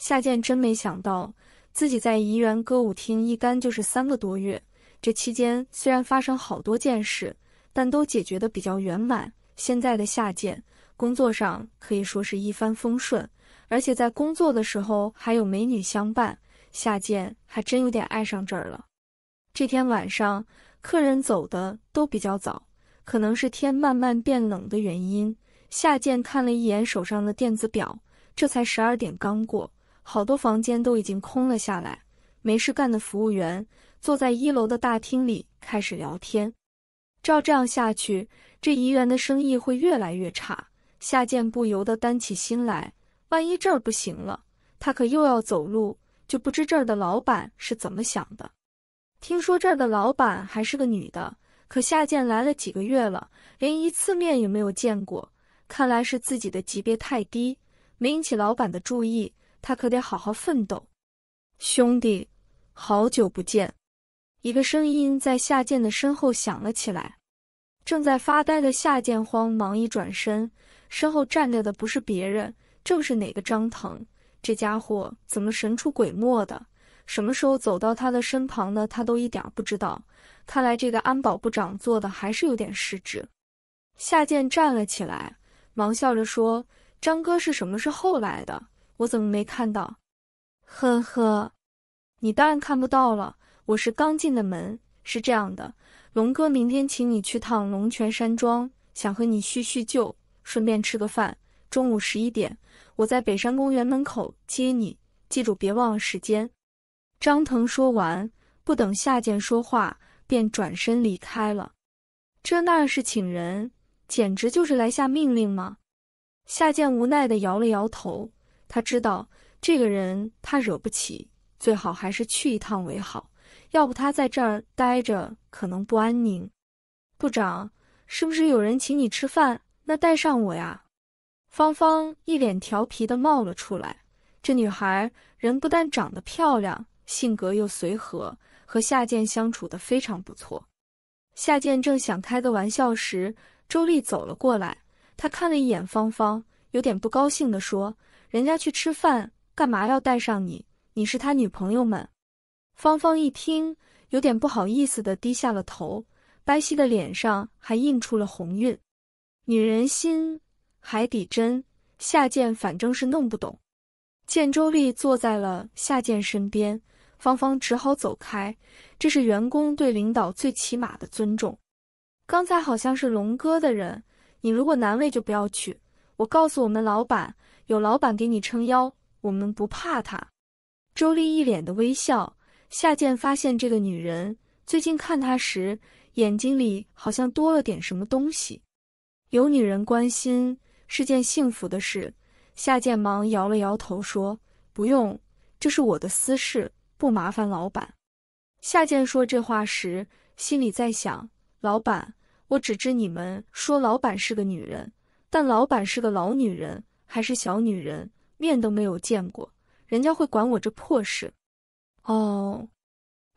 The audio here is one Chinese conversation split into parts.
夏建真没想到，自己在怡园歌舞厅一干就是三个多月。这期间虽然发生好多件事，但都解决的比较圆满。现在的夏建，工作上可以说是一帆风顺，而且在工作的时候还有美女相伴。夏建还真有点爱上这儿了。这天晚上，客人走的都比较早，可能是天慢慢变冷的原因。夏建看了一眼手上的电子表，这才十二点刚过。好多房间都已经空了下来，没事干的服务员坐在一楼的大厅里开始聊天。照这样下去，这怡园的生意会越来越差。夏建不由得担起心来，万一这儿不行了，他可又要走路。就不知这儿的老板是怎么想的。听说这儿的老板还是个女的，可夏建来了几个月了，连一次面也没有见过。看来是自己的级别太低，没引起老板的注意。他可得好好奋斗，兄弟，好久不见！一个声音在夏剑的身后响了起来。正在发呆的夏剑慌忙一转身，身后站着的不是别人，正是哪个张腾。这家伙怎么神出鬼没的？什么时候走到他的身旁的？他都一点不知道。看来这个安保部长做的还是有点失职。夏剑站了起来，忙笑着说：“张哥是什么？是后来的。”我怎么没看到？呵呵，你当然看不到了。我是刚进的门。是这样的，龙哥明天请你去趟龙泉山庄，想和你叙叙旧，顺便吃个饭。中午十一点，我在北山公园门口接你，记住别忘了时间。张腾说完，不等夏剑说话，便转身离开了。这那是请人，简直就是来下命令吗？夏剑无奈的摇了摇头。他知道这个人他惹不起，最好还是去一趟为好。要不他在这儿待着可能不安宁。部长，是不是有人请你吃饭？那带上我呀！芳芳一脸调皮的冒了出来。这女孩人不但长得漂亮，性格又随和，和夏建相处的非常不错。夏建正想开个玩笑时，周丽走了过来。他看了一眼芳芳，有点不高兴的说。人家去吃饭，干嘛要带上你？你是他女朋友们。芳芳一听，有点不好意思的低下了头，白皙的脸上还印出了红晕。女人心，海底针。夏建反正是弄不懂。见周丽坐在了夏建身边，芳芳只好走开。这是员工对领导最起码的尊重。刚才好像是龙哥的人，你如果难为就不要去。我告诉我们老板。有老板给你撑腰，我们不怕他。周丽一脸的微笑。夏建发现这个女人最近看她时，眼睛里好像多了点什么东西。有女人关心是件幸福的事。夏建忙摇了摇头说：“不用，这是我的私事，不麻烦老板。”夏建说这话时，心里在想：老板，我只知你们说老板是个女人，但老板是个老女人。还是小女人，面都没有见过，人家会管我这破事？哦，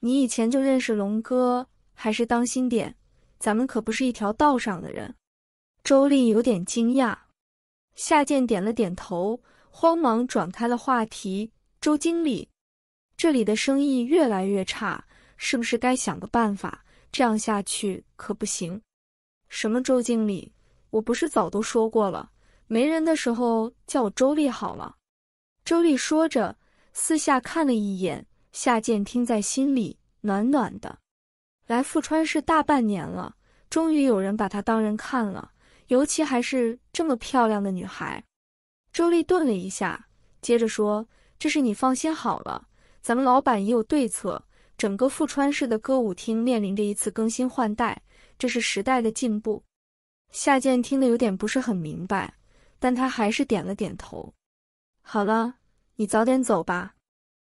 你以前就认识龙哥，还是当心点，咱们可不是一条道上的人。周丽有点惊讶，夏建点了点头，慌忙转开了话题。周经理，这里的生意越来越差，是不是该想个办法？这样下去可不行。什么周经理，我不是早都说过了？没人的时候叫我周丽好了。”周丽说着，四下看了一眼。夏建听在心里，暖暖的。来富川市大半年了，终于有人把她当人看了，尤其还是这么漂亮的女孩。周丽顿了一下，接着说：“这是你放心好了，咱们老板也有对策。整个富川市的歌舞厅面临着一次更新换代，这是时代的进步。”夏建听得有点不是很明白。但他还是点了点头。好了，你早点走吧，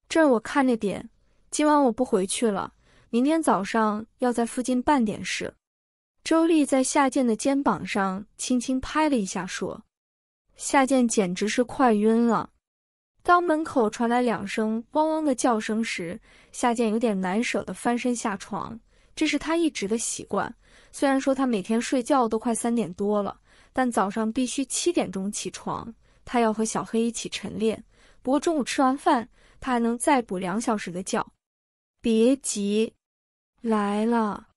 这儿我看着点。今晚我不回去了，明天早上要在附近办点事。周丽在夏建的肩膀上轻轻拍了一下，说：“夏建简直是快晕了。”当门口传来两声汪汪的叫声时，夏建有点难舍的翻身下床，这是他一直的习惯。虽然说他每天睡觉都快三点多了。但早上必须七点钟起床，他要和小黑一起晨练。不过中午吃完饭，他还能再补两小时的觉。别急，来了。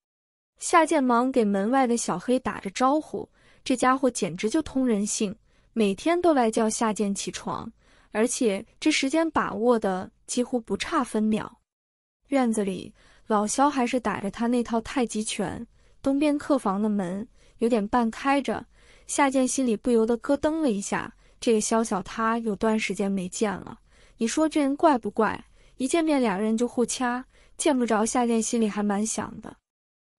夏建忙给门外的小黑打着招呼。这家伙简直就通人性，每天都来叫夏建起床，而且这时间把握的几乎不差分秒。院子里，老肖还是打着他那套太极拳。东边客房的门有点半开着。夏剑心里不由得咯噔了一下，这个萧小他有段时间没见了，你说这人怪不怪？一见面两人就互掐，见不着夏剑心里还蛮想的，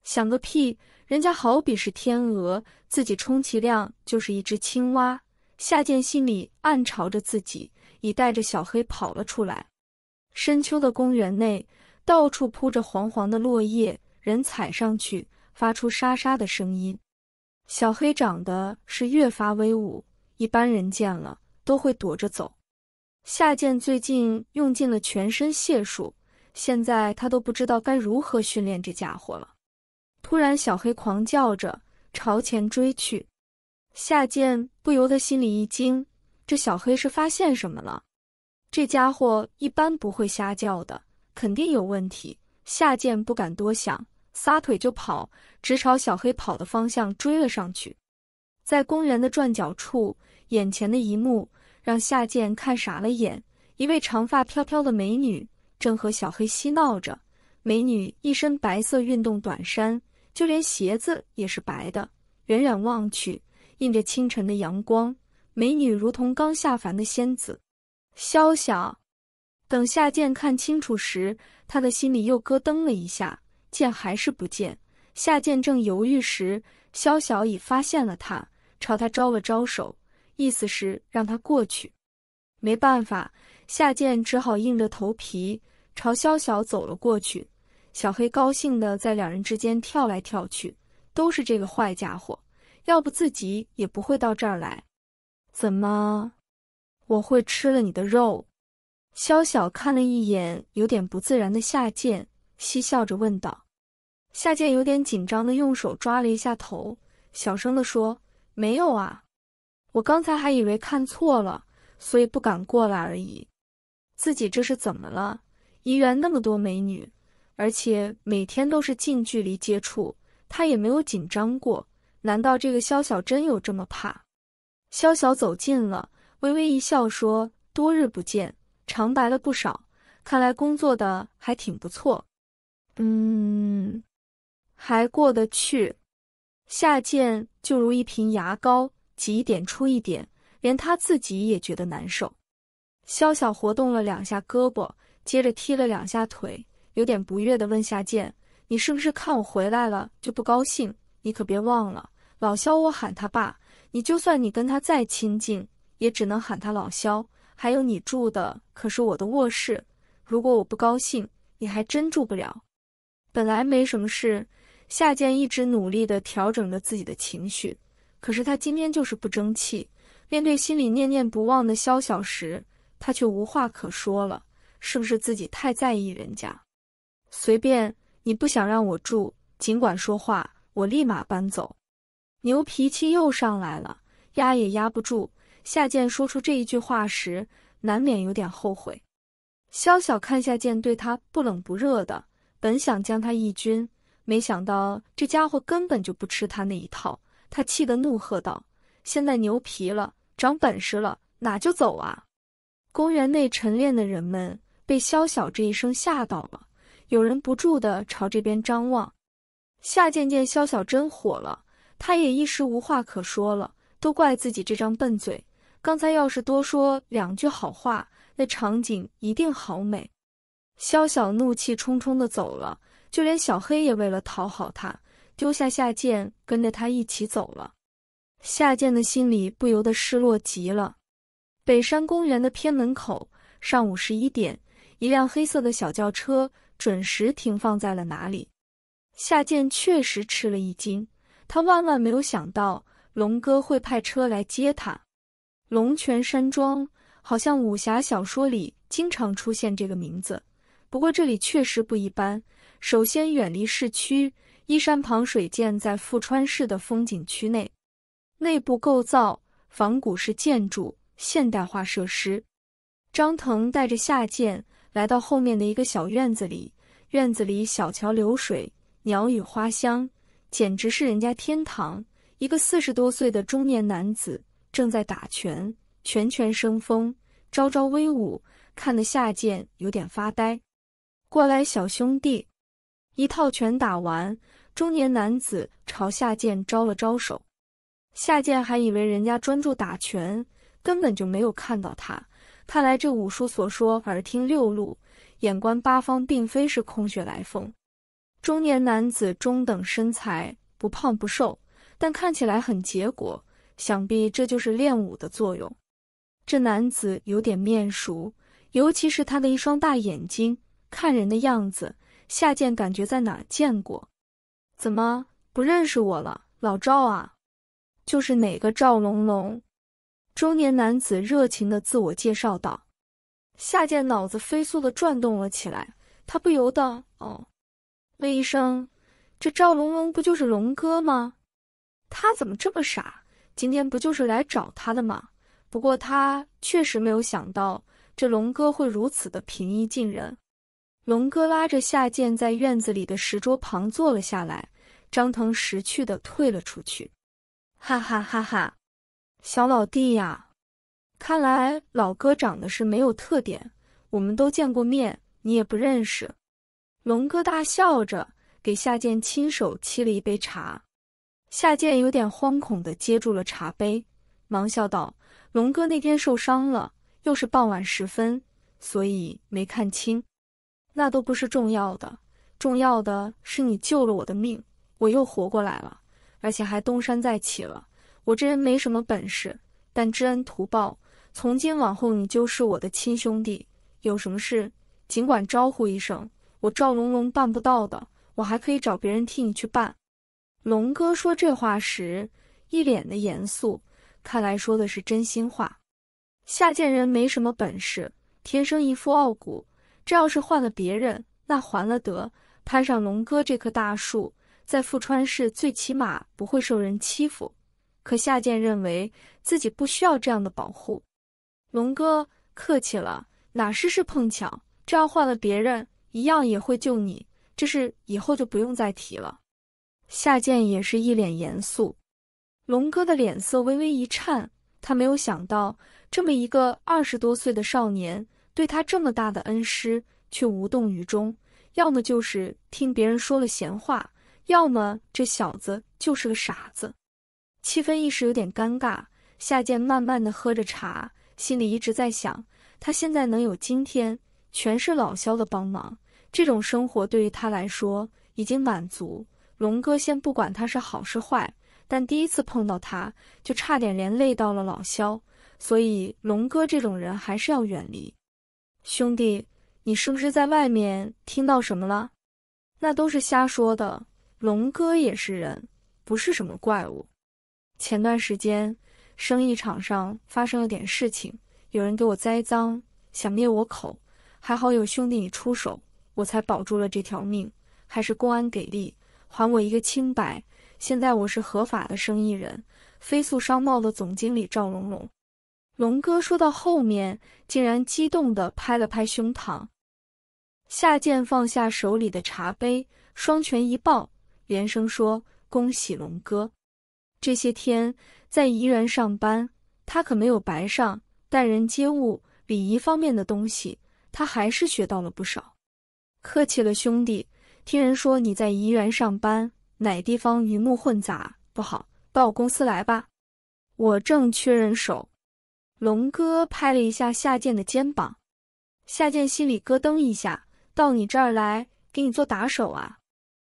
想个屁！人家好比是天鹅，自己充其量就是一只青蛙。夏剑心里暗嘲着自己，已带着小黑跑了出来。深秋的公园内，到处铺着黄黄的落叶，人踩上去发出沙沙的声音。小黑长得是越发威武，一般人见了都会躲着走。夏健最近用尽了全身解数，现在他都不知道该如何训练这家伙了。突然，小黑狂叫着朝前追去，夏健不由得心里一惊：这小黑是发现什么了？这家伙一般不会瞎叫的，肯定有问题。夏健不敢多想。撒腿就跑，直朝小黑跑的方向追了上去。在公园的转角处，眼前的一幕让夏剑看傻了眼：一位长发飘飘的美女正和小黑嬉闹着。美女一身白色运动短衫，就连鞋子也是白的。远远望去，映着清晨的阳光，美女如同刚下凡的仙子，萧潇。等夏剑看清楚时，他的心里又咯噔了一下。见还是不见？夏见正犹豫时，萧小已发现了他，朝他招了招手，意思是让他过去。没办法，夏见只好硬着头皮朝萧小走了过去。小黑高兴的在两人之间跳来跳去，都是这个坏家伙，要不自己也不会到这儿来。怎么？我会吃了你的肉？萧小看了一眼有点不自然的夏见。嬉笑着问道：“夏见有点紧张的用手抓了一下头，小声的说：没有啊，我刚才还以为看错了，所以不敢过来而已。自己这是怎么了？怡园那么多美女，而且每天都是近距离接触，他也没有紧张过。难道这个萧小真有这么怕？”萧小走近了，微微一笑说：“多日不见，长白了不少，看来工作的还挺不错。”嗯，还过得去。夏剑就如一瓶牙膏，挤一点出一点，连他自己也觉得难受。肖晓活动了两下胳膊，接着踢了两下腿，有点不悦的问夏剑：“你是不是看我回来了就不高兴？你可别忘了，老肖我喊他爸，你就算你跟他再亲近，也只能喊他老肖。还有，你住的可是我的卧室，如果我不高兴，你还真住不了。”本来没什么事，夏建一直努力地调整着自己的情绪，可是他今天就是不争气。面对心里念念不忘的萧小时，他却无话可说了。是不是自己太在意人家？随便，你不想让我住，尽管说话，我立马搬走。牛脾气又上来了，压也压不住。夏建说出这一句话时，难免有点后悔。萧小看夏建对他不冷不热的。本想将他一军，没想到这家伙根本就不吃他那一套。他气得怒喝道：“现在牛皮了，长本事了，哪就走啊！”公园内晨练的人们被萧小这一声吓到了，有人不住的朝这边张望。夏见见萧小真火了，他也一时无话可说了，都怪自己这张笨嘴，刚才要是多说两句好话，那场景一定好美。萧小怒气冲冲地走了，就连小黑也为了讨好他，丢下夏剑跟着他一起走了。夏建的心里不由得失落极了。北山公园的偏门口，上午十一点，一辆黑色的小轿车准时停放在了哪里。夏建确实吃了一惊，他万万没有想到龙哥会派车来接他。龙泉山庄，好像武侠小说里经常出现这个名字。不过这里确实不一般。首先，远离市区，依山傍水建在富川市的风景区内。内部构造仿古式建筑，现代化设施。张腾带着夏剑来到后面的一个小院子里，院子里小桥流水，鸟语花香，简直是人家天堂。一个四十多岁的中年男子正在打拳，拳拳生风，招招威武，看得夏剑有点发呆。过来，小兄弟，一套拳打完，中年男子朝夏剑招了招手。夏剑还以为人家专注打拳，根本就没有看到他。看来这五叔所说“耳听六路，眼观八方”并非是空穴来风。中年男子中等身材，不胖不瘦，但看起来很结果。想必这就是练武的作用。这男子有点面熟，尤其是他的一双大眼睛。看人的样子，夏剑感觉在哪见过，怎么不认识我了？老赵啊，就是哪个赵龙龙？中年男子热情的自我介绍道。夏剑脑子飞速的转动了起来，他不由得哦，魏医生，这赵龙龙不就是龙哥吗？他怎么这么傻？今天不就是来找他的吗？不过他确实没有想到，这龙哥会如此的平易近人。龙哥拉着夏剑在院子里的石桌旁坐了下来，张腾识趣的退了出去。哈哈哈哈，小老弟呀，看来老哥长得是没有特点，我们都见过面，你也不认识。龙哥大笑着给夏剑亲手沏了一杯茶，夏剑有点惶恐的接住了茶杯，忙笑道：“龙哥那天受伤了，又是傍晚时分，所以没看清。”那都不是重要的，重要的是你救了我的命，我又活过来了，而且还东山再起了。我这人没什么本事，但知恩图报。从今往后，你就是我的亲兄弟，有什么事尽管招呼一声，我赵龙龙办不到的，我还可以找别人替你去办。龙哥说这话时一脸的严肃，看来说的是真心话。下贱人没什么本事，天生一副傲骨。这要是换了别人，那还了得！攀上龙哥这棵大树，在富川市最起码不会受人欺负。可夏建认为自己不需要这样的保护。龙哥客气了，哪是是碰巧？这要换了别人，一样也会救你。这事以后就不用再提了。夏建也是一脸严肃。龙哥的脸色微微一颤，他没有想到，这么一个二十多岁的少年。对他这么大的恩师，却无动于衷，要么就是听别人说了闲话，要么这小子就是个傻子。气氛一时有点尴尬。夏建慢慢的喝着茶，心里一直在想，他现在能有今天，全是老肖的帮忙。这种生活对于他来说已经满足。龙哥先不管他是好是坏，但第一次碰到他就差点连累到了老肖，所以龙哥这种人还是要远离。兄弟，你是不是在外面听到什么了？那都是瞎说的。龙哥也是人，不是什么怪物。前段时间，生意场上发生了点事情，有人给我栽赃，想灭我口，还好有兄弟你出手，我才保住了这条命。还是公安给力，还我一个清白。现在我是合法的生意人，飞速商贸的总经理赵龙龙。龙哥说到后面，竟然激动的拍了拍胸膛。夏剑放下手里的茶杯，双拳一抱，连声说：“恭喜龙哥！这些天在怡园上班，他可没有白上。待人接物、礼仪方面的东西，他还是学到了不少。客气了，兄弟。听人说你在怡园上班，哪地方鱼目混杂，不好，到我公司来吧，我正缺人手。”龙哥拍了一下夏剑的肩膀，夏剑心里咯噔一下，到你这儿来给你做打手啊？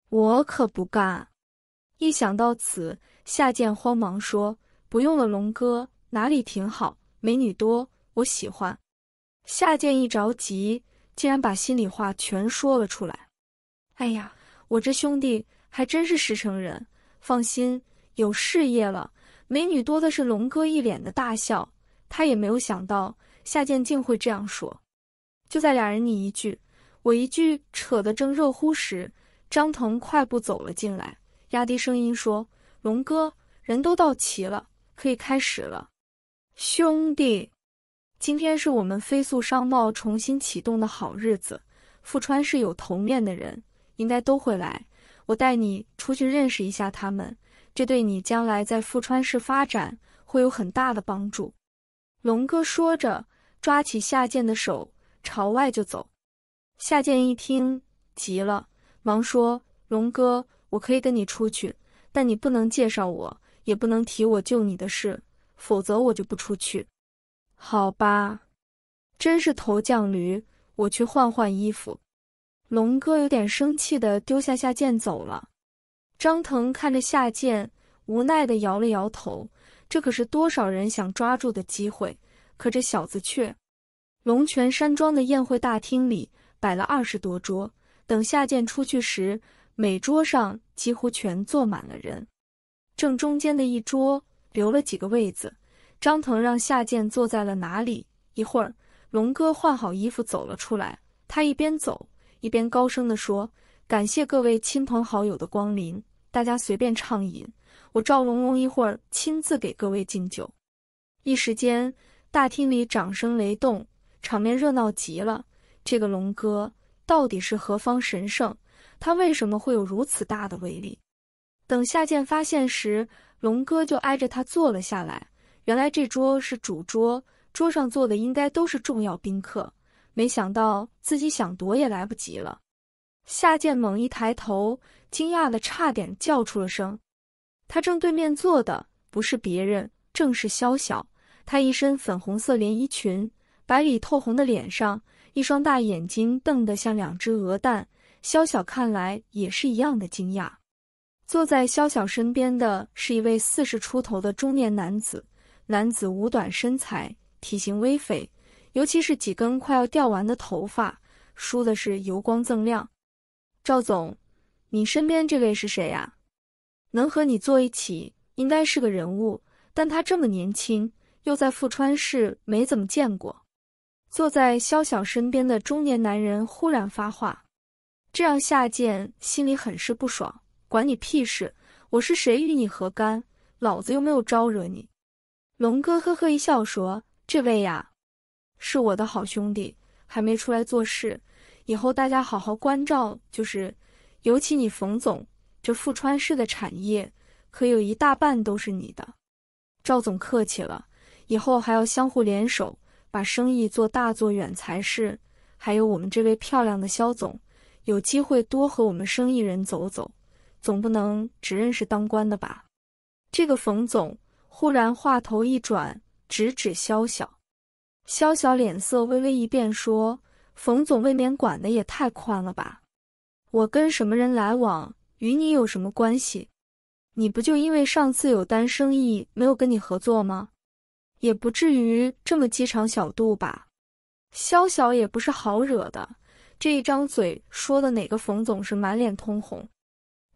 我可不干！一想到此，夏剑慌忙说：“不用了，龙哥，哪里挺好，美女多，我喜欢。”夏剑一着急，竟然把心里话全说了出来。哎呀，我这兄弟还真是实诚人。放心，有事业了，美女多的是。龙哥一脸的大笑。他也没有想到夏剑竟会这样说。就在俩人你一句我一句扯得正热乎时，张腾快步走了进来，压低声音说：“龙哥，人都到齐了，可以开始了。兄弟，今天是我们飞速商贸重新启动的好日子，富川市有头面的人应该都会来，我带你出去认识一下他们，这对你将来在富川市发展会有很大的帮助。”龙哥说着，抓起夏剑的手，朝外就走。夏剑一听，急了，忙说：“龙哥，我可以跟你出去，但你不能介绍我，也不能提我救你的事，否则我就不出去。好吧，真是头犟驴。我去换换衣服。”龙哥有点生气的丢下夏剑走了。张腾看着夏剑，无奈的摇了摇头。这可是多少人想抓住的机会，可这小子却。龙泉山庄的宴会大厅里摆了二十多桌，等夏剑出去时，每桌上几乎全坐满了人。正中间的一桌留了几个位子，张腾让夏剑坐在了哪里。一会儿，龙哥换好衣服走了出来，他一边走一边高声地说：“感谢各位亲朋好友的光临，大家随便畅饮。”我赵龙龙一会儿亲自给各位敬酒。一时间，大厅里掌声雷动，场面热闹极了。这个龙哥到底是何方神圣？他为什么会有如此大的威力？等夏剑发现时，龙哥就挨着他坐了下来。原来这桌是主桌，桌上坐的应该都是重要宾客。没想到自己想躲也来不及了。夏剑猛一抬头，惊讶的差点叫出了声。他正对面坐的不是别人，正是萧小。他一身粉红色连衣裙，白里透红的脸上，一双大眼睛瞪得像两只鹅蛋。萧小看来也是一样的惊讶。坐在萧小身边的是一位四十出头的中年男子，男子五短身材，体型微肥，尤其是几根快要掉完的头发，梳的是油光锃亮。赵总，你身边这位是谁呀？能和你坐一起，应该是个人物。但他这么年轻，又在富川市，没怎么见过。坐在肖晓身边的中年男人忽然发话，这让夏建心里很是不爽。管你屁事！我是谁与你何干？老子又没有招惹你。龙哥呵呵一笑说：“这位呀，是我的好兄弟，还没出来做事，以后大家好好关照。就是，尤其你冯总。”这富川市的产业，可有一大半都是你的，赵总客气了。以后还要相互联手，把生意做大做远才是。还有我们这位漂亮的肖总，有机会多和我们生意人走走，总不能只认识当官的吧？这个冯总忽然话头一转，直指肖小。肖小脸色微微一变，说：“冯总未免管的也太宽了吧？我跟什么人来往？”与你有什么关系？你不就因为上次有单生意没有跟你合作吗？也不至于这么鸡肠小肚吧？萧小也不是好惹的，这一张嘴说的哪个冯总是满脸通红。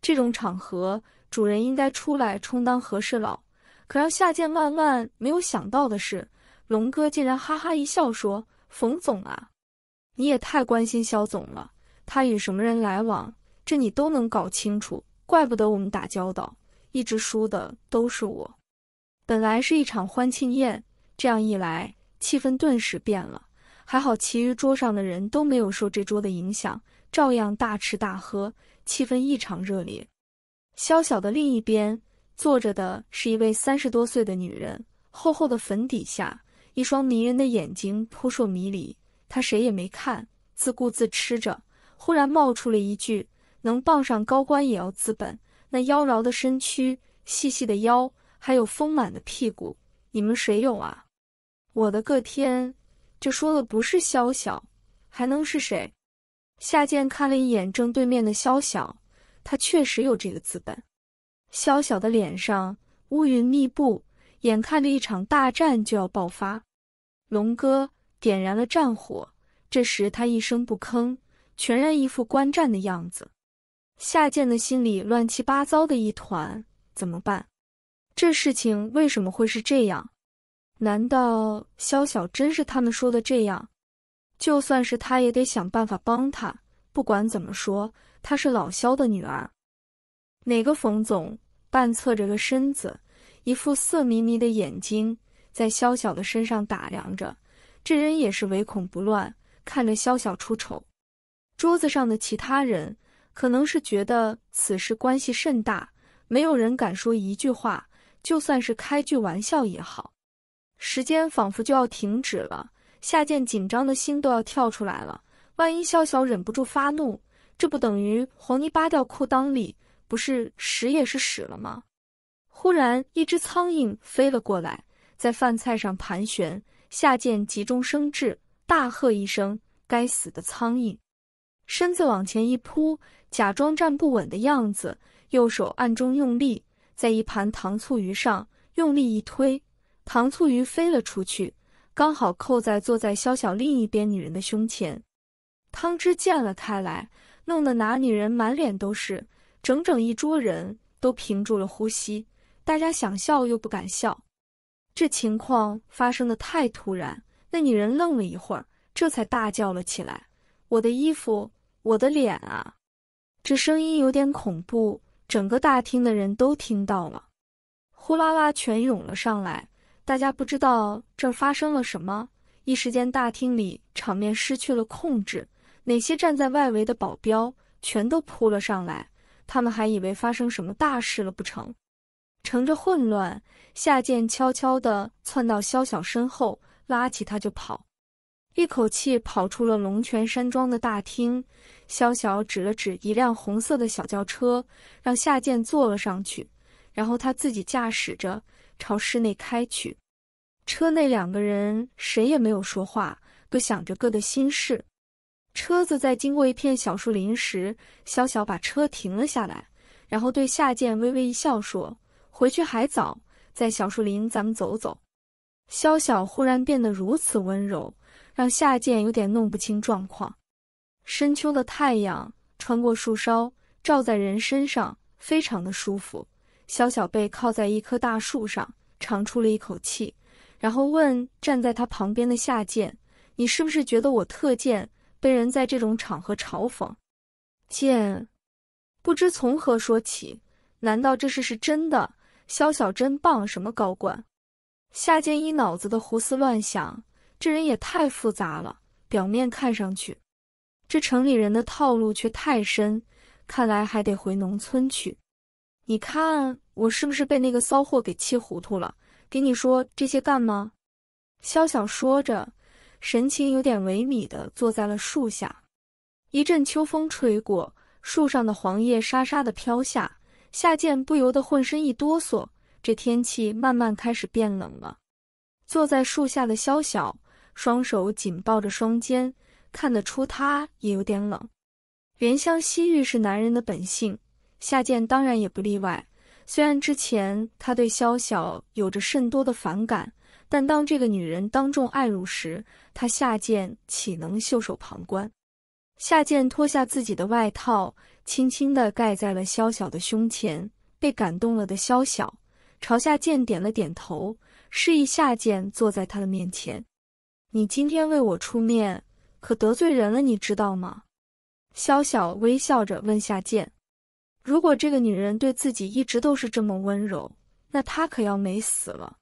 这种场合，主人应该出来充当和事佬。可让夏剑万万没有想到的是，龙哥竟然哈哈一笑说：“冯总啊，你也太关心萧总了，他与什么人来往？”这你都能搞清楚，怪不得我们打交道一直输的都是我。本来是一场欢庆宴，这样一来气氛顿时变了。还好其余桌上的人都没有受这桌的影响，照样大吃大喝，气氛异常热烈。萧小的另一边坐着的是一位三十多岁的女人，厚厚的粉底下一双迷人的眼睛扑朔迷离。她谁也没看，自顾自吃着，忽然冒出了一句。能傍上高官也要资本，那妖娆的身躯、细细的腰，还有丰满的屁股，你们谁有啊？我的个天，这说的不是萧小，还能是谁？夏剑看了一眼正对面的萧小，他确实有这个资本。萧小的脸上乌云密布，眼看着一场大战就要爆发。龙哥点燃了战火，这时他一声不吭，全然一副观战的样子。夏建的心里乱七八糟的一团，怎么办？这事情为什么会是这样？难道萧小真是他们说的这样？就算是他，也得想办法帮他。不管怎么说，她是老萧的女儿。哪个冯总半侧着个身子，一副色迷迷的眼睛在萧小的身上打量着。这人也是唯恐不乱，看着萧小出丑。桌子上的其他人。可能是觉得此事关系甚大，没有人敢说一句话，就算是开句玩笑也好。时间仿佛就要停止了，夏剑紧张的心都要跳出来了。万一笑笑忍不住发怒，这不等于黄泥扒掉裤裆里，不是屎也是屎了吗？忽然，一只苍蝇飞了过来，在饭菜上盘旋。夏剑急中生智，大喝一声：“该死的苍蝇！”身子往前一扑。假装站不稳的样子，右手暗中用力，在一盘糖醋鱼上用力一推，糖醋鱼飞了出去，刚好扣在坐在肖小另一边女人的胸前，汤汁溅了开来，弄得哪女人满脸都是。整整一桌人都屏住了呼吸，大家想笑又不敢笑。这情况发生的太突然，那女人愣了一会儿，这才大叫了起来：“我的衣服，我的脸啊！”这声音有点恐怖，整个大厅的人都听到了，呼啦啦全涌了上来。大家不知道这儿发生了什么，一时间大厅里场面失去了控制。哪些站在外围的保镖全都扑了上来，他们还以为发生什么大事了不成？乘着混乱，夏剑悄悄地窜到萧晓身后，拉起他就跑。一口气跑出了龙泉山庄的大厅，萧晓指了指一辆红色的小轿车，让夏剑坐了上去，然后他自己驾驶着朝室内开去。车内两个人谁也没有说话，各想着各的心事。车子在经过一片小树林时，萧晓把车停了下来，然后对夏剑微微一笑，说：“回去还早，在小树林咱们走走。”萧晓忽然变得如此温柔。让夏见有点弄不清状况。深秋的太阳穿过树梢，照在人身上，非常的舒服。肖小贝靠在一棵大树上，长出了一口气，然后问站在他旁边的夏见，你是不是觉得我特贱，被人在这种场合嘲讽？”“贱？”不知从何说起。难道这事是真的？肖小真棒，什么高官？夏见一脑子的胡思乱想。这人也太复杂了，表面看上去，这城里人的套路却太深，看来还得回农村去。你看我是不是被那个骚货给气糊涂了？给你说这些干嘛？萧潇说着，神情有点萎靡的坐在了树下。一阵秋风吹过，树上的黄叶沙沙的飘下，夏剑不由得浑身一哆嗦。这天气慢慢开始变冷了，坐在树下的萧小。双手紧抱着双肩，看得出他也有点冷。怜香惜玉是男人的本性，夏建当然也不例外。虽然之前他对萧小有着甚多的反感，但当这个女人当众爱辱时，他夏建岂能袖手旁观？夏建脱下自己的外套，轻轻的盖在了萧小的胸前。被感动了的萧小朝夏剑点了点头，示意夏建坐在他的面前。你今天为我出面，可得罪人了，你知道吗？萧小微笑着问夏剑：“如果这个女人对自己一直都是这么温柔，那她可要美死了。”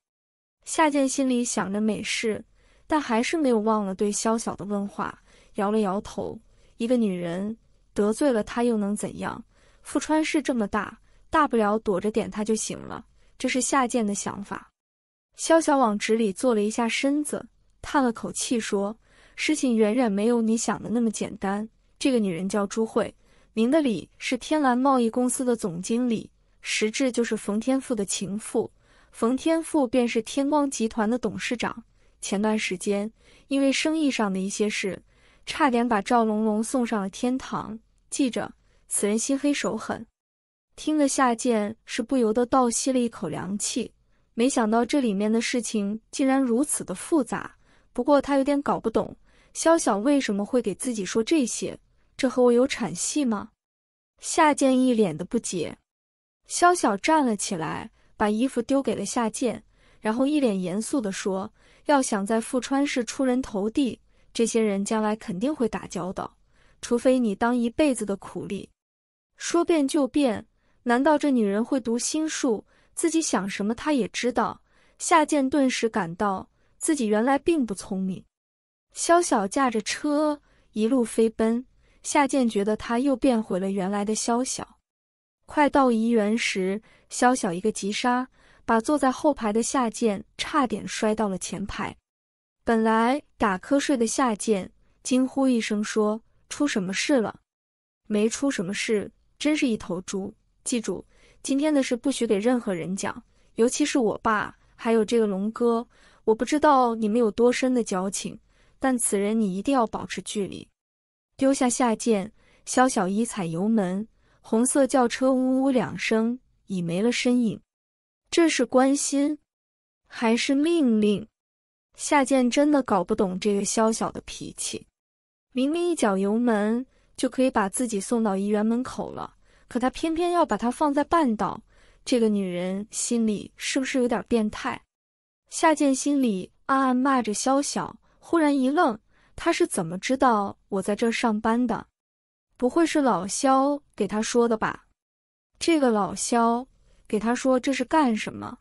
夏剑心里想着美事，但还是没有忘了对萧小的问话，摇了摇头。一个女人得罪了她又能怎样？富川市这么大，大不了躲着点她就行了。这是夏剑的想法。萧小往纸里坐了一下身子。叹了口气，说：“事情远远没有你想的那么简单。这个女人叫朱慧，名的里是天蓝贸易公司的总经理，实质就是冯天赋的情妇。冯天赋便是天光集团的董事长。前段时间，因为生意上的一些事，差点把赵龙龙送上了天堂。记着，此人心黑手狠。”听了下贱，是不由得倒吸了一口凉气，没想到这里面的事情竟然如此的复杂。不过他有点搞不懂，萧小为什么会给自己说这些？这和我有产系吗？夏建一脸的不解。萧小站了起来，把衣服丢给了夏建，然后一脸严肃的说：“要想在富川市出人头地，这些人将来肯定会打交道，除非你当一辈子的苦力。”说变就变，难道这女人会读心术？自己想什么，她也知道。夏建顿时感到。自己原来并不聪明，萧小驾着车一路飞奔，夏剑觉得他又变回了原来的萧小。快到怡园时，萧小一个急刹，把坐在后排的夏剑差点摔到了前排。本来打瞌睡的夏剑惊呼一声说：“出什么事了？”“没出什么事，真是一头猪！”记住，今天的事不许给任何人讲，尤其是我爸，还有这个龙哥。我不知道你们有多深的交情，但此人你一定要保持距离。丢下夏剑，萧小一踩油门，红色轿车呜呜两声，已没了身影。这是关心还是命令？夏剑真的搞不懂这个萧小的脾气。明明一脚油门就可以把自己送到医院门口了，可他偏偏要把她放在半道。这个女人心里是不是有点变态？夏建心里暗暗骂着萧小，忽然一愣，他是怎么知道我在这上班的？不会是老萧给他说的吧？这个老萧给他说这是干什么？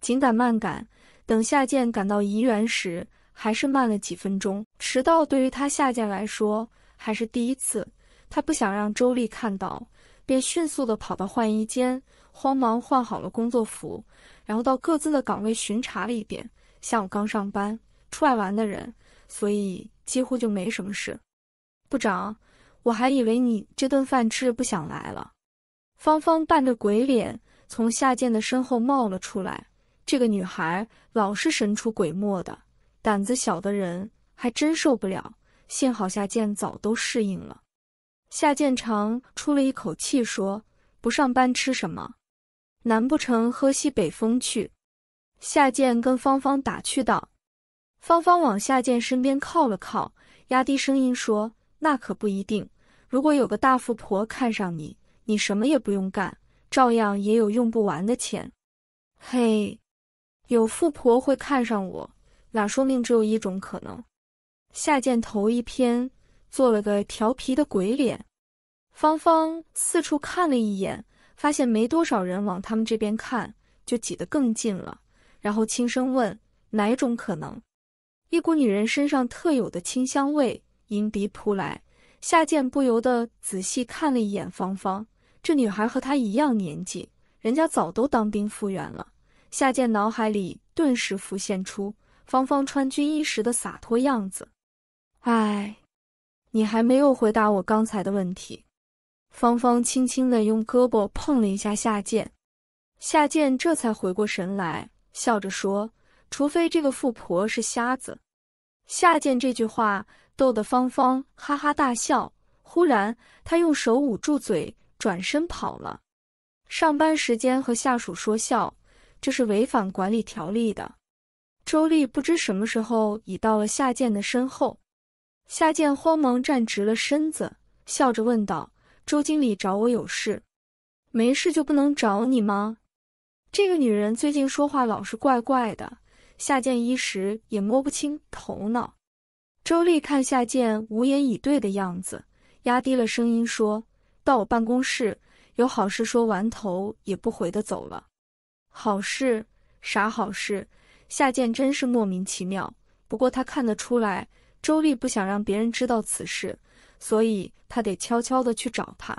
紧赶慢赶，等夏建赶到怡园时，还是慢了几分钟，迟到对于他夏建来说还是第一次，他不想让周丽看到，便迅速的跑到换衣间。慌忙换好了工作服，然后到各自的岗位巡查了一遍。下午刚上班，出来玩的人，所以几乎就没什么事。部长，我还以为你这顿饭吃不想来了。芳芳扮着鬼脸从夏建的身后冒了出来。这个女孩老是神出鬼没的，胆子小的人还真受不了。幸好夏建早都适应了。夏建长出了一口气说：“不上班吃什么？”难不成喝西北风去？夏剑跟芳芳打趣道。芳芳往夏剑身边靠了靠，压低声音说：“那可不一定。如果有个大富婆看上你，你什么也不用干，照样也有用不完的钱。”“嘿，有富婆会看上我？哪说明只有一种可能？”夏剑头一偏，做了个调皮的鬼脸。芳芳四处看了一眼。发现没多少人往他们这边看，就挤得更近了。然后轻声问：“哪种可能？”一股女人身上特有的清香味迎鼻扑来，夏剑不由得仔细看了一眼芳芳。这女孩和她一样年纪，人家早都当兵复员了。夏建脑海里顿时浮现出芳芳穿军衣时的洒脱样子。哎，你还没有回答我刚才的问题。芳芳轻轻的用胳膊碰了一下夏建，夏建这才回过神来，笑着说：“除非这个富婆是瞎子。”夏建这句话逗得芳芳哈哈大笑。忽然，她用手捂住嘴，转身跑了。上班时间和下属说笑，这是违反管理条例的。周丽不知什么时候已到了夏建的身后，夏建慌忙站直了身子，笑着问道。周经理找我有事，没事就不能找你吗？这个女人最近说话老是怪怪的，夏建一时也摸不清头脑。周丽看夏建无言以对的样子，压低了声音说：“到我办公室，有好事。”说完，头也不回的走了。好事？啥好事？夏建真是莫名其妙。不过他看得出来，周丽不想让别人知道此事。所以他得悄悄的去找他。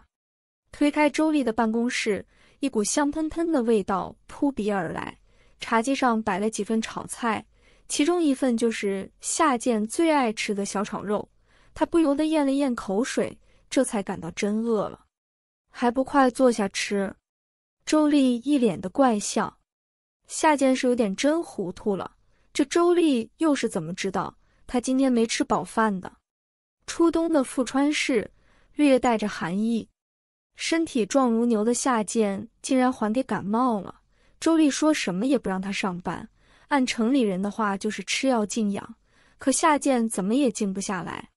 推开周丽的办公室，一股香喷喷的味道扑鼻而来。茶几上摆了几份炒菜，其中一份就是夏建最爱吃的小炒肉。他不由得咽了咽口水，这才感到真饿了。还不快坐下吃？周丽一脸的怪笑。夏建是有点真糊涂了，这周丽又是怎么知道他今天没吃饱饭的？初冬的富川市略带着寒意，身体壮如牛的夏建竟然还给感冒了。周丽说什么也不让他上班，按城里人的话就是吃药静养。可夏建怎么也静不下来，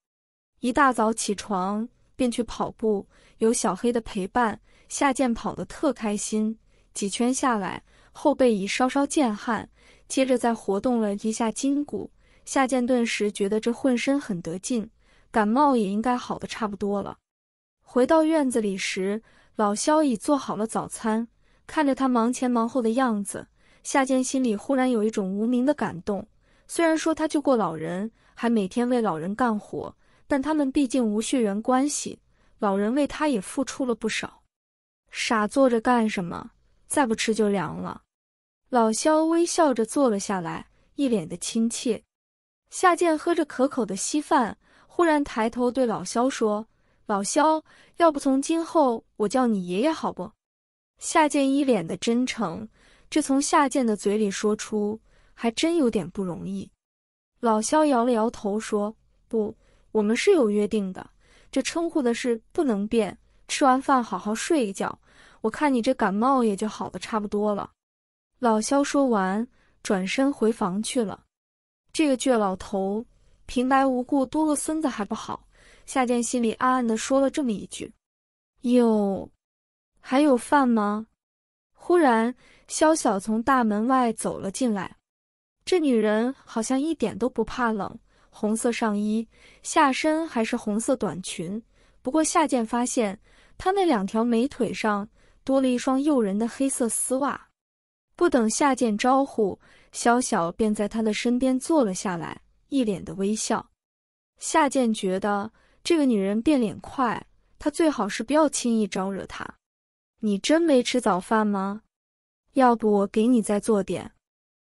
一大早起床便去跑步，有小黑的陪伴，夏建跑得特开心。几圈下来，后背已稍稍见汗，接着再活动了一下筋骨，夏建顿时觉得这浑身很得劲。感冒也应该好的差不多了。回到院子里时，老肖已做好了早餐。看着他忙前忙后的样子，夏建心里忽然有一种无名的感动。虽然说他救过老人，还每天为老人干活，但他们毕竟无血缘关系。老人为他也付出了不少。傻坐着干什么？再不吃就凉了。老肖微笑着坐了下来，一脸的亲切。夏建喝着可口的稀饭。忽然抬头对老肖说：“老肖，要不从今后我叫你爷爷好不？”夏建一脸的真诚，这从夏建的嘴里说出，还真有点不容易。老肖摇了摇头说：“不，我们是有约定的，这称呼的事不能变。吃完饭好好睡一觉，我看你这感冒也就好得差不多了。”老肖说完，转身回房去了。这个倔老头。平白无故多个孙子还不好，夏建心里暗暗的说了这么一句。哟，还有饭吗？忽然，萧晓从大门外走了进来。这女人好像一点都不怕冷，红色上衣，下身还是红色短裙。不过夏建发现，她那两条美腿上多了一双诱人的黑色丝袜。不等夏建招呼，萧晓便在他的身边坐了下来。一脸的微笑，夏剑觉得这个女人变脸快，她最好是不要轻易招惹她。你真没吃早饭吗？要不我给你再做点。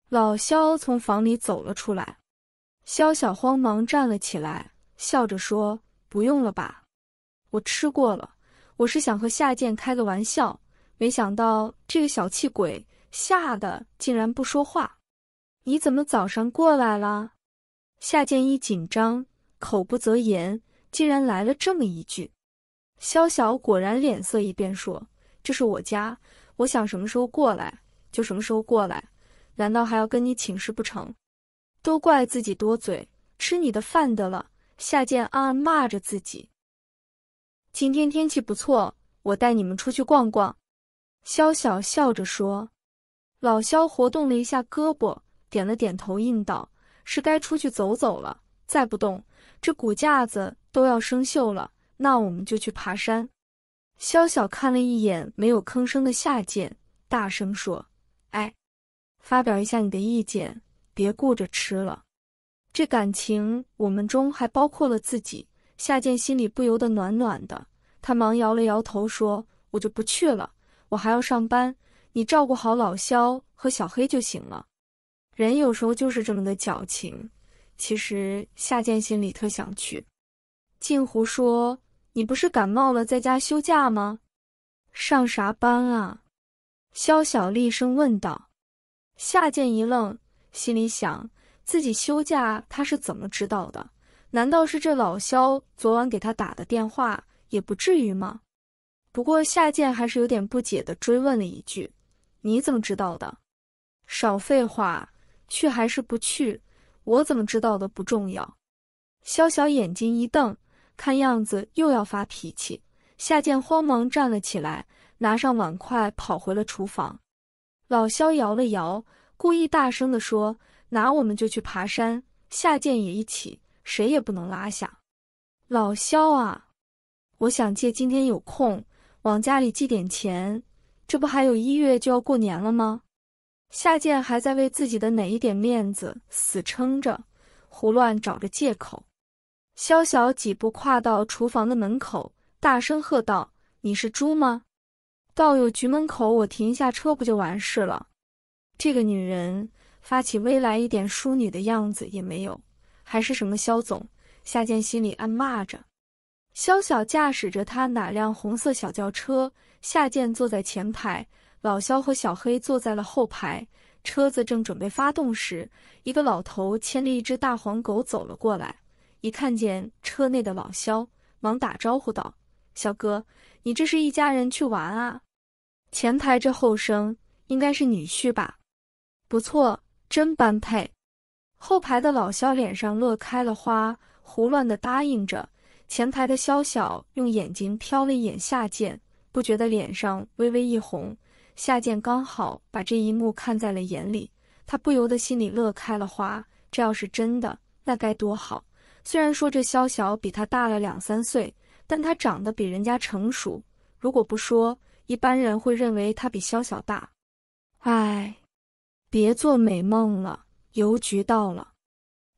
老肖从房里走了出来，肖小慌忙站了起来，笑着说：“不用了吧，我吃过了。我是想和夏剑开个玩笑，没想到这个小气鬼吓得竟然不说话。你怎么早上过来了？”夏建一紧张，口不择言，竟然来了这么一句。萧晓果然脸色一变，说：“这是我家，我想什么时候过来就什么时候过来，难道还要跟你请示不成？”都怪自己多嘴，吃你的饭得了。夏建暗暗骂着自己。今天天气不错，我带你们出去逛逛。”萧晓笑着说。老萧活动了一下胳膊，点了点头，应道。是该出去走走了，再不动这骨架子都要生锈了。那我们就去爬山。萧潇看了一眼没有吭声的夏剑，大声说：“哎，发表一下你的意见，别顾着吃了。这感情我们中还包括了自己。”夏剑心里不由得暖暖的，他忙摇了摇头说：“我就不去了，我还要上班。你照顾好老肖和小黑就行了。”人有时候就是这么的矫情。其实夏建心里特想去。镜湖说：“你不是感冒了，在家休假吗？上啥班啊？”肖小厉声问道。夏建一愣，心里想：自己休假，他是怎么知道的？难道是这老肖昨晚给他打的电话？也不至于吗？不过夏建还是有点不解的追问了一句：“你怎么知道的？”少废话。去还是不去，我怎么知道的不重要。肖小眼睛一瞪，看样子又要发脾气。夏建慌忙站了起来，拿上碗筷跑回了厨房。老肖摇了摇，故意大声地说：“那我们就去爬山，夏建也一起，谁也不能拉下。”老肖啊，我想借今天有空往家里寄点钱，这不还有一月就要过年了吗？夏建还在为自己的哪一点面子死撑着，胡乱找着借口。萧小几步跨到厨房的门口，大声喝道：“你是猪吗？到有局门口，我停一下车不就完事了？”这个女人发起威来一点淑女的样子也没有，还是什么萧总。夏建心里暗骂着。萧小驾驶着他哪辆红色小轿车，夏建坐在前排。老肖和小黑坐在了后排，车子正准备发动时，一个老头牵着一只大黄狗走了过来。一看见车内的老肖，忙打招呼道：“肖哥，你这是一家人去玩啊？”前排这后生应该是女婿吧？不错，真般配。后排的老肖脸上乐开了花，胡乱的答应着。前排的肖小用眼睛瞟了一眼下贱，不觉得脸上微微一红。夏剑刚好把这一幕看在了眼里，他不由得心里乐开了花。这要是真的，那该多好！虽然说这萧小比他大了两三岁，但他长得比人家成熟。如果不说，一般人会认为他比萧小大。哎，别做美梦了，邮局到了。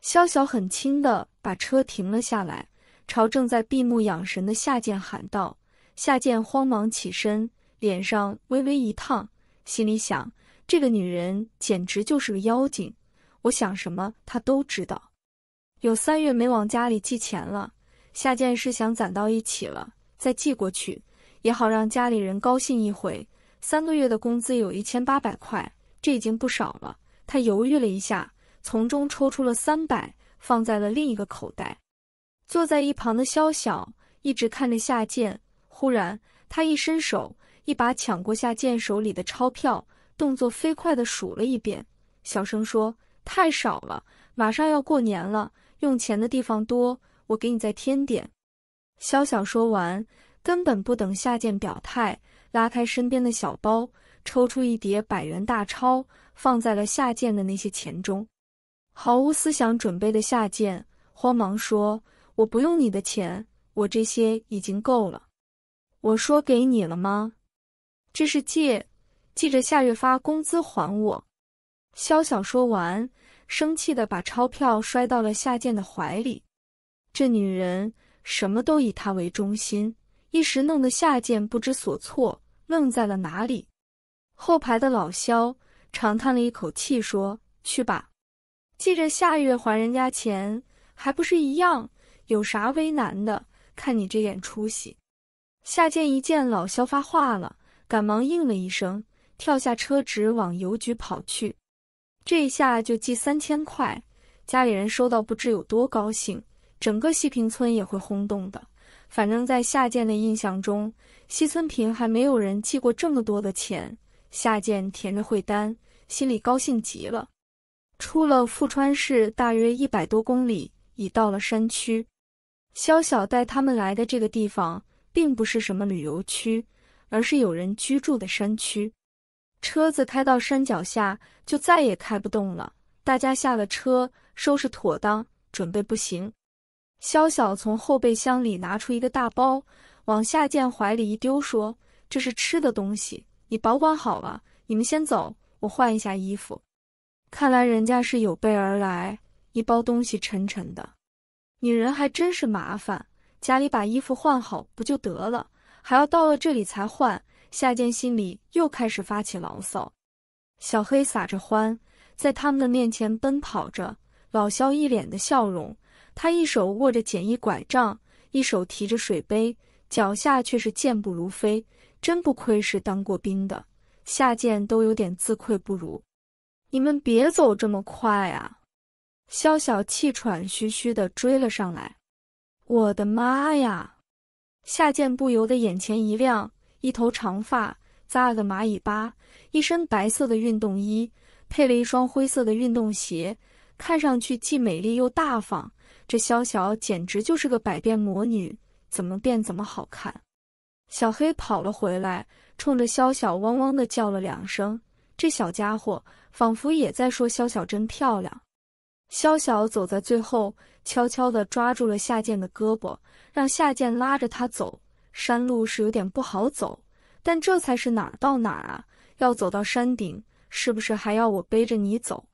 萧小很轻的把车停了下来，朝正在闭目养神的夏剑喊道：“夏剑，慌忙起身。”脸上微微一烫，心里想：这个女人简直就是个妖精。我想什么，她都知道。有三月没往家里寄钱了，夏建是想攒到一起了再寄过去，也好让家里人高兴一回。三个月的工资有一千八百块，这已经不少了。他犹豫了一下，从中抽出了三百，放在了另一个口袋。坐在一旁的肖晓一直看着夏建，忽然他一伸手。一把抢过夏剑手里的钞票，动作飞快地数了一遍，小声说：“太少了，马上要过年了，用钱的地方多，我给你再添点。”肖晓说完，根本不等夏剑表态，拉开身边的小包，抽出一叠百元大钞，放在了夏剑的那些钱中。毫无思想准备的夏剑慌忙说：“我不用你的钱，我这些已经够了。”我说给你了吗？这是借，记着下月发工资还我。肖小说完，生气的把钞票摔到了夏建的怀里。这女人什么都以他为中心，一时弄得夏建不知所措，愣在了哪里。后排的老肖长叹了一口气，说：“去吧，记着下月还人家钱，还不是一样？有啥为难的？看你这点出息。”夏建一见老肖发话了。赶忙应了一声，跳下车，直往邮局跑去。这一下就寄三千块，家里人收到不知有多高兴，整个西平村也会轰动的。反正，在夏建的印象中，西村平还没有人寄过这么多的钱。夏建填着汇单，心里高兴极了。出了富川市，大约一百多公里，已到了山区。萧小带他们来的这个地方，并不是什么旅游区。而是有人居住的山区，车子开到山脚下就再也开不动了。大家下了车，收拾妥当，准备步行。肖潇从后备箱里拿出一个大包，往夏建怀里一丢，说：“这是吃的东西，你保管好了。你们先走，我换一下衣服。”看来人家是有备而来，一包东西沉沉的。女人还真是麻烦，家里把衣服换好不就得了？还要到了这里才换，夏剑心里又开始发起牢骚。小黑撒着欢，在他们的面前奔跑着。老肖一脸的笑容，他一手握着简易拐杖，一手提着水杯，脚下却是健步如飞，真不愧是当过兵的。夏剑都有点自愧不如。你们别走这么快啊！肖小气喘吁吁的追了上来。我的妈呀！夏剑不由得眼前一亮，一头长发扎了个马尾巴，一身白色的运动衣，配了一双灰色的运动鞋，看上去既美丽又大方。这萧小简直就是个百变魔女，怎么变怎么好看。小黑跑了回来，冲着萧小汪汪的叫了两声，这小家伙仿佛也在说萧小真漂亮。萧小走在最后，悄悄地抓住了夏建的胳膊。让夏见拉着他走，山路是有点不好走，但这才是哪儿到哪儿啊？要走到山顶，是不是还要我背着你走？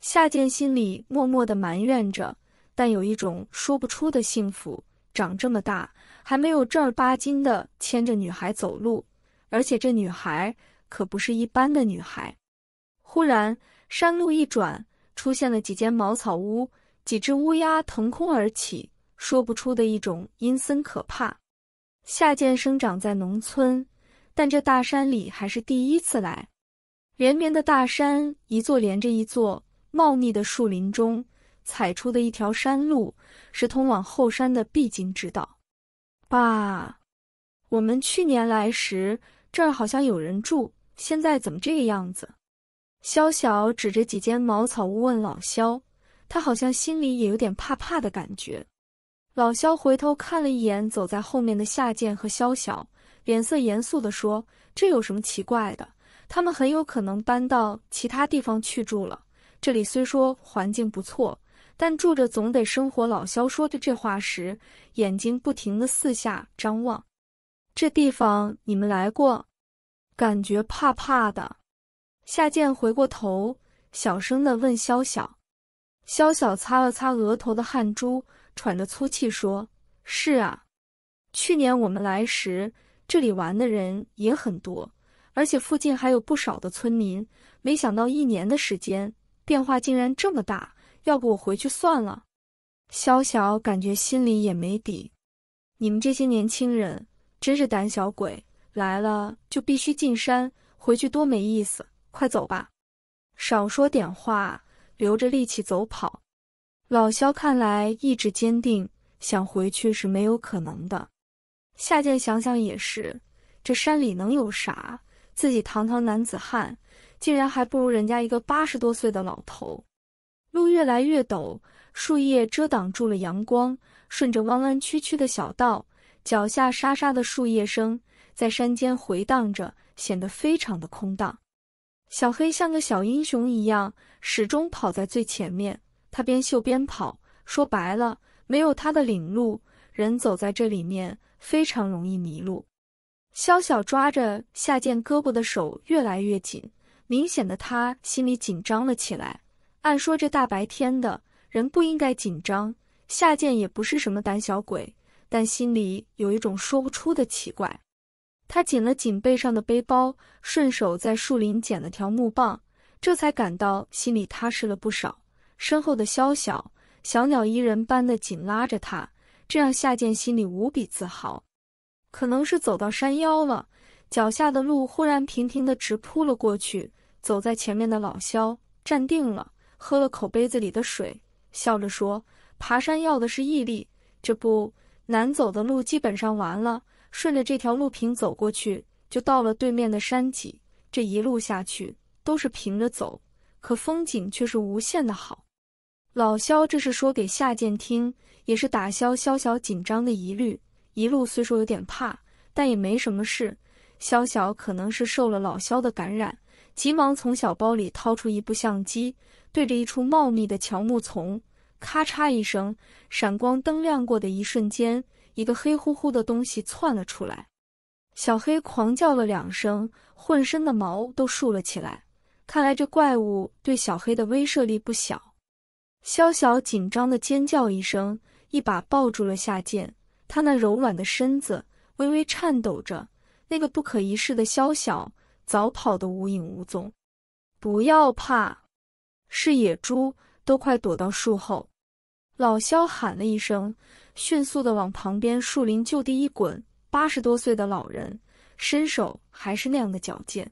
夏建心里默默的埋怨着，但有一种说不出的幸福。长这么大，还没有正儿八经的牵着女孩走路，而且这女孩可不是一般的女孩。忽然，山路一转，出现了几间茅草屋，几只乌鸦腾空而起。说不出的一种阴森可怕。夏建生长在农村，但这大山里还是第一次来。连绵的大山，一座连着一座，茂密的树林中，踩出的一条山路是通往后山的必经之道。爸，我们去年来时这儿好像有人住，现在怎么这个样子？萧小指着几间茅草屋问老萧，他好像心里也有点怕怕的感觉。老肖回头看了一眼走在后面的夏建和肖小，脸色严肃地说：“这有什么奇怪的？他们很有可能搬到其他地方去住了。这里虽说环境不错，但住着总得生活。”老肖说着这话时，眼睛不停地四下张望。这地方你们来过，感觉怕怕的。夏建回过头，小声地问肖小：“肖小，擦了擦额头的汗珠。”喘着粗气说：“是啊，去年我们来时，这里玩的人也很多，而且附近还有不少的村民。没想到一年的时间，变化竟然这么大。要不我回去算了。”萧小感觉心里也没底。你们这些年轻人真是胆小鬼，来了就必须进山，回去多没意思。快走吧，少说点话，留着力气走跑。老萧看来意志坚定，想回去是没有可能的。夏建想想也是，这山里能有啥？自己堂堂男子汉，竟然还不如人家一个八十多岁的老头。路越来越陡，树叶遮挡住了阳光，顺着弯弯曲曲的小道，脚下沙沙的树叶声在山间回荡着，显得非常的空荡。小黑像个小英雄一样，始终跑在最前面。他边嗅边跑，说白了，没有他的领路，人走在这里面非常容易迷路。萧潇抓着夏剑胳膊的手越来越紧，明显的他心里紧张了起来。按说这大白天的，人不应该紧张，夏剑也不是什么胆小鬼，但心里有一种说不出的奇怪。他紧了紧背上的背包，顺手在树林捡了条木棒，这才感到心里踏实了不少。身后的萧小小鸟依人般的紧拉着他，这让夏剑心里无比自豪。可能是走到山腰了，脚下的路忽然平平的直扑了过去。走在前面的老萧站定了，喝了口杯子里的水，笑着说：“爬山要的是毅力，这不难走的路基本上完了。顺着这条路平走过去，就到了对面的山脊。这一路下去都是平着走，可风景却是无限的好。”老肖这是说给夏剑听，也是打消肖小紧张的疑虑。一路虽说有点怕，但也没什么事。萧晓可能是受了老肖的感染，急忙从小包里掏出一部相机，对着一处茂密的乔木丛，咔嚓一声，闪光灯亮过的一瞬间，一个黑乎乎的东西窜了出来。小黑狂叫了两声，浑身的毛都竖了起来。看来这怪物对小黑的威慑力不小。萧晓紧张的尖叫一声，一把抱住了夏剑，他那柔软的身子微微颤抖着。那个不可一世的萧晓早跑得无影无踪。不要怕，是野猪，都快躲到树后。老肖喊了一声，迅速的往旁边树林就地一滚。八十多岁的老人，身手还是那样的矫健。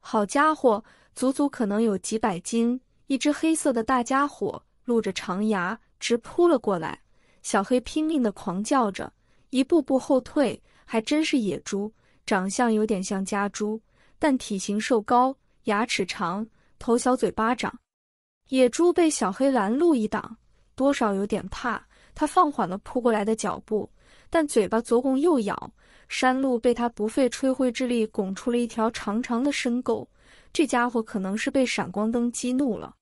好家伙，足足可能有几百斤，一只黑色的大家伙。露着长牙，直扑了过来。小黑拼命的狂叫着，一步步后退。还真是野猪，长相有点像家猪，但体型瘦高，牙齿长，头小，嘴巴长。野猪被小黑拦路一挡，多少有点怕，它放缓了扑过来的脚步，但嘴巴左拱右咬，山路被它不费吹灰之力拱出了一条长长的深沟。这家伙可能是被闪光灯激怒了。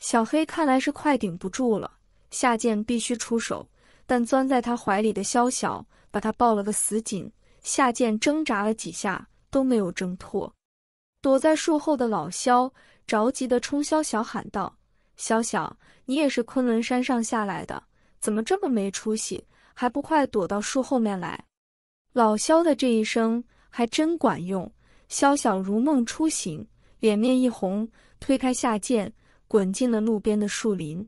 小黑看来是快顶不住了，夏剑必须出手。但钻在他怀里的萧小把他抱了个死紧，夏剑挣扎了几下都没有挣脱。躲在树后的老萧着急地冲萧小喊道：“萧小，你也是昆仑山上下来的，怎么这么没出息？还不快躲到树后面来！”老萧的这一声还真管用，萧小如梦初醒，脸面一红，推开夏剑。滚进了路边的树林，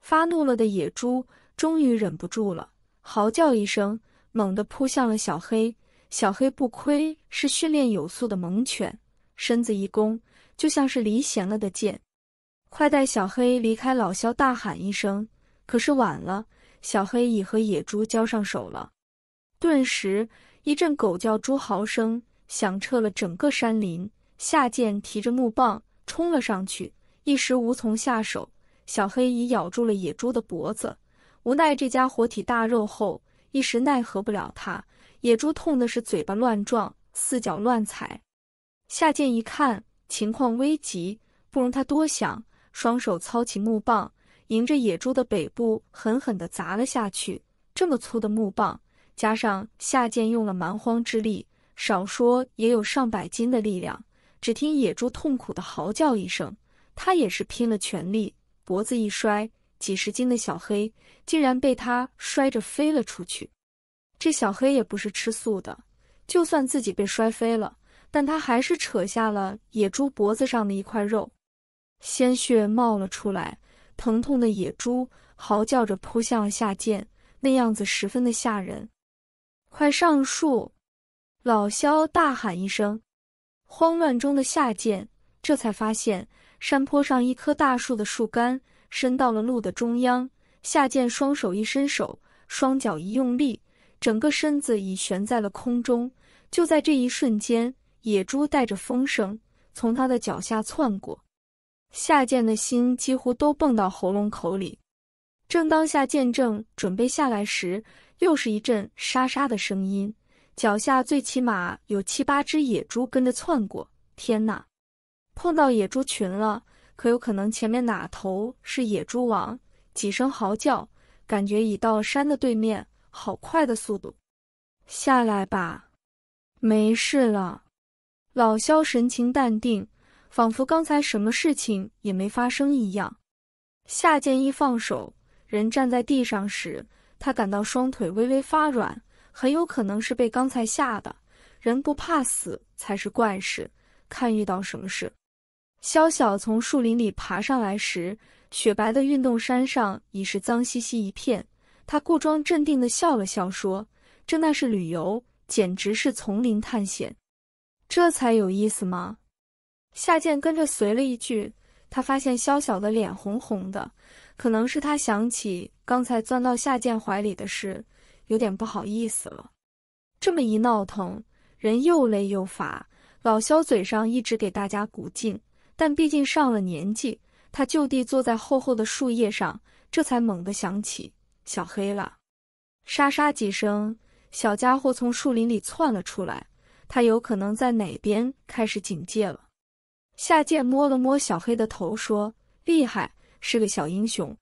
发怒了的野猪终于忍不住了，嚎叫一声，猛地扑向了小黑。小黑不亏是训练有素的猛犬，身子一弓，就像是离弦了的箭。快带小黑离开！老肖大喊一声，可是晚了，小黑已和野猪交上手了。顿时一阵狗叫、猪嚎声响彻了整个山林。下贱提着木棒冲了上去。一时无从下手，小黑已咬住了野猪的脖子，无奈这家伙体大肉厚，一时奈何不了他。野猪痛的是嘴巴乱撞，四脚乱踩。夏剑一看情况危急，不容他多想，双手操起木棒，迎着野猪的背部狠狠地砸了下去。这么粗的木棒，加上夏剑用了蛮荒之力，少说也有上百斤的力量。只听野猪痛苦地嚎叫一声。他也是拼了全力，脖子一摔，几十斤的小黑竟然被他摔着飞了出去。这小黑也不是吃素的，就算自己被摔飞了，但他还是扯下了野猪脖子上的一块肉，鲜血冒了出来。疼痛的野猪嚎叫着扑向了下贱，那样子十分的吓人。快上树！老肖大喊一声。慌乱中的下贱这才发现。山坡上一棵大树的树干伸到了路的中央，夏剑双手一伸手，双脚一用力，整个身子已悬在了空中。就在这一瞬间，野猪带着风声从他的脚下窜过，夏剑的心几乎都蹦到喉咙口里。正当下见正准备下来时，又是一阵沙沙的声音，脚下最起码有七八只野猪跟着窜过。天哪！碰到野猪群了，可有可能前面哪头是野猪王？几声嚎叫，感觉已到山的对面，好快的速度，下来吧，没事了。老肖神情淡定，仿佛刚才什么事情也没发生一样。夏建一放手，人站在地上时，他感到双腿微微发软，很有可能是被刚才吓的。人不怕死才是怪事，看遇到什么事。萧小从树林里爬上来时，雪白的运动衫上已是脏兮兮一片。他故装镇定地笑了笑，说：“这那是旅游，简直是丛林探险，这才有意思吗？”夏建跟着随了一句。他发现萧小的脸红红的，可能是他想起刚才钻到夏建怀里的事，有点不好意思了。这么一闹腾，人又累又乏。老肖嘴上一直给大家鼓劲。但毕竟上了年纪，他就地坐在厚厚的树叶上，这才猛地想起小黑了。沙沙几声，小家伙从树林里窜了出来。他有可能在哪边开始警戒了？夏剑摸了摸小黑的头，说：“厉害，是个小英雄。”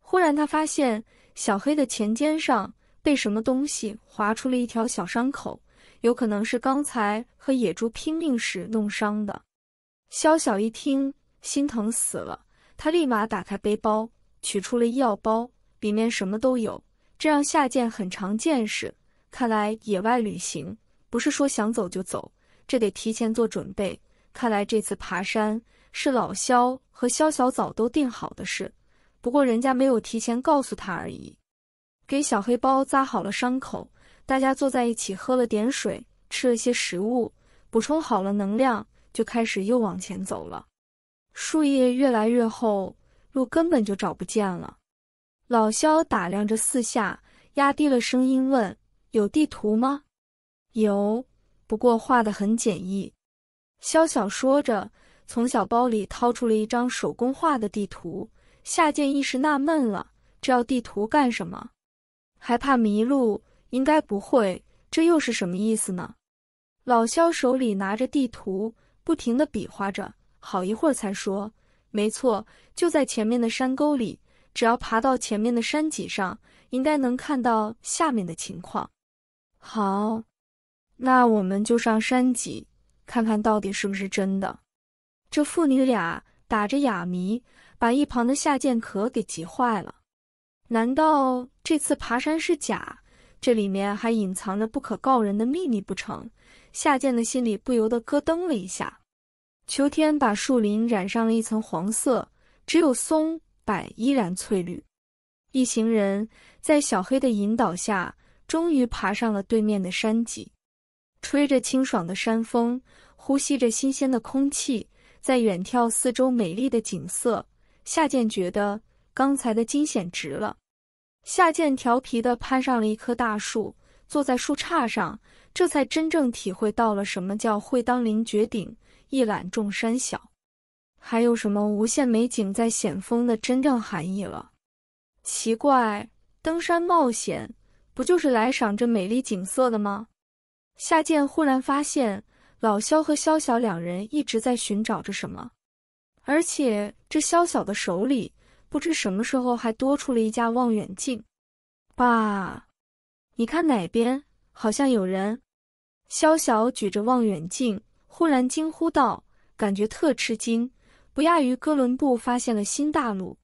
忽然，他发现小黑的前肩上被什么东西划出了一条小伤口，有可能是刚才和野猪拼命时弄伤的。肖小一听，心疼死了。他立马打开背包，取出了医药包，里面什么都有。这让夏健很长见识。看来野外旅行不是说想走就走，这得提前做准备。看来这次爬山是老肖和肖小早都定好的事，不过人家没有提前告诉他而已。给小黑包扎好了伤口，大家坐在一起喝了点水，吃了些食物，补充好了能量。就开始又往前走了，树叶越来越厚，路根本就找不见了。老肖打量着四下，压低了声音问：“有地图吗？”“有，不过画得很简易。”肖小说着，从小包里掏出了一张手工画的地图。夏剑一时纳闷了：“这要地图干什么？还怕迷路？应该不会。这又是什么意思呢？”老肖手里拿着地图。不停地比划着，好一会儿才说：“没错，就在前面的山沟里。只要爬到前面的山脊上，应该能看到下面的情况。好，那我们就上山脊看看到底是不是真的。”这父女俩打着哑谜，把一旁的夏剑可给急坏了。难道这次爬山是假？这里面还隐藏着不可告人的秘密不成？夏建的心里不由得咯噔了一下。秋天把树林染上了一层黄色，只有松柏依然翠绿。一行人在小黑的引导下，终于爬上了对面的山脊。吹着清爽的山风，呼吸着新鲜的空气，在远眺四周美丽的景色，夏健觉得刚才的惊险值了。夏健调皮的攀上了一棵大树，坐在树杈上，这才真正体会到了什么叫会当凌绝顶。一览众山小，还有什么无限美景在险峰的真正含义了？奇怪，登山冒险不就是来赏这美丽景色的吗？夏剑忽然发现，老肖和萧小两人一直在寻找着什么，而且这萧小的手里不知什么时候还多出了一架望远镜。爸，你看哪边，好像有人。萧小举着望远镜。忽然惊呼道：“感觉特吃惊，不亚于哥伦布发现了新大陆。”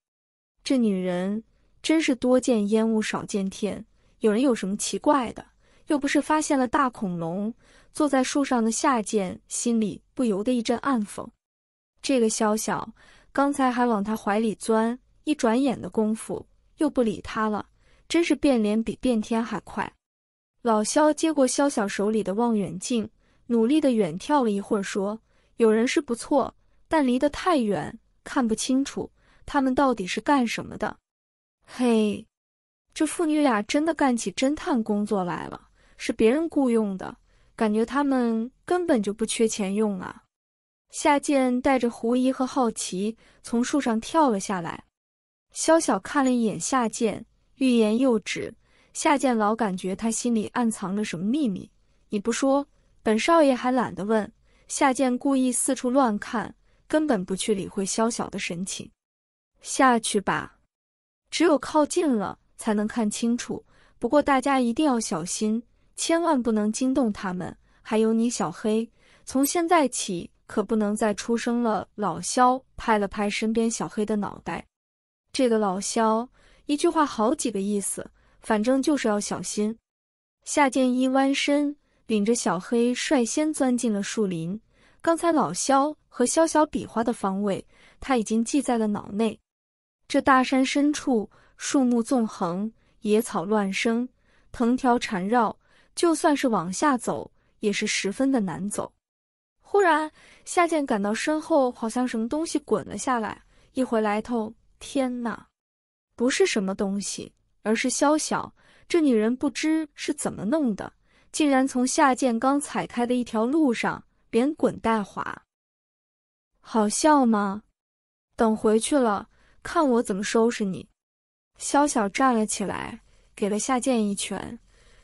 这女人真是多见烟雾少见天。有人有什么奇怪的，又不是发现了大恐龙。坐在树上的夏贱心里不由得一阵暗讽：“这个萧潇刚才还往他怀里钻，一转眼的功夫又不理他了，真是变脸比变天还快。”老肖接过萧潇手里的望远镜。努力的远眺了一会儿，说：“有人是不错，但离得太远，看不清楚他们到底是干什么的。”嘿，这父女俩真的干起侦探工作来了，是别人雇佣的，感觉他们根本就不缺钱用啊。夏剑带着狐疑和好奇从树上跳了下来。萧小看了一眼夏剑，欲言又止。夏剑老感觉他心里暗藏着什么秘密，你不说。本少爷还懒得问，夏剑故意四处乱看，根本不去理会萧小的神情。下去吧，只有靠近了才能看清楚。不过大家一定要小心，千万不能惊动他们。还有你，小黑，从现在起可不能再出声了。老萧拍了拍身边小黑的脑袋。这个老萧一句话好几个意思，反正就是要小心。夏剑一弯身。领着小黑率先钻进了树林。刚才老肖和肖小比划的方位，他已经记在了脑内。这大山深处，树木纵横，野草乱生，藤条缠绕，就算是往下走，也是十分的难走。忽然，夏剑感到身后好像什么东西滚了下来，一回来头，天哪，不是什么东西，而是萧小。这女人不知是怎么弄的。竟然从夏建刚踩开的一条路上连滚带滑，好笑吗？等回去了，看我怎么收拾你！肖小站了起来，给了夏建一拳，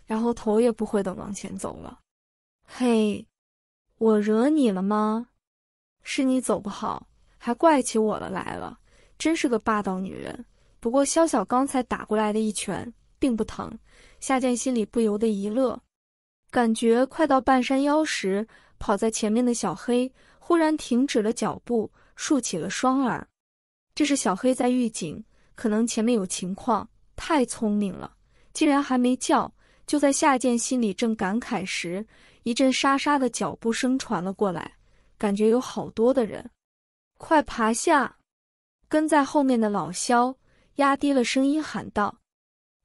然后头也不回的往前走了。嘿，我惹你了吗？是你走不好，还怪起我了来了，真是个霸道女人。不过肖小刚才打过来的一拳并不疼，夏建心里不由得一乐。感觉快到半山腰时，跑在前面的小黑忽然停止了脚步，竖起了双耳。这是小黑在预警，可能前面有情况。太聪明了，竟然还没叫。就在夏建心里正感慨时，一阵沙沙的脚步声传了过来，感觉有好多的人。快爬下！跟在后面的老肖压低了声音喊道。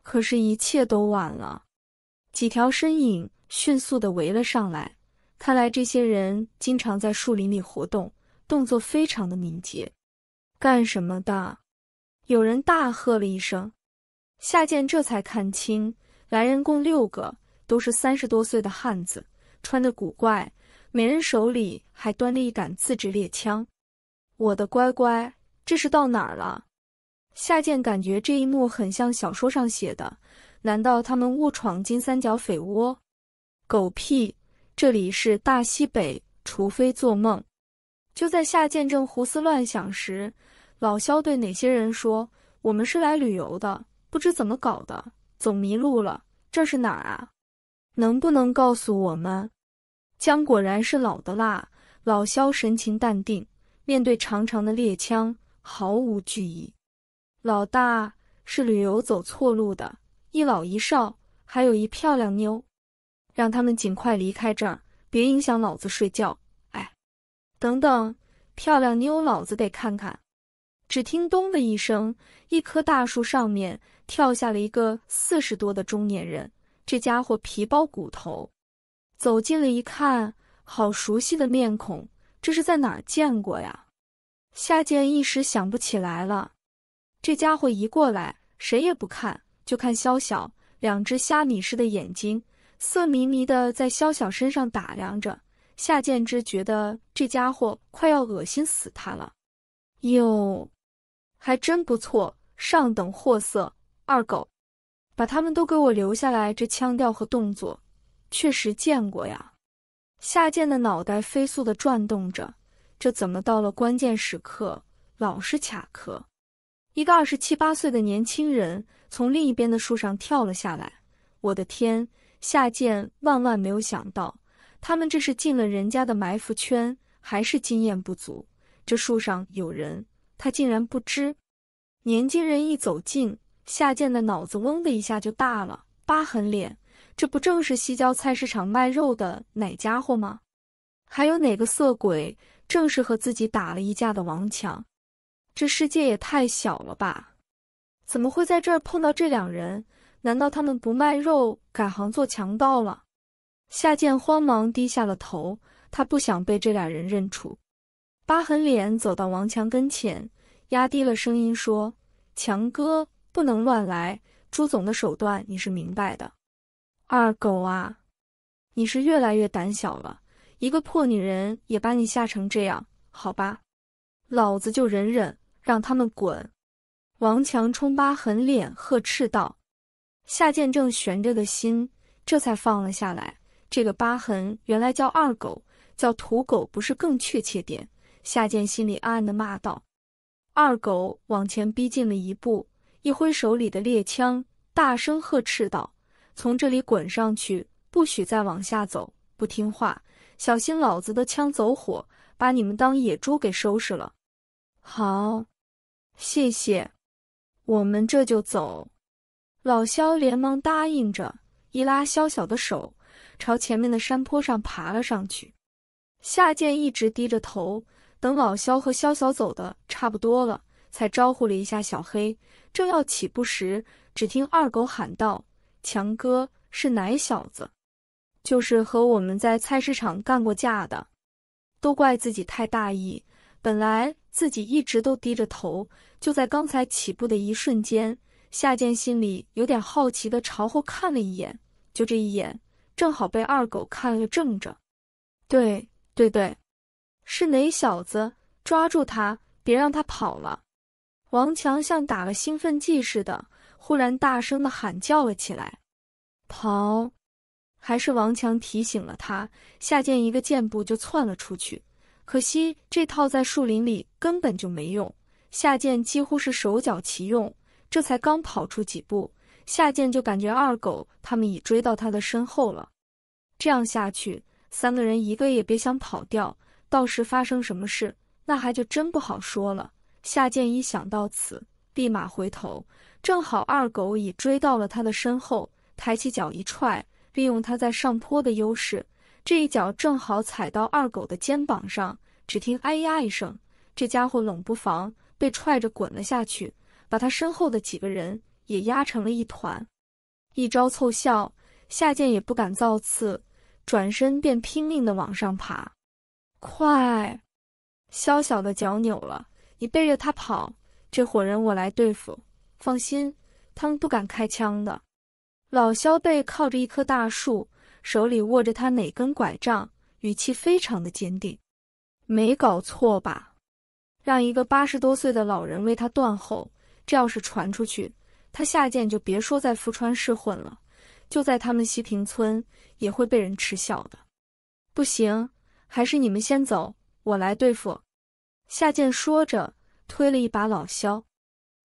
可是，一切都晚了。几条身影。迅速的围了上来，看来这些人经常在树林里活动，动作非常的敏捷。干什么的？有人大喝了一声。夏建这才看清，来人共六个，都是三十多岁的汉子，穿着古怪，每人手里还端着一杆自制猎枪。我的乖乖，这是到哪儿了？夏建感觉这一幕很像小说上写的，难道他们误闯金三角匪窝？狗屁！这里是大西北，除非做梦。就在夏建正胡思乱想时，老肖对哪些人说：“我们是来旅游的，不知怎么搞的，走迷路了。这是哪儿啊？能不能告诉我们？”姜果然是老的辣，老肖神情淡定，面对长长的猎枪毫无惧意。老大是旅游走错路的，一老一少，还有一漂亮妞。让他们尽快离开这儿，别影响老子睡觉。哎，等等，漂亮妞，老子得看看。只听咚的一声，一棵大树上面跳下了一个四十多的中年人。这家伙皮包骨头，走近了一看，好熟悉的面孔，这是在哪见过呀？夏见一时想不起来了。这家伙一过来，谁也不看，就看萧晓，两只虾米似的眼睛。色迷迷的在萧小身上打量着，夏建之觉得这家伙快要恶心死他了。哟，还真不错，上等货色。二狗，把他们都给我留下来。这腔调和动作，确实见过呀。夏建的脑袋飞速的转动着，这怎么到了关键时刻老是卡壳？一个二十七八岁的年轻人从另一边的树上跳了下来。我的天！夏建万万没有想到，他们这是进了人家的埋伏圈，还是经验不足？这树上有人，他竟然不知。年轻人一走近，夏建的脑子嗡的一下就大了。疤痕脸，这不正是西郊菜市场卖肉的哪家伙吗？还有哪个色鬼，正是和自己打了一架的王强。这世界也太小了吧？怎么会在这儿碰到这两人？难道他们不卖肉，改行做强盗了？夏建慌忙低下了头，他不想被这俩人认出。疤痕脸走到王强跟前，压低了声音说：“强哥，不能乱来，朱总的手段你是明白的。二狗啊，你是越来越胆小了，一个破女人也把你吓成这样，好吧？老子就忍忍，让他们滚！”王强冲疤痕脸呵斥道。夏剑正悬着的心，这才放了下来。这个疤痕原来叫二狗，叫土狗不是更确切点？夏剑心里暗暗的骂道。二狗往前逼近了一步，一挥手里的猎枪，大声呵斥道：“从这里滚上去，不许再往下走！不听话，小心老子的枪走火，把你们当野猪给收拾了！”好，谢谢，我们这就走。老肖连忙答应着，一拉肖小的手，朝前面的山坡上爬了上去。夏剑一直低着头，等老肖和肖小走的差不多了，才招呼了一下小黑，正要起步时，只听二狗喊道：“强哥是哪小子？就是和我们在菜市场干过架的。都怪自己太大意，本来自己一直都低着头，就在刚才起步的一瞬间。”夏建心里有点好奇的朝后看了一眼，就这一眼，正好被二狗看了正着。对对对，是哪小子？抓住他，别让他跑了！王强像打了兴奋剂似的，忽然大声的喊叫了起来：“跑！”还是王强提醒了他，夏建一个箭步就窜了出去。可惜这套在树林里根本就没用，夏建几乎是手脚齐用。这才刚跑出几步，夏剑就感觉二狗他们已追到他的身后了。这样下去，三个人一个也别想跑掉。到时发生什么事，那还就真不好说了。夏剑一想到此，立马回头，正好二狗已追到了他的身后，抬起脚一踹，利用他在上坡的优势，这一脚正好踩到二狗的肩膀上。只听哎呀一声，这家伙冷不防被踹着滚了下去。把他身后的几个人也压成了一团，一招凑效，夏贱也不敢造次，转身便拼命的往上爬。快，肖小的脚扭了，你背着他跑，这伙人我来对付。放心，他们不敢开枪的。老肖背靠着一棵大树，手里握着他哪根拐杖，语气非常的坚定。没搞错吧？让一个八十多岁的老人为他断后。这要是传出去，他夏建就别说在富川市混了，就在他们西平村也会被人耻笑的。不行，还是你们先走，我来对付夏建。说着，推了一把老肖。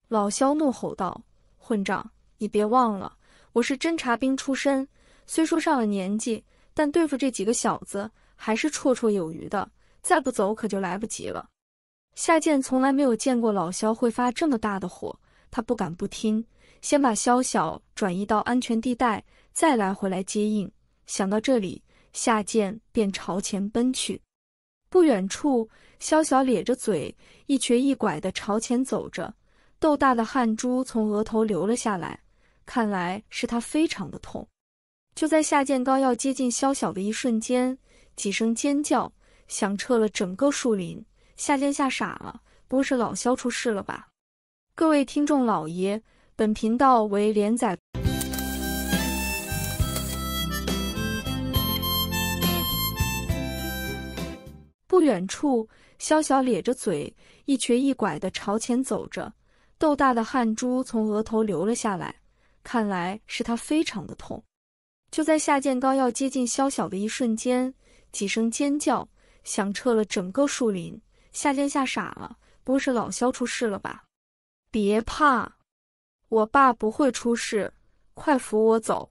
老肖怒吼道：“混账！你别忘了，我是侦察兵出身，虽说上了年纪，但对付这几个小子还是绰绰有余的。再不走，可就来不及了。”夏建从来没有见过老肖会发这么大的火，他不敢不听，先把肖小转移到安全地带，再来回来接应。想到这里，夏建便朝前奔去。不远处，肖小咧着嘴，一瘸一拐的朝前走着，豆大的汗珠从额头流了下来，看来是他非常的痛。就在夏建刚要接近肖小的一瞬间，几声尖叫响彻了整个树林。夏剑吓傻了，不会是老肖出事了吧？各位听众老爷，本频道为连载。不远处，肖小咧着嘴，一瘸一拐的朝前走着，豆大的汗珠从额头流了下来，看来是他非常的痛。就在夏建刚要接近肖小的一瞬间，几声尖叫响彻了整个树林。夏见吓傻了，不会是老肖出事了吧？别怕，我爸不会出事，快扶我走。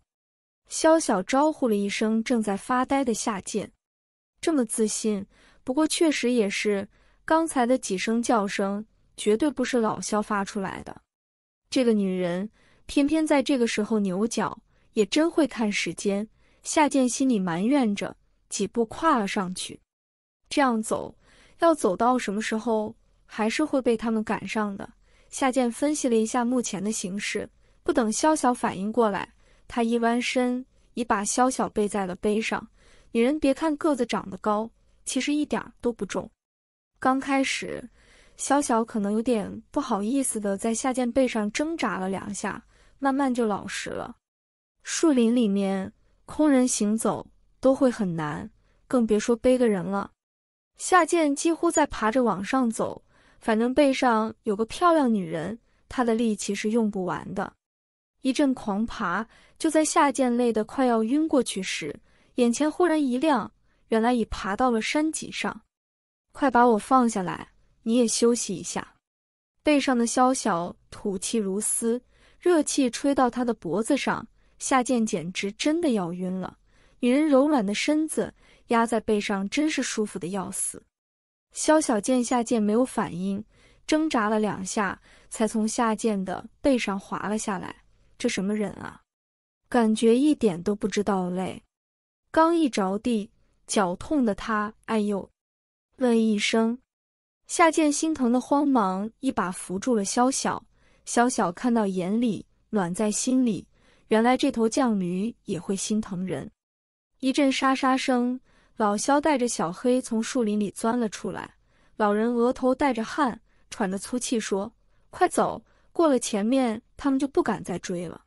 肖晓招呼了一声，正在发呆的夏剑，这么自信。不过确实也是，刚才的几声叫声绝对不是老肖发出来的。这个女人偏偏在这个时候牛角，也真会看时间。夏剑心里埋怨着，几步跨了上去，这样走。要走到什么时候，还是会被他们赶上的。夏见分析了一下目前的形势，不等萧小反应过来，他一弯身，已把萧小背在了背上。女人别看个子长得高，其实一点都不重。刚开始，萧小可能有点不好意思的，在夏建背上挣扎了两下，慢慢就老实了。树林里面，空人行走都会很难，更别说背个人了。夏剑几乎在爬着往上走，反正背上有个漂亮女人，他的力气是用不完的。一阵狂爬，就在夏剑累得快要晕过去时，眼前忽然一亮，原来已爬到了山脊上。快把我放下来，你也休息一下。背上的萧小吐气如丝，热气吹到他的脖子上，夏剑简直真的要晕了。女人柔软的身子。压在背上真是舒服的要死。萧小见下贱没有反应，挣扎了两下，才从下贱的背上滑了下来。这什么人啊？感觉一点都不知道累。刚一着地，脚痛的他哎呦，问一声。下贱心疼的慌忙一把扶住了萧小。萧小看到眼里暖在心里，原来这头犟驴也会心疼人。一阵沙沙声。老肖带着小黑从树林里钻了出来。老人额头带着汗，喘着粗气说：“快走，过了前面，他们就不敢再追了。”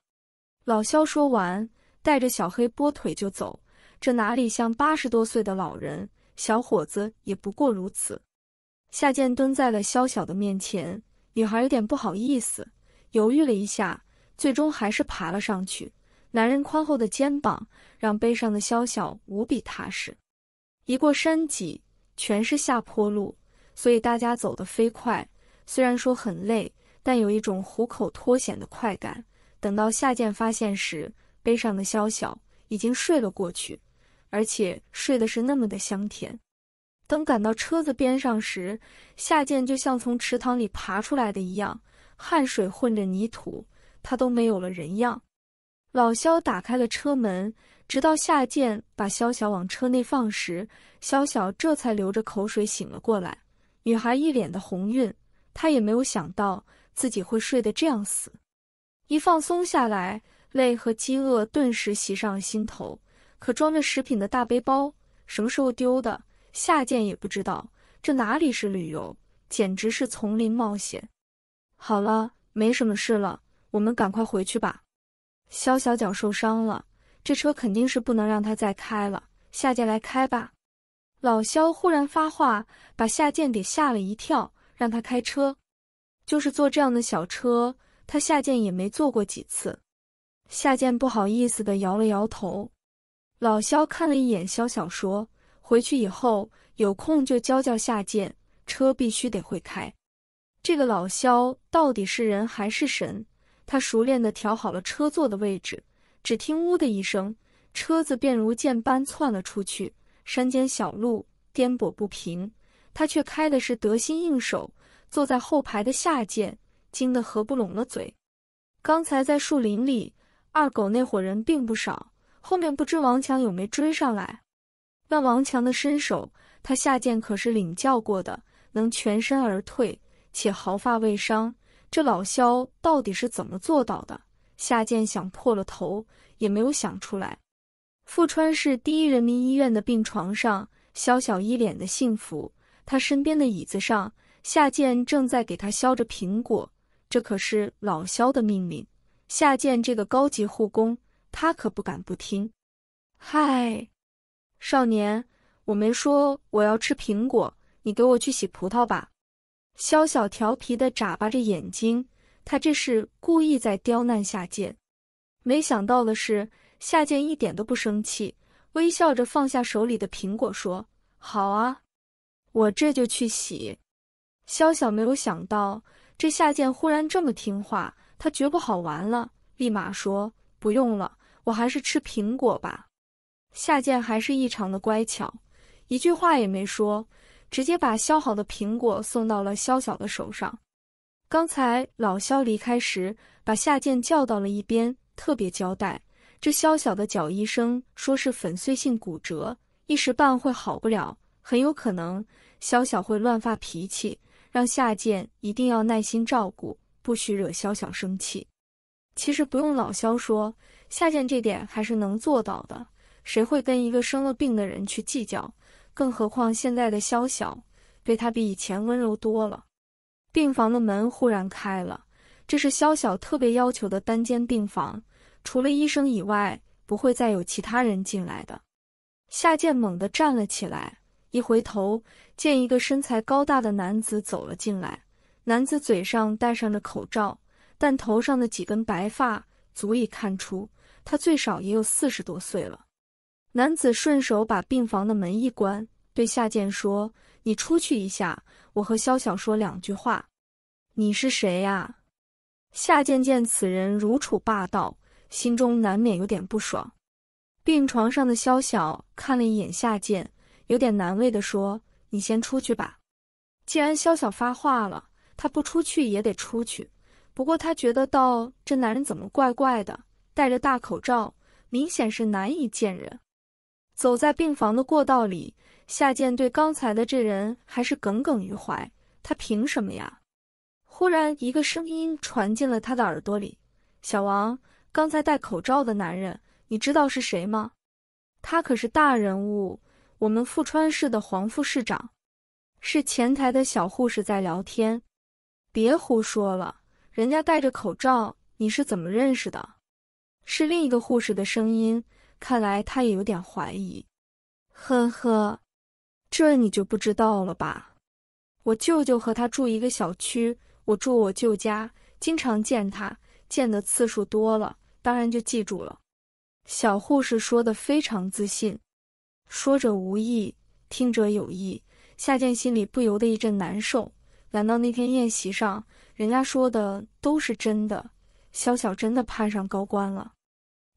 老肖说完，带着小黑拨腿就走。这哪里像八十多岁的老人？小伙子也不过如此。夏建蹲在了肖小的面前，女孩有点不好意思，犹豫了一下，最终还是爬了上去。男人宽厚的肩膀让背上的肖小无比踏实。一过山脊，全是下坡路，所以大家走得飞快。虽然说很累，但有一种虎口脱险的快感。等到夏建发现时，背上的萧晓已经睡了过去，而且睡的是那么的香甜。等赶到车子边上时，夏建就像从池塘里爬出来的一样，汗水混着泥土，他都没有了人样。老肖打开了车门。直到夏剑把肖小往车内放时，肖小这才流着口水醒了过来。女孩一脸的红晕，她也没有想到自己会睡得这样死。一放松下来，累和饥饿顿时袭上心头。可装着食品的大背包什么时候丢的？夏剑也不知道。这哪里是旅游，简直是丛林冒险。好了，没什么事了，我们赶快回去吧。肖小脚受伤了。这车肯定是不能让他再开了，夏建来开吧。老肖忽然发话，把夏贱给吓了一跳。让他开车，就是坐这样的小车，他夏贱也没坐过几次。夏贱不好意思的摇了摇头。老肖看了一眼肖小说：“回去以后有空就教教夏贱，车必须得会开。”这个老肖到底是人还是神？他熟练的调好了车座的位置。只听“呜”的一声，车子便如箭般窜了出去。山间小路颠簸不平，他却开的是得心应手。坐在后排的下贱惊得合不拢了嘴。刚才在树林里，二狗那伙人并不少，后面不知王强有没追上来。那王强的身手，他下贱可是领教过的，能全身而退且毫发未伤，这老肖到底是怎么做到的？夏建想破了头也没有想出来。富川市第一人民医院的病床上，肖小一脸的幸福。他身边的椅子上，夏建正在给他削着苹果。这可是老肖的命令，夏建这个高级护工，他可不敢不听。嗨，少年，我没说我要吃苹果，你给我去洗葡萄吧。肖小调皮的眨巴着眼睛。他这是故意在刁难夏剑，没想到的是，夏剑一点都不生气，微笑着放下手里的苹果，说：“好啊，我这就去洗。”萧小没有想到这夏建忽然这么听话，他绝不好玩了，立马说：“不用了，我还是吃苹果吧。”夏建还是异常的乖巧，一句话也没说，直接把削好的苹果送到了萧小的手上。刚才老肖离开时，把夏剑叫到了一边，特别交代：这萧小的脚医生说是粉碎性骨折，一时半会好不了，很有可能萧小会乱发脾气，让夏剑一定要耐心照顾，不许惹萧小生气。其实不用老萧说，夏剑这点还是能做到的。谁会跟一个生了病的人去计较？更何况现在的萧小对他比以前温柔多了。病房的门忽然开了，这是肖晓特别要求的单间病房，除了医生以外，不会再有其他人进来的。夏建猛地站了起来，一回头见一个身材高大的男子走了进来。男子嘴上戴上了口罩，但头上的几根白发足以看出他最少也有四十多岁了。男子顺手把病房的门一关，对夏建说：“你出去一下。”我和萧小说两句话，你是谁呀？夏见见此人如处霸道，心中难免有点不爽。病床上的萧小看了一眼夏见，有点难为的说：“你先出去吧。”既然萧小发话了，他不出去也得出去。不过他觉得到这男人怎么怪怪的，戴着大口罩，明显是难以见人。走在病房的过道里，夏建对刚才的这人还是耿耿于怀。他凭什么呀？忽然，一个声音传进了他的耳朵里：“小王，刚才戴口罩的男人，你知道是谁吗？他可是大人物，我们富川市的黄副市长。”是前台的小护士在聊天：“别胡说了，人家戴着口罩，你是怎么认识的？”是另一个护士的声音。看来他也有点怀疑，呵呵，这你就不知道了吧？我舅舅和他住一个小区，我住我舅家，经常见他，见的次数多了，当然就记住了。小护士说的非常自信，说者无意，听者有意。夏建心里不由得一阵难受。难道那天宴席上人家说的都是真的？小小真的攀上高官了？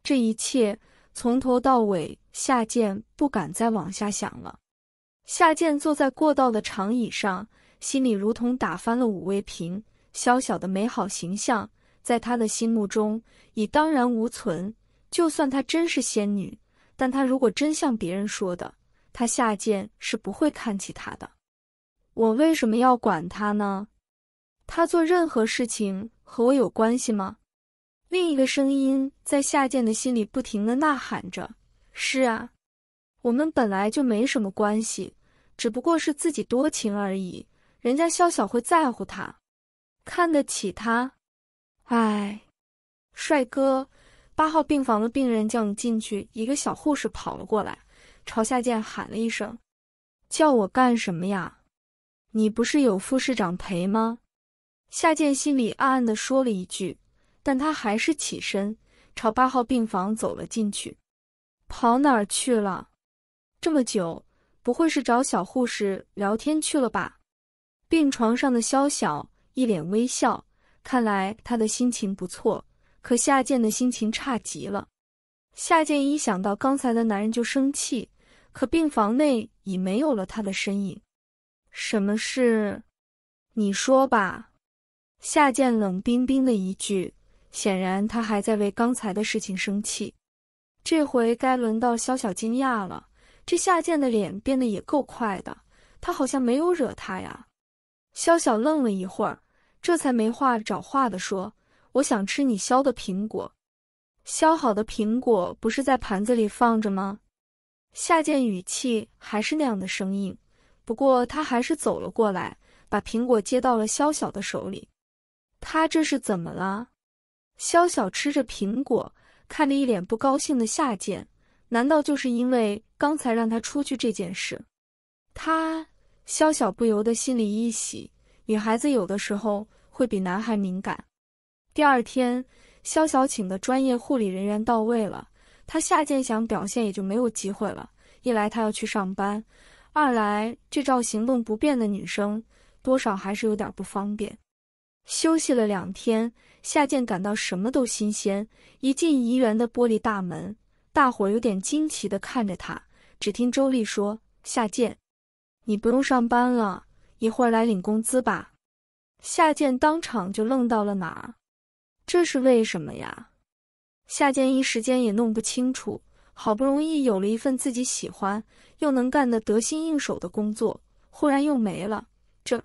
这一切？从头到尾，夏剑不敢再往下想了。夏剑坐在过道的长椅上，心里如同打翻了五味瓶。小小的美好形象，在他的心目中已荡然无存。就算她真是仙女，但她如果真像别人说的，她夏剑是不会看起她的。我为什么要管她呢？她做任何事情和我有关系吗？另一个声音在夏剑的心里不停的呐喊着：“是啊，我们本来就没什么关系，只不过是自己多情而已。人家潇潇会在乎他，看得起他。哎，帅哥，八号病房的病人叫你进去。”一个小护士跑了过来，朝夏剑喊了一声：“叫我干什么呀？你不是有副市长陪吗？”夏剑心里暗暗的说了一句。但他还是起身，朝八号病房走了进去。跑哪儿去了？这么久，不会是找小护士聊天去了吧？病床上的肖晓一脸微笑，看来他的心情不错。可夏建的心情差极了。夏建一想到刚才的男人就生气，可病房内已没有了他的身影。什么事？你说吧。夏建冷冰冰的一句。显然他还在为刚才的事情生气，这回该轮到肖小惊讶了。这夏贱的脸变得也够快的，他好像没有惹他呀。肖小愣了一会儿，这才没话找话的说：“我想吃你削的苹果，削好的苹果不是在盘子里放着吗？”夏贱语气还是那样的生硬，不过他还是走了过来，把苹果接到了肖小的手里。他这是怎么了？肖小吃着苹果，看着一脸不高兴的夏建，难道就是因为刚才让他出去这件事？他肖小不由得心里一喜，女孩子有的时候会比男孩敏感。第二天，肖小请的专业护理人员到位了，他夏建想表现也就没有机会了。一来他要去上班，二来这照行动不便的女生，多少还是有点不方便。休息了两天。夏建感到什么都新鲜，一进怡园的玻璃大门，大伙儿有点惊奇地看着他。只听周丽说：“夏建，你不用上班了，一会儿来领工资吧。”夏建当场就愣到了哪儿，这是为什么呀？夏建一时间也弄不清楚。好不容易有了一份自己喜欢又能干的得心应手的工作，忽然又没了，这……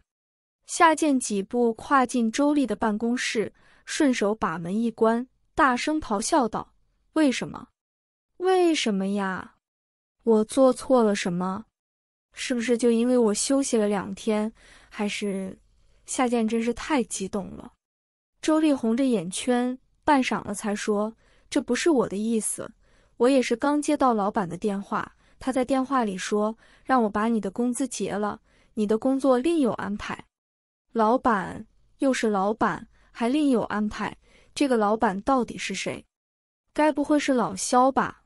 夏建几步跨进周丽的办公室。顺手把门一关，大声咆哮道：“为什么？为什么呀？我做错了什么？是不是就因为我休息了两天？还是夏建真是太激动了？”周丽红着眼圈，半晌了才说：“这不是我的意思，我也是刚接到老板的电话，他在电话里说让我把你的工资结了，你的工作另有安排。”老板，又是老板。还另有安排，这个老板到底是谁？该不会是老肖吧？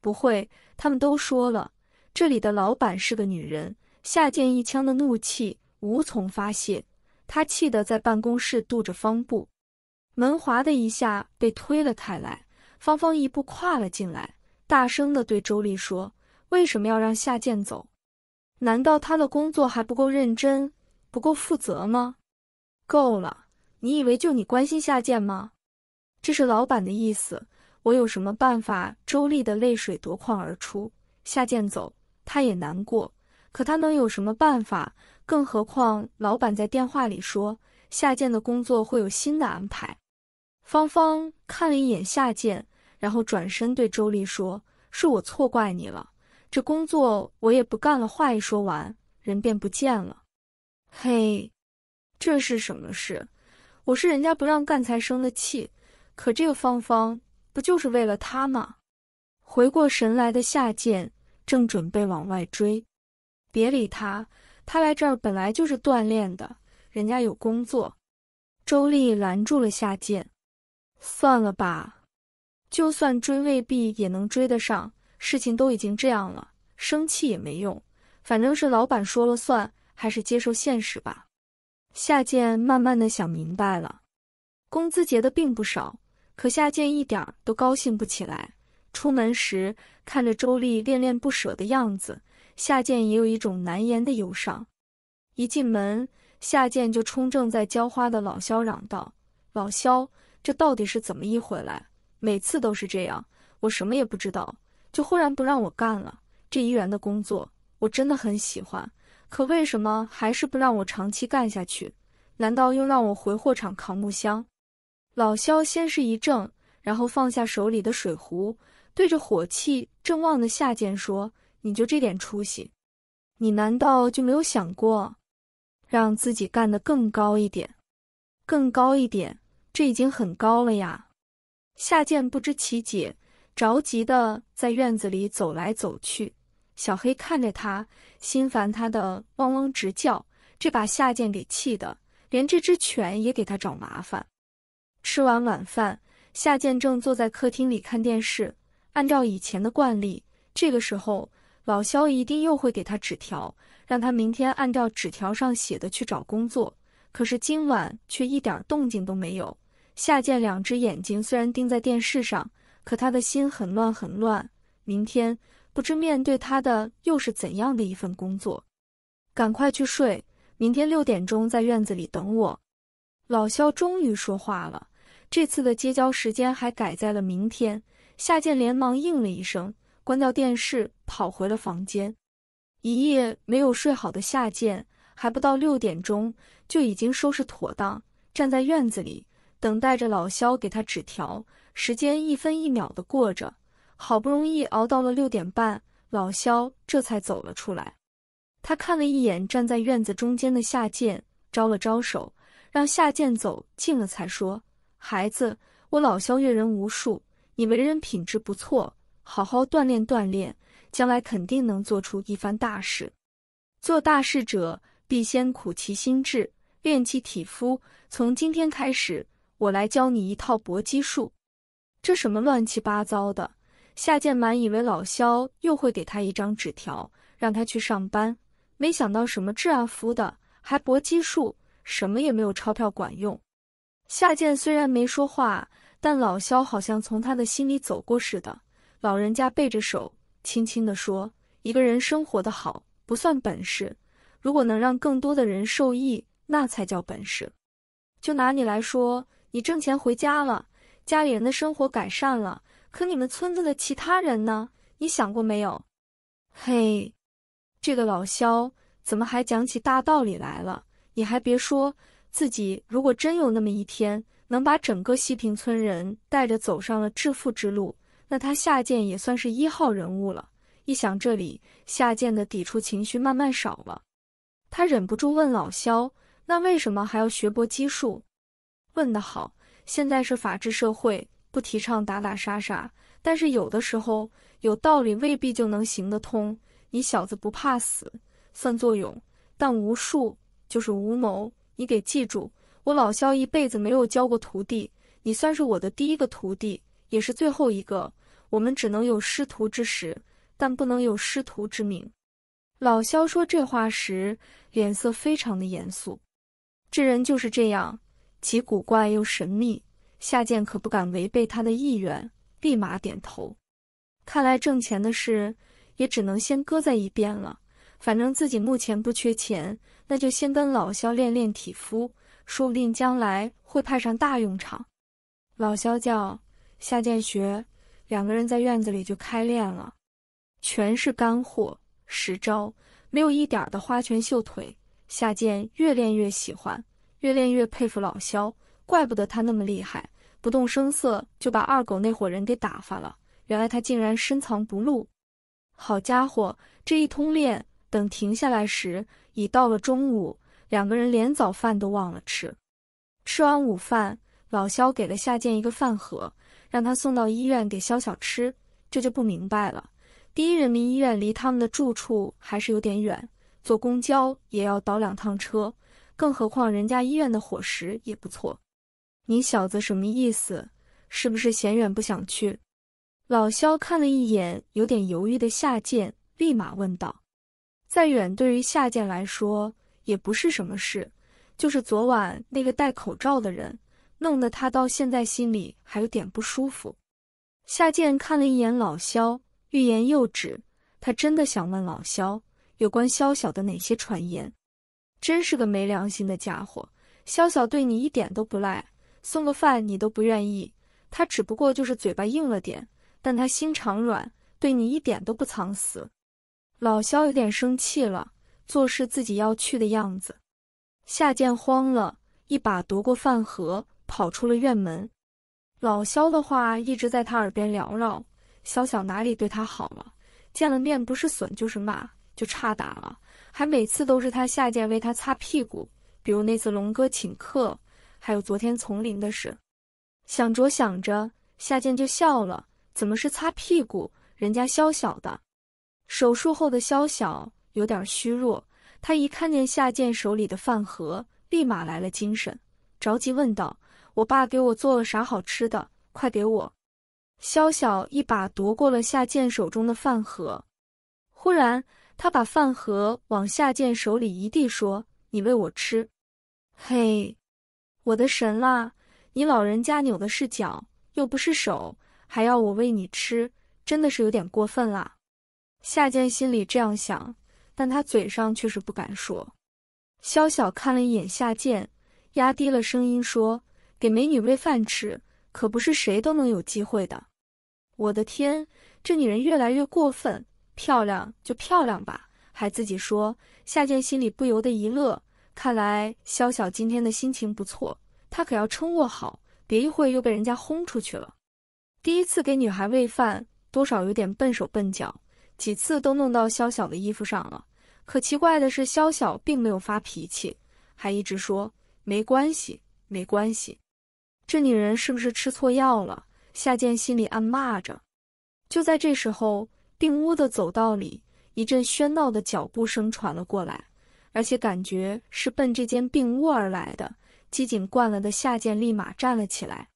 不会，他们都说了，这里的老板是个女人。夏建一腔的怒气无从发泄，他气得在办公室踱着方步。门“哗”的一下被推了开来，芳芳一步跨了进来，大声的对周丽说：“为什么要让夏建走？难道他的工作还不够认真，不够负责吗？”够了。你以为就你关心夏建吗？这是老板的意思，我有什么办法？周丽的泪水夺眶而出。夏建走，她也难过，可她能有什么办法？更何况老板在电话里说，夏建的工作会有新的安排。芳芳看了一眼夏建，然后转身对周丽说：“是我错怪你了，这工作我也不干了。”话一说完，人便不见了。嘿，这是什么事？我是人家不让干才生的气，可这个芳芳不就是为了他吗？回过神来的夏建正准备往外追，别理他，他来这儿本来就是锻炼的，人家有工作。周丽拦住了夏建，算了吧，就算追未必也能追得上，事情都已经这样了，生气也没用，反正是老板说了算，还是接受现实吧。夏建慢慢的想明白了，工资结的并不少，可夏建一点都高兴不起来。出门时看着周丽恋恋不舍的样子，夏建也有一种难言的忧伤。一进门，夏建就冲正在浇花的老肖嚷道：“老肖，这到底是怎么一回来？每次都是这样，我什么也不知道，就忽然不让我干了。这一员的工作，我真的很喜欢。”可为什么还是不让我长期干下去？难道又让我回货场扛木箱？老肖先是一怔，然后放下手里的水壶，对着火气正旺的夏建说：“你就这点出息？你难道就没有想过让自己干得更高一点？更高一点？这已经很高了呀！”夏建不知其解，着急的在院子里走来走去。小黑看着他。心烦，他的汪汪直叫，这把夏剑给气的，连这只犬也给他找麻烦。吃完晚饭，夏剑正坐在客厅里看电视。按照以前的惯例，这个时候老肖一定又会给他纸条，让他明天按照纸条上写的去找工作。可是今晚却一点动静都没有。夏剑两只眼睛虽然盯在电视上，可他的心很乱很乱。明天。不知面对他的又是怎样的一份工作，赶快去睡，明天六点钟在院子里等我。老肖终于说话了，这次的接交时间还改在了明天。夏建连忙应了一声，关掉电视，跑回了房间。一夜没有睡好的夏建，还不到六点钟就已经收拾妥当，站在院子里等待着老肖给他纸条。时间一分一秒的过着。好不容易熬到了六点半，老肖这才走了出来。他看了一眼站在院子中间的夏建，招了招手，让夏建走近了才说：“孩子，我老肖阅人无数，你为人品质不错，好好锻炼锻炼，将来肯定能做出一番大事。做大事者，必先苦其心志，练其体肤。从今天开始，我来教你一套搏击术。这什么乱七八糟的？”夏建满以为老肖又会给他一张纸条，让他去上班。没想到什么治安服的，还搏击术，什么也没有，钞票管用。夏建虽然没说话，但老肖好像从他的心里走过似的。老人家背着手，轻轻地说：“一个人生活的好不算本事，如果能让更多的人受益，那才叫本事。就拿你来说，你挣钱回家了，家里人的生活改善了。”可你们村子的其他人呢？你想过没有？嘿，这个老肖怎么还讲起大道理来了？你还别说，自己如果真有那么一天，能把整个西平村人带着走上了致富之路，那他下贱也算是一号人物了。一想这里，下贱的抵触情绪慢慢少了，他忍不住问老肖：“那为什么还要学搏击术？”问得好，现在是法治社会。不提倡打打杀杀，但是有的时候有道理未必就能行得通。你小子不怕死，算作勇，但无术就是无谋，你给记住。我老肖一辈子没有教过徒弟，你算是我的第一个徒弟，也是最后一个。我们只能有师徒之实，但不能有师徒之名。老肖说这话时，脸色非常的严肃。这人就是这样，既古怪又神秘。夏健可不敢违背他的意愿，立马点头。看来挣钱的事也只能先搁在一边了。反正自己目前不缺钱，那就先跟老肖练练体肤，说不定将来会派上大用场。老肖叫夏建学，两个人在院子里就开练了，全是干货实招，没有一点的花拳绣腿。夏建越练越喜欢，越练越佩服老肖。怪不得他那么厉害，不动声色就把二狗那伙人给打发了。原来他竟然深藏不露。好家伙，这一通练，等停下来时已到了中午，两个人连早饭都忘了吃。吃完午饭，老肖给了夏建一个饭盒，让他送到医院给肖小吃。这就不明白了。第一人民医院离他们的住处还是有点远，坐公交也要倒两趟车，更何况人家医院的伙食也不错。你小子什么意思？是不是嫌远不想去？老肖看了一眼有点犹豫的夏建，立马问道：“再远对于夏建来说也不是什么事，就是昨晚那个戴口罩的人，弄得他到现在心里还有点不舒服。”夏建看了一眼老肖，欲言又止。他真的想问老肖有关肖小的哪些传言。真是个没良心的家伙，肖小对你一点都不赖。送个饭你都不愿意，他只不过就是嘴巴硬了点，但他心肠软，对你一点都不藏私。老肖有点生气了，做事自己要去的样子。夏建慌了，一把夺过饭盒，跑出了院门。老肖的话一直在他耳边缭绕。小小哪里对他好了？见了面不是损就是骂，就差打了，还每次都是他夏建为他擦屁股。比如那次龙哥请客。还有昨天丛林的事，想着想着，夏健就笑了。怎么是擦屁股？人家潇潇的手术后的潇潇有点虚弱，他一看见夏健手里的饭盒，立马来了精神，着急问道：“我爸给我做了啥好吃的？快给我！”潇潇一把夺过了夏健手中的饭盒，忽然他把饭盒往夏健手里一递，说：“你喂我吃。”嘿。我的神啦！你老人家扭的是脚，又不是手，还要我喂你吃，真的是有点过分啦。夏建心里这样想，但他嘴上却是不敢说。萧小看了一眼夏建，压低了声音说：“给美女喂饭吃，可不是谁都能有机会的。”我的天，这女人越来越过分，漂亮就漂亮吧，还自己说。夏建心里不由得一乐。看来萧小今天的心情不错，他可要撑握好，别一会又被人家轰出去了。第一次给女孩喂饭，多少有点笨手笨脚，几次都弄到萧小的衣服上了。可奇怪的是，萧小并没有发脾气，还一直说没关系，没关系。这女人是不是吃错药了？夏建心里暗骂着。就在这时候，病屋的走道里一阵喧闹的脚步声传了过来。而且感觉是奔这间病屋而来的。机警惯了的夏健立马站了起来。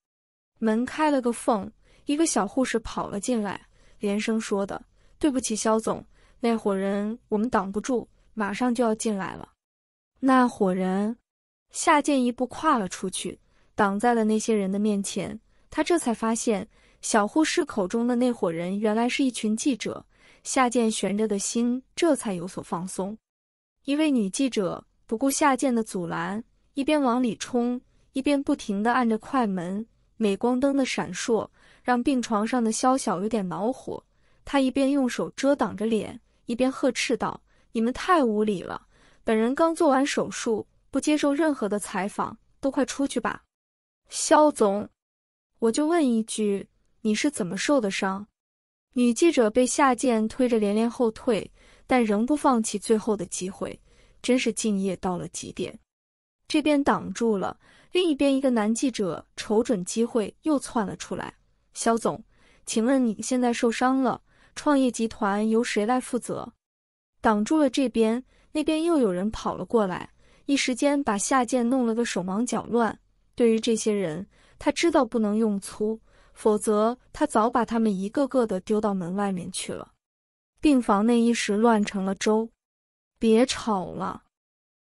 门开了个缝，一个小护士跑了进来，连声说的：“对不起，肖总，那伙人我们挡不住，马上就要进来了。”那伙人，夏健一步跨了出去，挡在了那些人的面前。他这才发现，小护士口中的那伙人原来是一群记者。夏健悬着的心这才有所放松。一位女记者不顾夏剑的阻拦，一边往里冲，一边不停的按着快门。镁光灯的闪烁让病床上的肖晓有点恼火，他一边用手遮挡着脸，一边呵斥道：“你们太无理了，本人刚做完手术，不接受任何的采访，都快出去吧。”肖总，我就问一句，你是怎么受的伤？女记者被夏建推着连连后退。但仍不放弃最后的机会，真是敬业到了极点。这边挡住了，另一边一个男记者瞅准机会又窜了出来。肖总，请问你现在受伤了，创业集团由谁来负责？挡住了这边，那边又有人跑了过来，一时间把夏建弄了个手忙脚乱。对于这些人，他知道不能用粗，否则他早把他们一个个的丢到门外面去了。病房内一时乱成了粥，别吵了！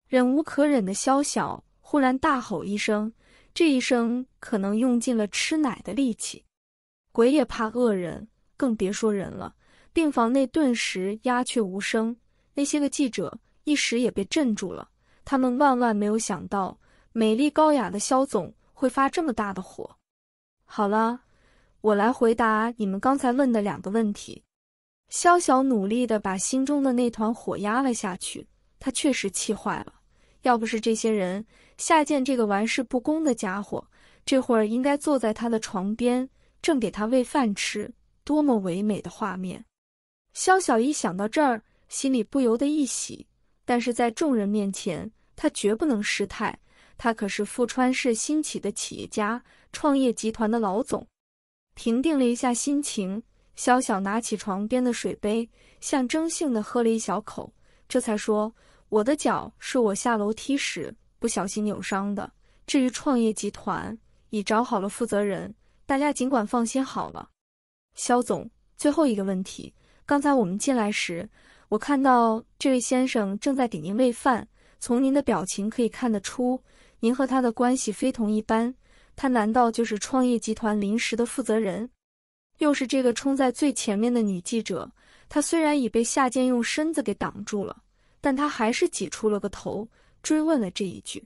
忍无可忍的肖晓忽然大吼一声，这一声可能用尽了吃奶的力气。鬼也怕恶人，更别说人了。病房内顿时鸦雀无声，那些个记者一时也被镇住了。他们万万没有想到，美丽高雅的肖总会发这么大的火。好了，我来回答你们刚才问的两个问题。萧小努力的把心中的那团火压了下去，他确实气坏了。要不是这些人下贱，这个玩世不恭的家伙，这会儿应该坐在他的床边，正给他喂饭吃，多么唯美的画面！萧小一想到这儿，心里不由得一喜。但是在众人面前，他绝不能失态。他可是富川市新起的企业家、创业集团的老总。平定了一下心情。肖小拿起床边的水杯，象征性的喝了一小口，这才说：“我的脚是我下楼梯时不小心扭伤的。至于创业集团，已找好了负责人，大家尽管放心好了。”肖总，最后一个问题，刚才我们进来时，我看到这位先生正在给您喂饭，从您的表情可以看得出，您和他的关系非同一般。他难道就是创业集团临时的负责人？又是这个冲在最前面的女记者，她虽然已被夏建用身子给挡住了，但她还是挤出了个头，追问了这一句：“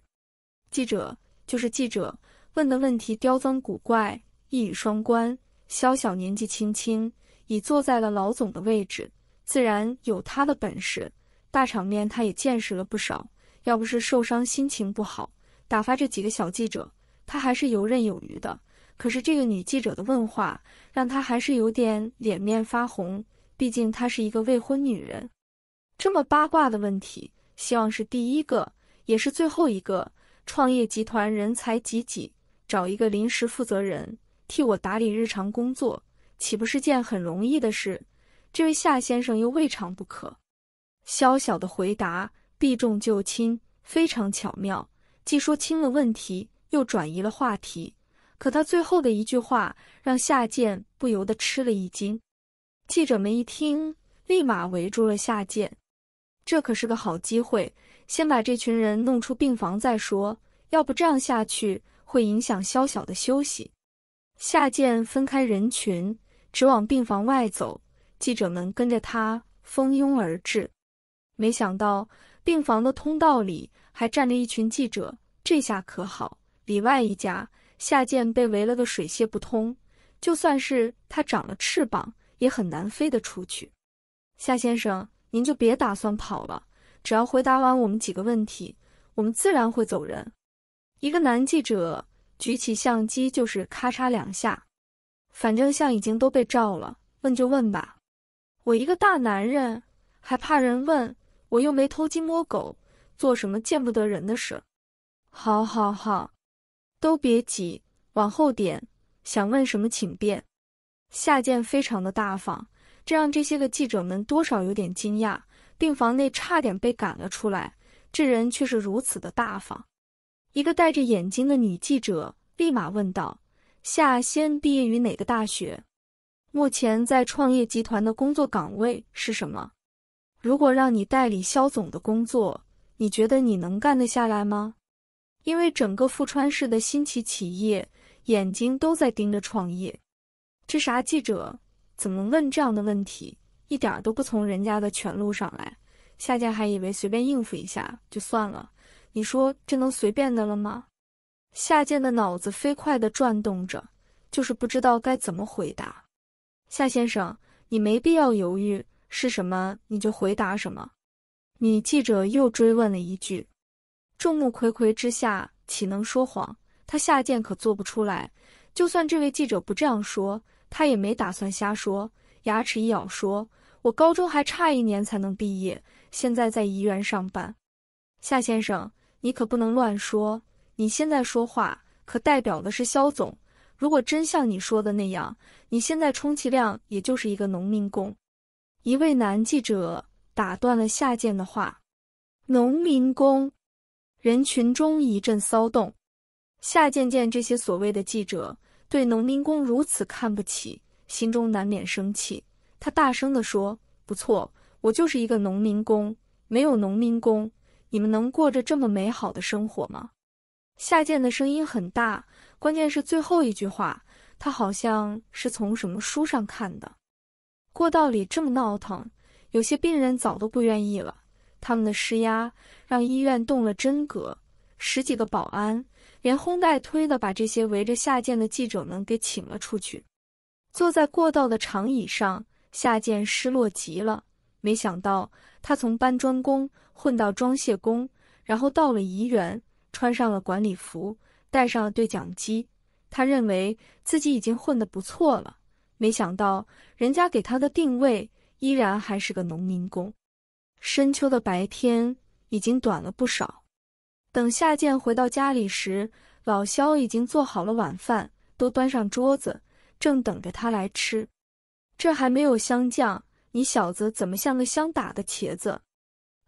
记者就是记者，问的问题刁钻古怪，一语双关。”萧小年纪轻轻，已坐在了老总的位置，自然有他的本事。大场面他也见识了不少，要不是受伤心情不好，打发这几个小记者，他还是游刃有余的。可是这个女记者的问话，让她还是有点脸面发红。毕竟她是一个未婚女人，这么八卦的问题，希望是第一个，也是最后一个。创业集团人才济济，找一个临时负责人替我打理日常工作，岂不是件很容易的事？这位夏先生又未尝不可。潇小的回答避重就轻，非常巧妙，既说清了问题，又转移了话题。可他最后的一句话让夏建不由得吃了一惊，记者们一听，立马围住了夏建。这可是个好机会，先把这群人弄出病房再说。要不这样下去会影响肖小的休息。夏建分开人群，直往病房外走。记者们跟着他蜂拥而至。没想到病房的通道里还站着一群记者，这下可好，里外一家。夏剑被围了个水泄不通，就算是他长了翅膀，也很难飞得出去。夏先生，您就别打算跑了。只要回答完我们几个问题，我们自然会走人。一个男记者举起相机，就是咔嚓两下。反正像已经都被照了，问就问吧。我一个大男人还怕人问？我又没偷鸡摸狗，做什么见不得人的事？好好好。都别挤，往后点。想问什么请便。夏剑非常的大方，这让这些个记者们多少有点惊讶。病房内差点被赶了出来，这人却是如此的大方。一个戴着眼镜的女记者立马问道：“夏先毕业于哪个大学？目前在创业集团的工作岗位是什么？如果让你代理肖总的工作，你觉得你能干得下来吗？”因为整个富川市的新奇企业眼睛都在盯着创业，这啥记者怎么问这样的问题，一点都不从人家的全路上来。夏家还以为随便应付一下就算了，你说这能随便的了吗？夏建的脑子飞快的转动着，就是不知道该怎么回答。夏先生，你没必要犹豫，是什么你就回答什么。女记者又追问了一句。众目睽睽之下，岂能说谎？他下贱可做不出来。就算这位记者不这样说，他也没打算瞎说。牙齿一咬，说：“我高中还差一年才能毕业，现在在医院上班。”夏先生，你可不能乱说！你现在说话可代表的是肖总。如果真像你说的那样，你现在充其量也就是一个农民工。”一位男记者打断了夏建的话：“农民工。”人群中一阵骚动，夏建见这些所谓的记者对农民工如此看不起，心中难免生气。他大声地说：“不错，我就是一个农民工，没有农民工，你们能过着这么美好的生活吗？”夏建的声音很大，关键是最后一句话，他好像是从什么书上看的。过道里这么闹腾，有些病人早都不愿意了。他们的施压让医院动了真格，十几个保安连哄带推的把这些围着夏建的记者们给请了出去。坐在过道的长椅上，夏建失落极了。没想到他从搬砖工混到装卸工，然后到了怡园，穿上了管理服，带上了对讲机。他认为自己已经混得不错了，没想到人家给他的定位依然还是个农民工。深秋的白天已经短了不少。等夏建回到家里时，老肖已经做好了晚饭，都端上桌子，正等着他来吃。这还没有香酱，你小子怎么像个香打的茄子？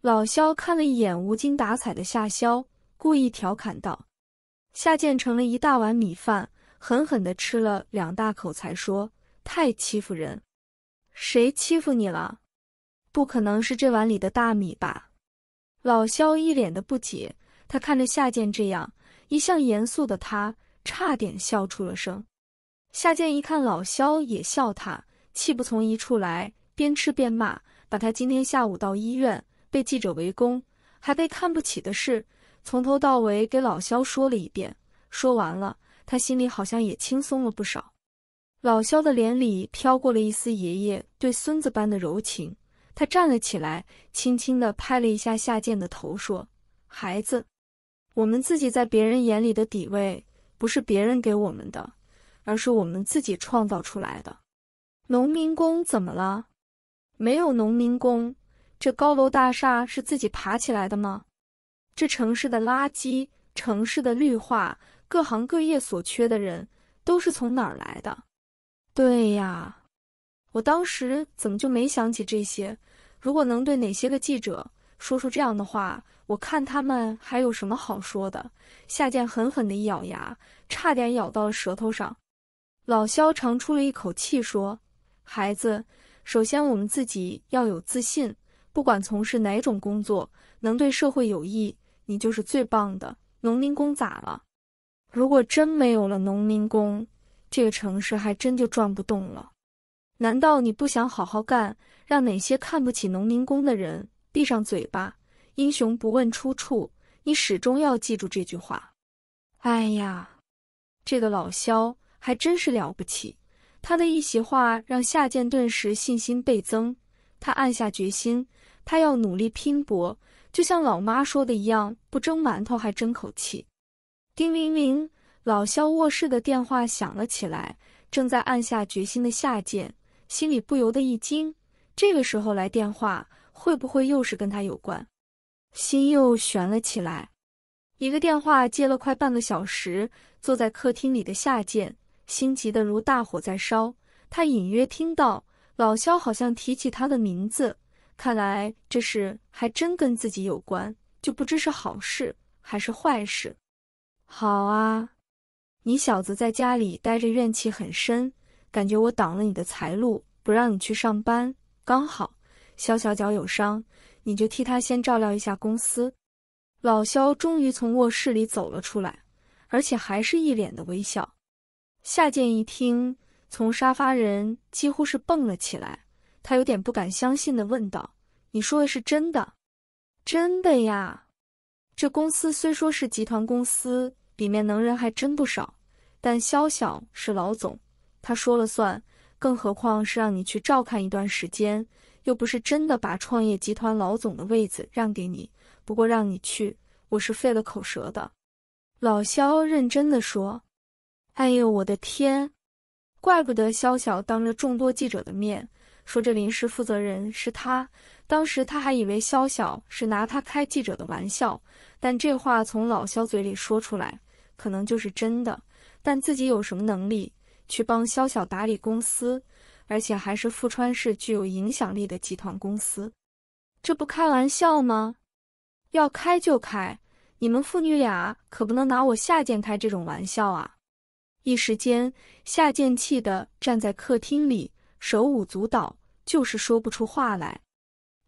老肖看了一眼无精打采的夏萧，故意调侃道。夏建盛了一大碗米饭，狠狠的吃了两大口，才说：“太欺负人，谁欺负你了？”不可能是这碗里的大米吧？老肖一脸的不解，他看着夏建这样，一向严肃的他差点笑出了声。夏建一看老肖也笑他，气不从一处来，边吃边骂，把他今天下午到医院被记者围攻，还被看不起的事，从头到尾给老肖说了一遍。说完了，他心里好像也轻松了不少。老肖的脸里飘过了一丝爷爷对孙子般的柔情。他站了起来，轻轻的拍了一下夏建的头，说：“孩子，我们自己在别人眼里的地位，不是别人给我们的，而是我们自己创造出来的。农民工怎么了？没有农民工，这高楼大厦是自己爬起来的吗？这城市的垃圾、城市的绿化、各行各业所缺的人，都是从哪儿来的？对呀，我当时怎么就没想起这些？”如果能对哪些个记者说出这样的话，我看他们还有什么好说的？夏建狠狠地一咬牙，差点咬到了舌头上。老肖长出了一口气说：“孩子，首先我们自己要有自信，不管从事哪种工作，能对社会有益，你就是最棒的。农民工咋了？如果真没有了农民工，这个城市还真就转不动了。”难道你不想好好干，让那些看不起农民工的人闭上嘴巴？英雄不问出处，你始终要记住这句话。哎呀，这个老肖还真是了不起，他的一席话让夏剑顿时信心倍增。他暗下决心，他要努力拼搏，就像老妈说的一样，不蒸馒头还争口气。叮铃铃，老肖卧室的电话响了起来，正在暗下决心的夏剑。心里不由得一惊，这个时候来电话，会不会又是跟他有关？心又悬了起来。一个电话接了快半个小时，坐在客厅里的夏建，心急的如大火在烧。他隐约听到老肖好像提起他的名字，看来这事还真跟自己有关，就不知是好事还是坏事。好啊，你小子在家里待着，怨气很深。感觉我挡了你的财路，不让你去上班。刚好肖小脚有伤，你就替他先照料一下公司。老肖终于从卧室里走了出来，而且还是一脸的微笑。夏建一听，从沙发人几乎是蹦了起来，他有点不敢相信的问道：“你说的是真的？真的呀？这公司虽说是集团公司，里面能人还真不少，但肖小是老总。”他说了算，更何况是让你去照看一段时间，又不是真的把创业集团老总的位子让给你。不过让你去，我是费了口舌的。老肖认真的说：“哎呦，我的天！怪不得肖小当着众多记者的面说这临时负责人是他。当时他还以为肖小是拿他开记者的玩笑，但这话从老肖嘴里说出来，可能就是真的。但自己有什么能力？”去帮肖小打理公司，而且还是富川市具有影响力的集团公司，这不开玩笑吗？要开就开，你们父女俩可不能拿我下贱开这种玩笑啊！一时间，下贱气的站在客厅里手舞足蹈，就是说不出话来。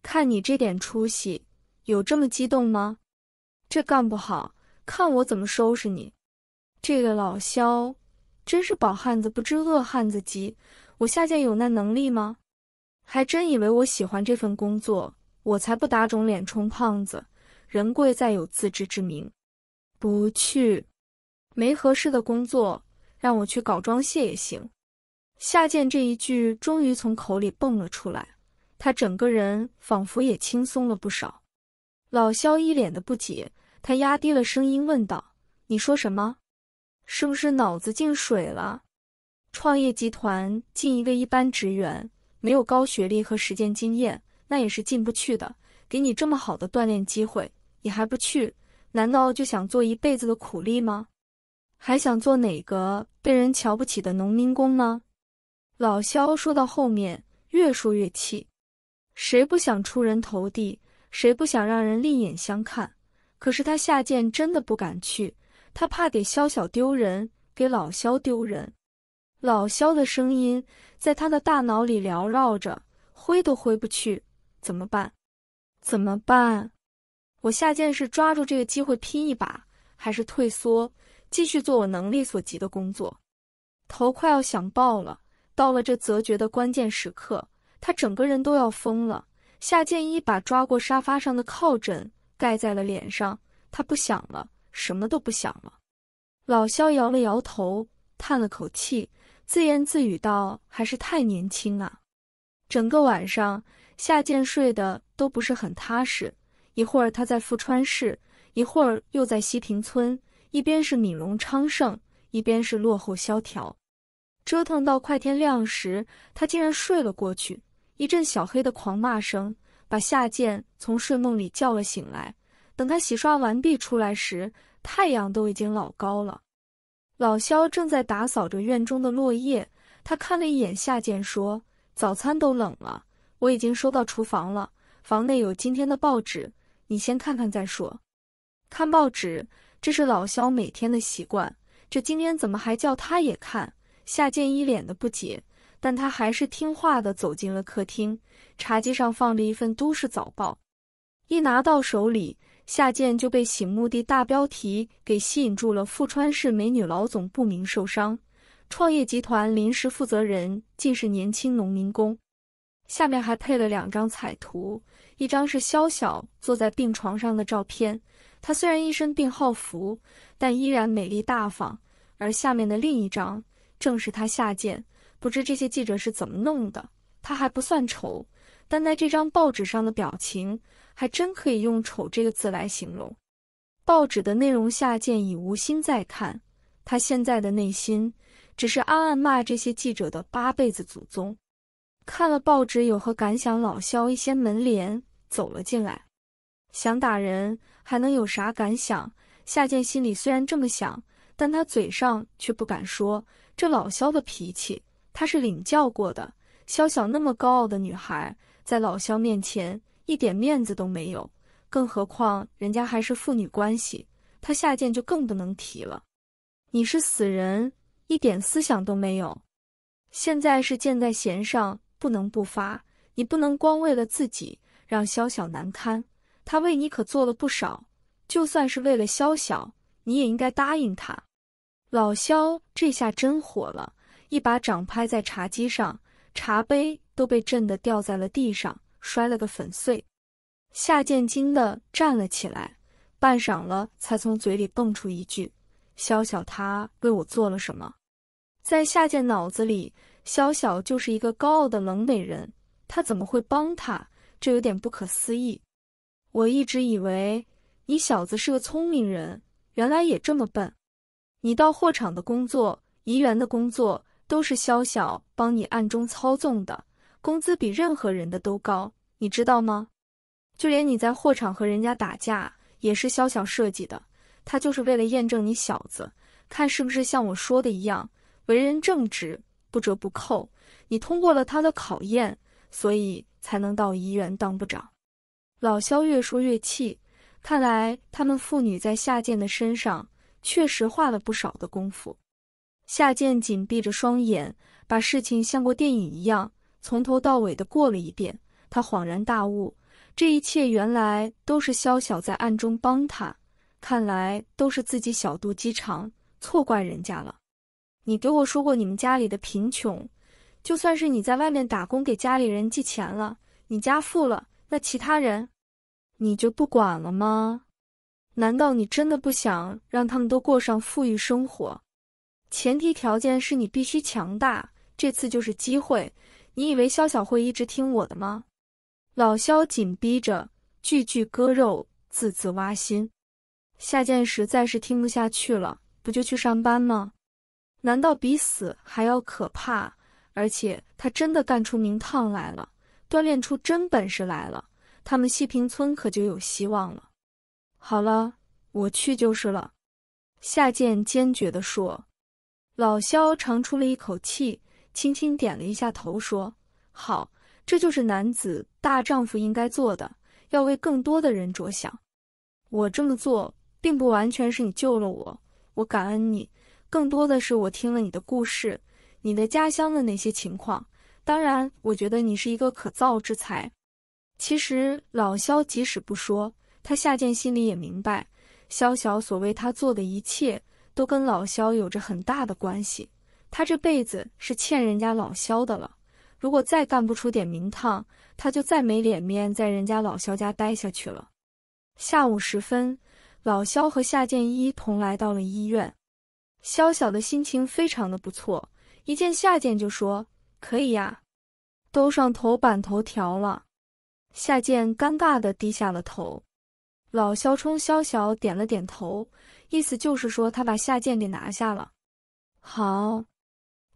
看你这点出息，有这么激动吗？这干不好，看我怎么收拾你，这个老肖真是饱汉子不知饿汉子饥，我夏贱有那能力吗？还真以为我喜欢这份工作，我才不打肿脸充胖子。人贵在有自知之明，不去，没合适的工作，让我去搞装卸也行。夏见这一句终于从口里蹦了出来，他整个人仿佛也轻松了不少。老肖一脸的不解，他压低了声音问道：“你说什么？”是不是脑子进水了？创业集团进一个一般职员，没有高学历和实践经验，那也是进不去的。给你这么好的锻炼机会，你还不去？难道就想做一辈子的苦力吗？还想做哪个被人瞧不起的农民工吗？老肖说到后面越说越气。谁不想出人头地？谁不想让人另眼相看？可是他下贱，真的不敢去。他怕给萧小丢人，给老萧丢人。老萧的声音在他的大脑里缭绕着，挥都挥不去。怎么办？怎么办？我夏建是抓住这个机会拼一把，还是退缩，继续做我能力所及的工作？头快要想爆了。到了这择择的关键时刻，他整个人都要疯了。夏建一把抓过沙发上的靠枕，盖在了脸上。他不想了。什么都不想了，老萧摇了摇头，叹了口气，自言自语道：“还是太年轻啊！”整个晚上，夏建睡得都不是很踏实，一会儿他在富川市，一会儿又在西平村，一边是繁荣昌盛，一边是落后萧条，折腾到快天亮时，他竟然睡了过去。一阵小黑的狂骂声把夏建从睡梦里叫了醒来。等他洗刷完毕出来时，太阳都已经老高了，老肖正在打扫着院中的落叶。他看了一眼夏建，说：“早餐都冷了，我已经收到厨房了。房内有今天的报纸，你先看看再说。”看报纸，这是老肖每天的习惯。这今天怎么还叫他也看？夏建一脸的不解，但他还是听话的走进了客厅。茶几上放着一份《都市早报》，一拿到手里。下贱就被醒目的大标题给吸引住了。富川市美女老总不明受伤，创业集团临时负责人竟是年轻农民工。下面还配了两张彩图，一张是肖小坐在病床上的照片，她虽然一身病号服，但依然美丽大方；而下面的另一张正是她下贱。不知这些记者是怎么弄的？她还不算丑，但在这张报纸上的表情。还真可以用“丑”这个字来形容。报纸的内容，夏贱已无心再看。他现在的内心只是暗暗骂这些记者的八辈子祖宗。看了报纸有何感想？老肖一掀门帘走了进来，想打人还能有啥感想？夏建心里虽然这么想，但他嘴上却不敢说。这老肖的脾气他是领教过的。肖晓那么高傲的女孩，在老肖面前。一点面子都没有，更何况人家还是父女关系，他下贱就更不能提了。你是死人，一点思想都没有。现在是箭在弦上，不能不发。你不能光为了自己，让萧小难堪。他为你可做了不少，就算是为了萧小，你也应该答应他。老萧这下真火了，一把掌拍在茶几上，茶杯都被震得掉在了地上。摔了个粉碎，夏见惊的站了起来，半晌了才从嘴里蹦出一句：“萧晓他为我做了什么？”在夏见脑子里，萧晓就是一个高傲的冷美人，他怎么会帮他？这有点不可思议。我一直以为你小子是个聪明人，原来也这么笨。你到货场的工作，怡园的工作，都是萧晓帮你暗中操纵的。工资比任何人的都高，你知道吗？就连你在货场和人家打架，也是肖小设计的。他就是为了验证你小子，看是不是像我说的一样，为人正直，不折不扣。你通过了他的考验，所以才能到怡园当部长。老肖越说越气，看来他们父女在夏建的身上确实花了不少的功夫。夏建紧闭着双眼，把事情像过电影一样。从头到尾的过了一遍，他恍然大悟，这一切原来都是萧晓在暗中帮他。看来都是自己小肚鸡肠，错怪人家了。你给我说过你们家里的贫穷，就算是你在外面打工给家里人寄钱了，你家富了，那其他人你就不管了吗？难道你真的不想让他们都过上富裕生活？前提条件是你必须强大。这次就是机会。你以为肖小会一直听我的吗？老肖紧逼着，句句割肉，字字挖心。夏建实在是听不下去了，不就去上班吗？难道比死还要可怕？而且他真的干出名堂来了，锻炼出真本事来了，他们西平村可就有希望了。好了，我去就是了。夏建坚决地说。老肖长出了一口气。轻轻点了一下头，说：“好，这就是男子大丈夫应该做的，要为更多的人着想。我这么做，并不完全是你救了我，我感恩你，更多的是我听了你的故事，你的家乡的那些情况。当然，我觉得你是一个可造之才。其实老肖即使不说，他夏贱心里也明白，小小所为他做的一切，都跟老肖有着很大的关系。”他这辈子是欠人家老肖的了。如果再干不出点名堂，他就再没脸面在人家老肖家待下去了。下午时分，老肖和夏建一同来到了医院。肖小的心情非常的不错，一见夏建就说：“可以呀，都上头版头条了。”夏建尴尬的低下了头。老肖冲肖小点了点头，意思就是说他把夏建给拿下了。好。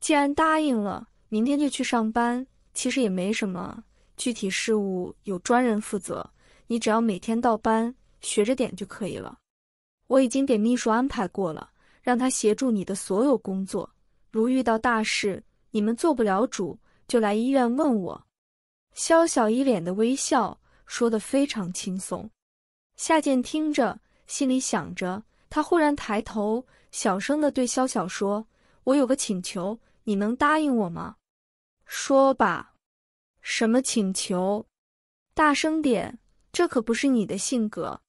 既然答应了，明天就去上班。其实也没什么，具体事务有专人负责，你只要每天到班学着点就可以了。我已经给秘书安排过了，让他协助你的所有工作。如遇到大事，你们做不了主，就来医院问我。肖晓一脸的微笑，说的非常轻松。夏健听着，心里想着，他忽然抬头，小声的对肖晓说：“我有个请求。”你能答应我吗？说吧，什么请求？大声点，这可不是你的性格。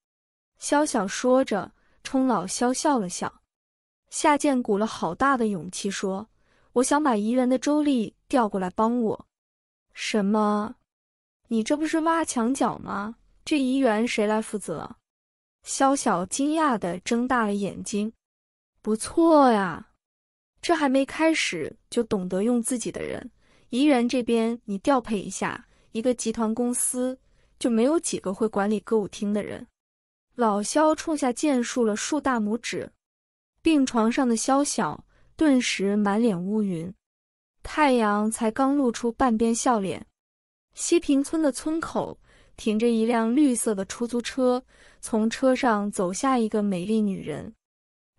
萧小说着，冲老萧笑了笑。夏建鼓了好大的勇气说：“我想把怡园的周丽调过来帮我。”什么？你这不是挖墙脚吗？这怡园谁来负责？萧小惊讶的睁大了眼睛。不错呀。这还没开始就懂得用自己的人，怡园这边你调配一下。一个集团公司就没有几个会管理歌舞厅的人。老肖冲下剑竖了竖大拇指，病床上的肖晓顿时满脸乌云。太阳才刚露出半边笑脸。西平村的村口停着一辆绿色的出租车，从车上走下一个美丽女人。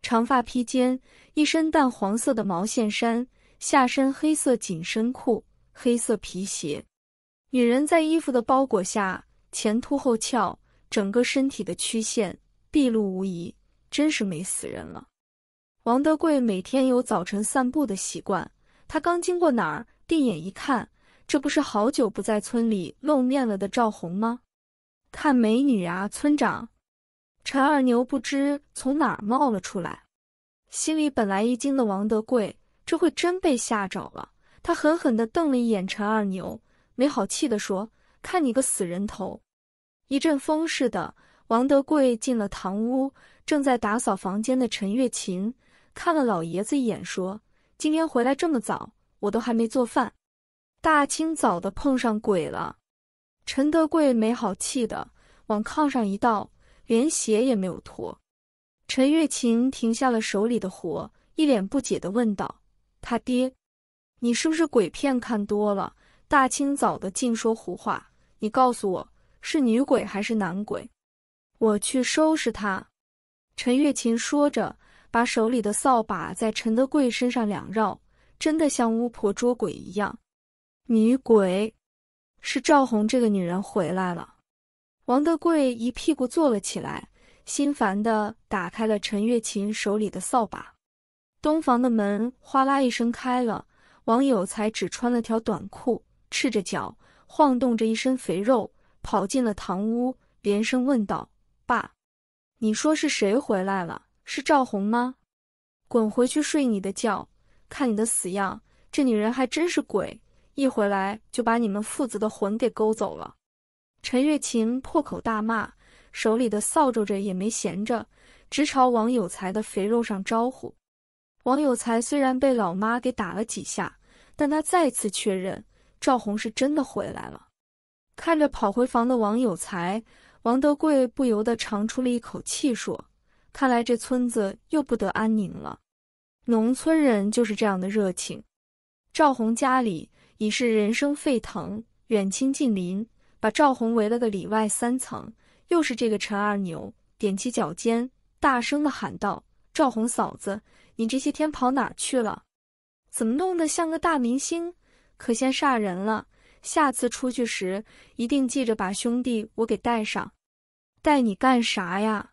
长发披肩，一身淡黄色的毛线衫，下身黑色紧身裤，黑色皮鞋。女人在衣服的包裹下前凸后翘，整个身体的曲线毕露无遗，真是美死人了。王德贵每天有早晨散步的习惯，他刚经过哪儿，定眼一看，这不是好久不在村里露面了的赵红吗？看美女啊，村长。陈二牛不知从哪儿冒了出来，心里本来一惊的王德贵，这会真被吓着了。他狠狠地瞪了一眼陈二牛，没好气地说：“看你个死人头！”一阵风似的，王德贵进了堂屋。正在打扫房间的陈月琴看了老爷子一眼，说：“今天回来这么早，我都还没做饭。大清早的碰上鬼了。”陈德贵没好气的往炕上一倒。连鞋也没有脱，陈月琴停下了手里的活，一脸不解的问道：“他爹，你是不是鬼片看多了？大清早的净说胡话！你告诉我，是女鬼还是男鬼？我去收拾他。”陈月琴说着，把手里的扫把在陈德贵身上两绕，真的像巫婆捉鬼一样。女鬼是赵红这个女人回来了。王德贵一屁股坐了起来，心烦的打开了陈月琴手里的扫把。东房的门哗啦一声开了，王有才只穿了条短裤，赤着脚，晃动着一身肥肉，跑进了堂屋，连声问道：“爸，你说是谁回来了？是赵红吗？滚回去睡你的觉，看你的死样！这女人还真是鬼，一回来就把你们父子的魂给勾走了。”陈月琴破口大骂，手里的扫帚着也没闲着，直朝王有才的肥肉上招呼。王有才虽然被老妈给打了几下，但他再次确认赵红是真的回来了。看着跑回房的王有才，王德贵不由得长出了一口气，说：“看来这村子又不得安宁了。农村人就是这样的热情。”赵红家里已是人声沸腾，远亲近邻。把赵红围了个里外三层，又是这个陈二牛踮起脚尖，大声的喊道：“赵红嫂子，你这些天跑哪去了？怎么弄得像个大明星？可先煞人了！下次出去时一定记着把兄弟我给带上。带你干啥呀？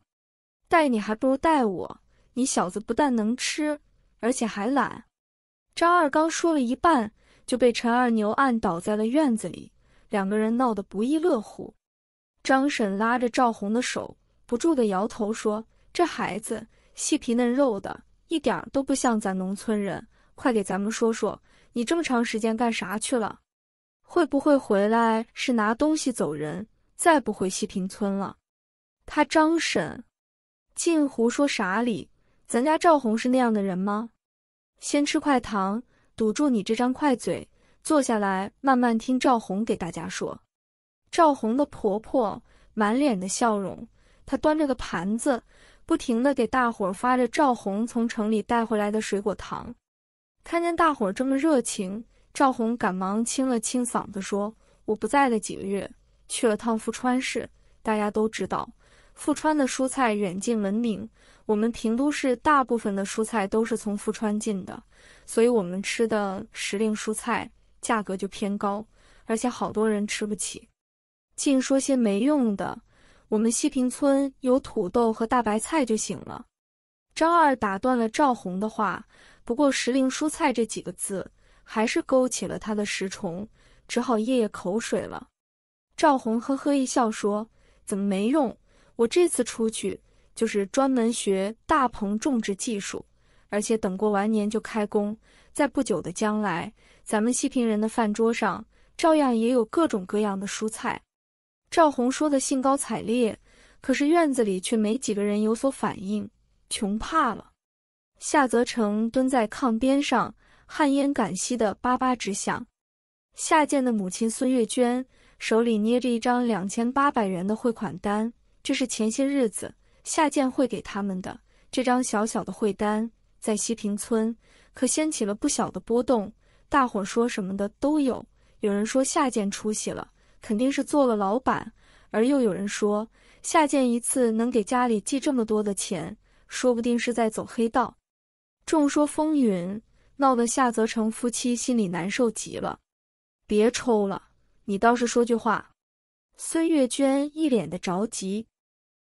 带你还不如带我。你小子不但能吃，而且还懒。”张二刚说了一半，就被陈二牛按倒在了院子里。两个人闹得不亦乐乎，张婶拉着赵红的手不住地摇头说：“这孩子细皮嫩肉的，一点都不像咱农村人。快给咱们说说，你这么长时间干啥去了？会不会回来是拿东西走人，再不回西平村了？”他张婶净胡说啥理？咱家赵红是那样的人吗？先吃块糖，堵住你这张快嘴。坐下来慢慢听赵红给大家说。赵红的婆婆满脸的笑容，她端着个盘子，不停的给大伙发着赵红从城里带回来的水果糖。看见大伙这么热情，赵红赶忙清了清嗓子说：“我不在的几个月，去了趟富川市。大家都知道，富川的蔬菜远近闻名，我们平都市大部分的蔬菜都是从富川进的，所以我们吃的时令蔬菜。”价格就偏高，而且好多人吃不起，净说些没用的。我们西平村有土豆和大白菜就行了。张二打断了赵红的话，不过“时令蔬菜”这几个字还是勾起了他的食虫，只好咽咽口水了。赵红呵呵一笑说：“怎么没用？我这次出去就是专门学大棚种植技术，而且等过完年就开工，在不久的将来。”咱们西平人的饭桌上，照样也有各种各样的蔬菜。赵红说的兴高采烈，可是院子里却没几个人有所反应。穷怕了。夏泽成蹲在炕边上，旱烟感吸的叭叭直响。夏建的母亲孙月娟手里捏着一张两千八百元的汇款单，这是前些日子夏建汇给他们的。这张小小的汇单，在西平村可掀起了不小的波动。大伙说什么的都有，有人说夏建出息了，肯定是做了老板；而又有人说夏建一次能给家里寄这么多的钱，说不定是在走黑道。众说风云，闹得夏泽成夫妻心里难受极了。别抽了，你倒是说句话。孙月娟一脸的着急。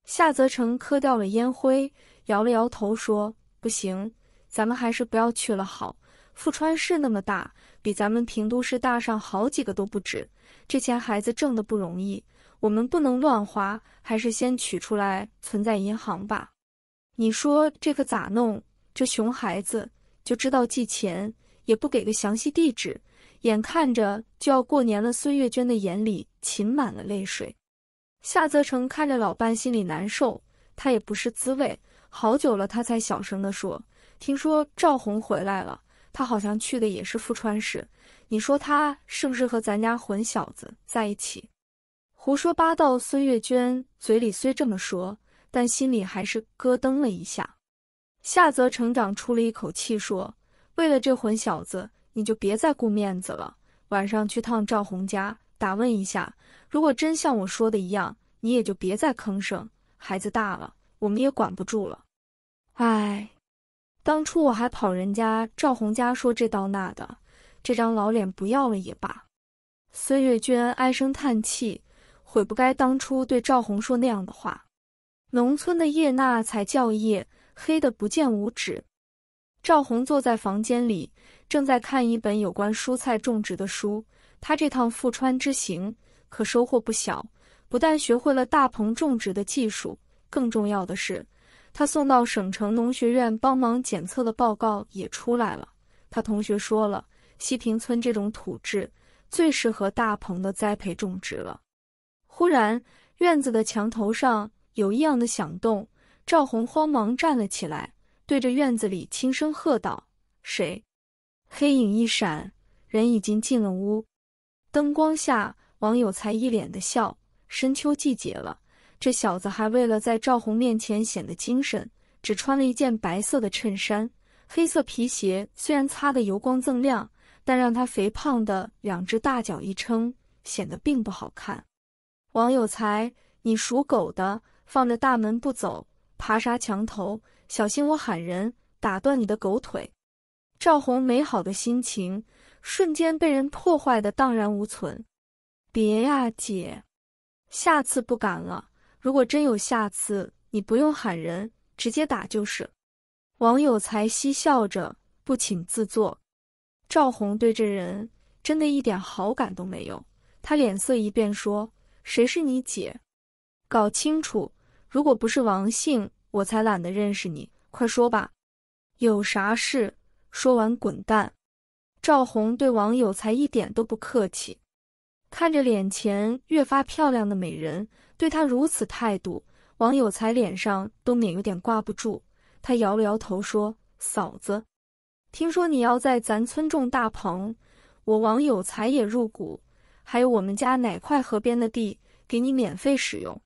夏泽成磕掉了烟灰，摇了摇头说：“不行，咱们还是不要去了好。”富川市那么大，比咱们平都市大上好几个都不止。这钱孩子挣的不容易，我们不能乱花，还是先取出来存在银行吧。你说这可咋弄？这熊孩子就知道寄钱，也不给个详细地址。眼看着就要过年了，孙月娟的眼里噙满了泪水。夏泽成看着老伴，心里难受，他也不是滋味。好久了，他才小声地说：“听说赵红回来了。”他好像去的也是富川市，你说他是不是和咱家混小子在一起？胡说八道！孙月娟嘴里虽这么说，但心里还是咯噔了一下。夏泽成长出了一口气说：“为了这混小子，你就别再顾面子了。晚上去趟赵红家打问一下，如果真像我说的一样，你也就别再吭声。孩子大了，我们也管不住了。”哎。当初我还跑人家赵红家说这道那的，这张老脸不要了也罢。孙月娟唉声叹气，悔不该当初对赵红说那样的话。农村的夜那才叫夜，黑的不见五指。赵红坐在房间里，正在看一本有关蔬菜种植的书。他这趟富川之行可收获不小，不但学会了大棚种植的技术，更重要的是。他送到省城农学院帮忙检测的报告也出来了。他同学说了，西平村这种土质最适合大棚的栽培种植了。忽然，院子的墙头上有异样的响动，赵红慌忙站了起来，对着院子里轻声喝道：“谁？”黑影一闪，人已经进了屋。灯光下，王有才一脸的笑。深秋季节了。这小子还为了在赵红面前显得精神，只穿了一件白色的衬衫，黑色皮鞋虽然擦得油光锃亮，但让他肥胖的两只大脚一撑，显得并不好看。王有才，你属狗的，放着大门不走，爬啥墙头？小心我喊人打断你的狗腿！赵红美好的心情瞬间被人破坏的荡然无存。别呀，姐，下次不敢了。如果真有下次，你不用喊人，直接打就是。王有才嬉笑着，不请自坐。赵红对这人真的一点好感都没有，他脸色一变，说：“谁是你姐？搞清楚！如果不是王姓，我才懒得认识你。快说吧，有啥事？说完滚蛋！”赵红对王有才一点都不客气，看着脸前越发漂亮的美人。对他如此态度，王有才脸上都免有点挂不住。他摇了摇头说：“嫂子，听说你要在咱村种大棚，我王有才也入股，还有我们家哪块河边的地给你免费使用，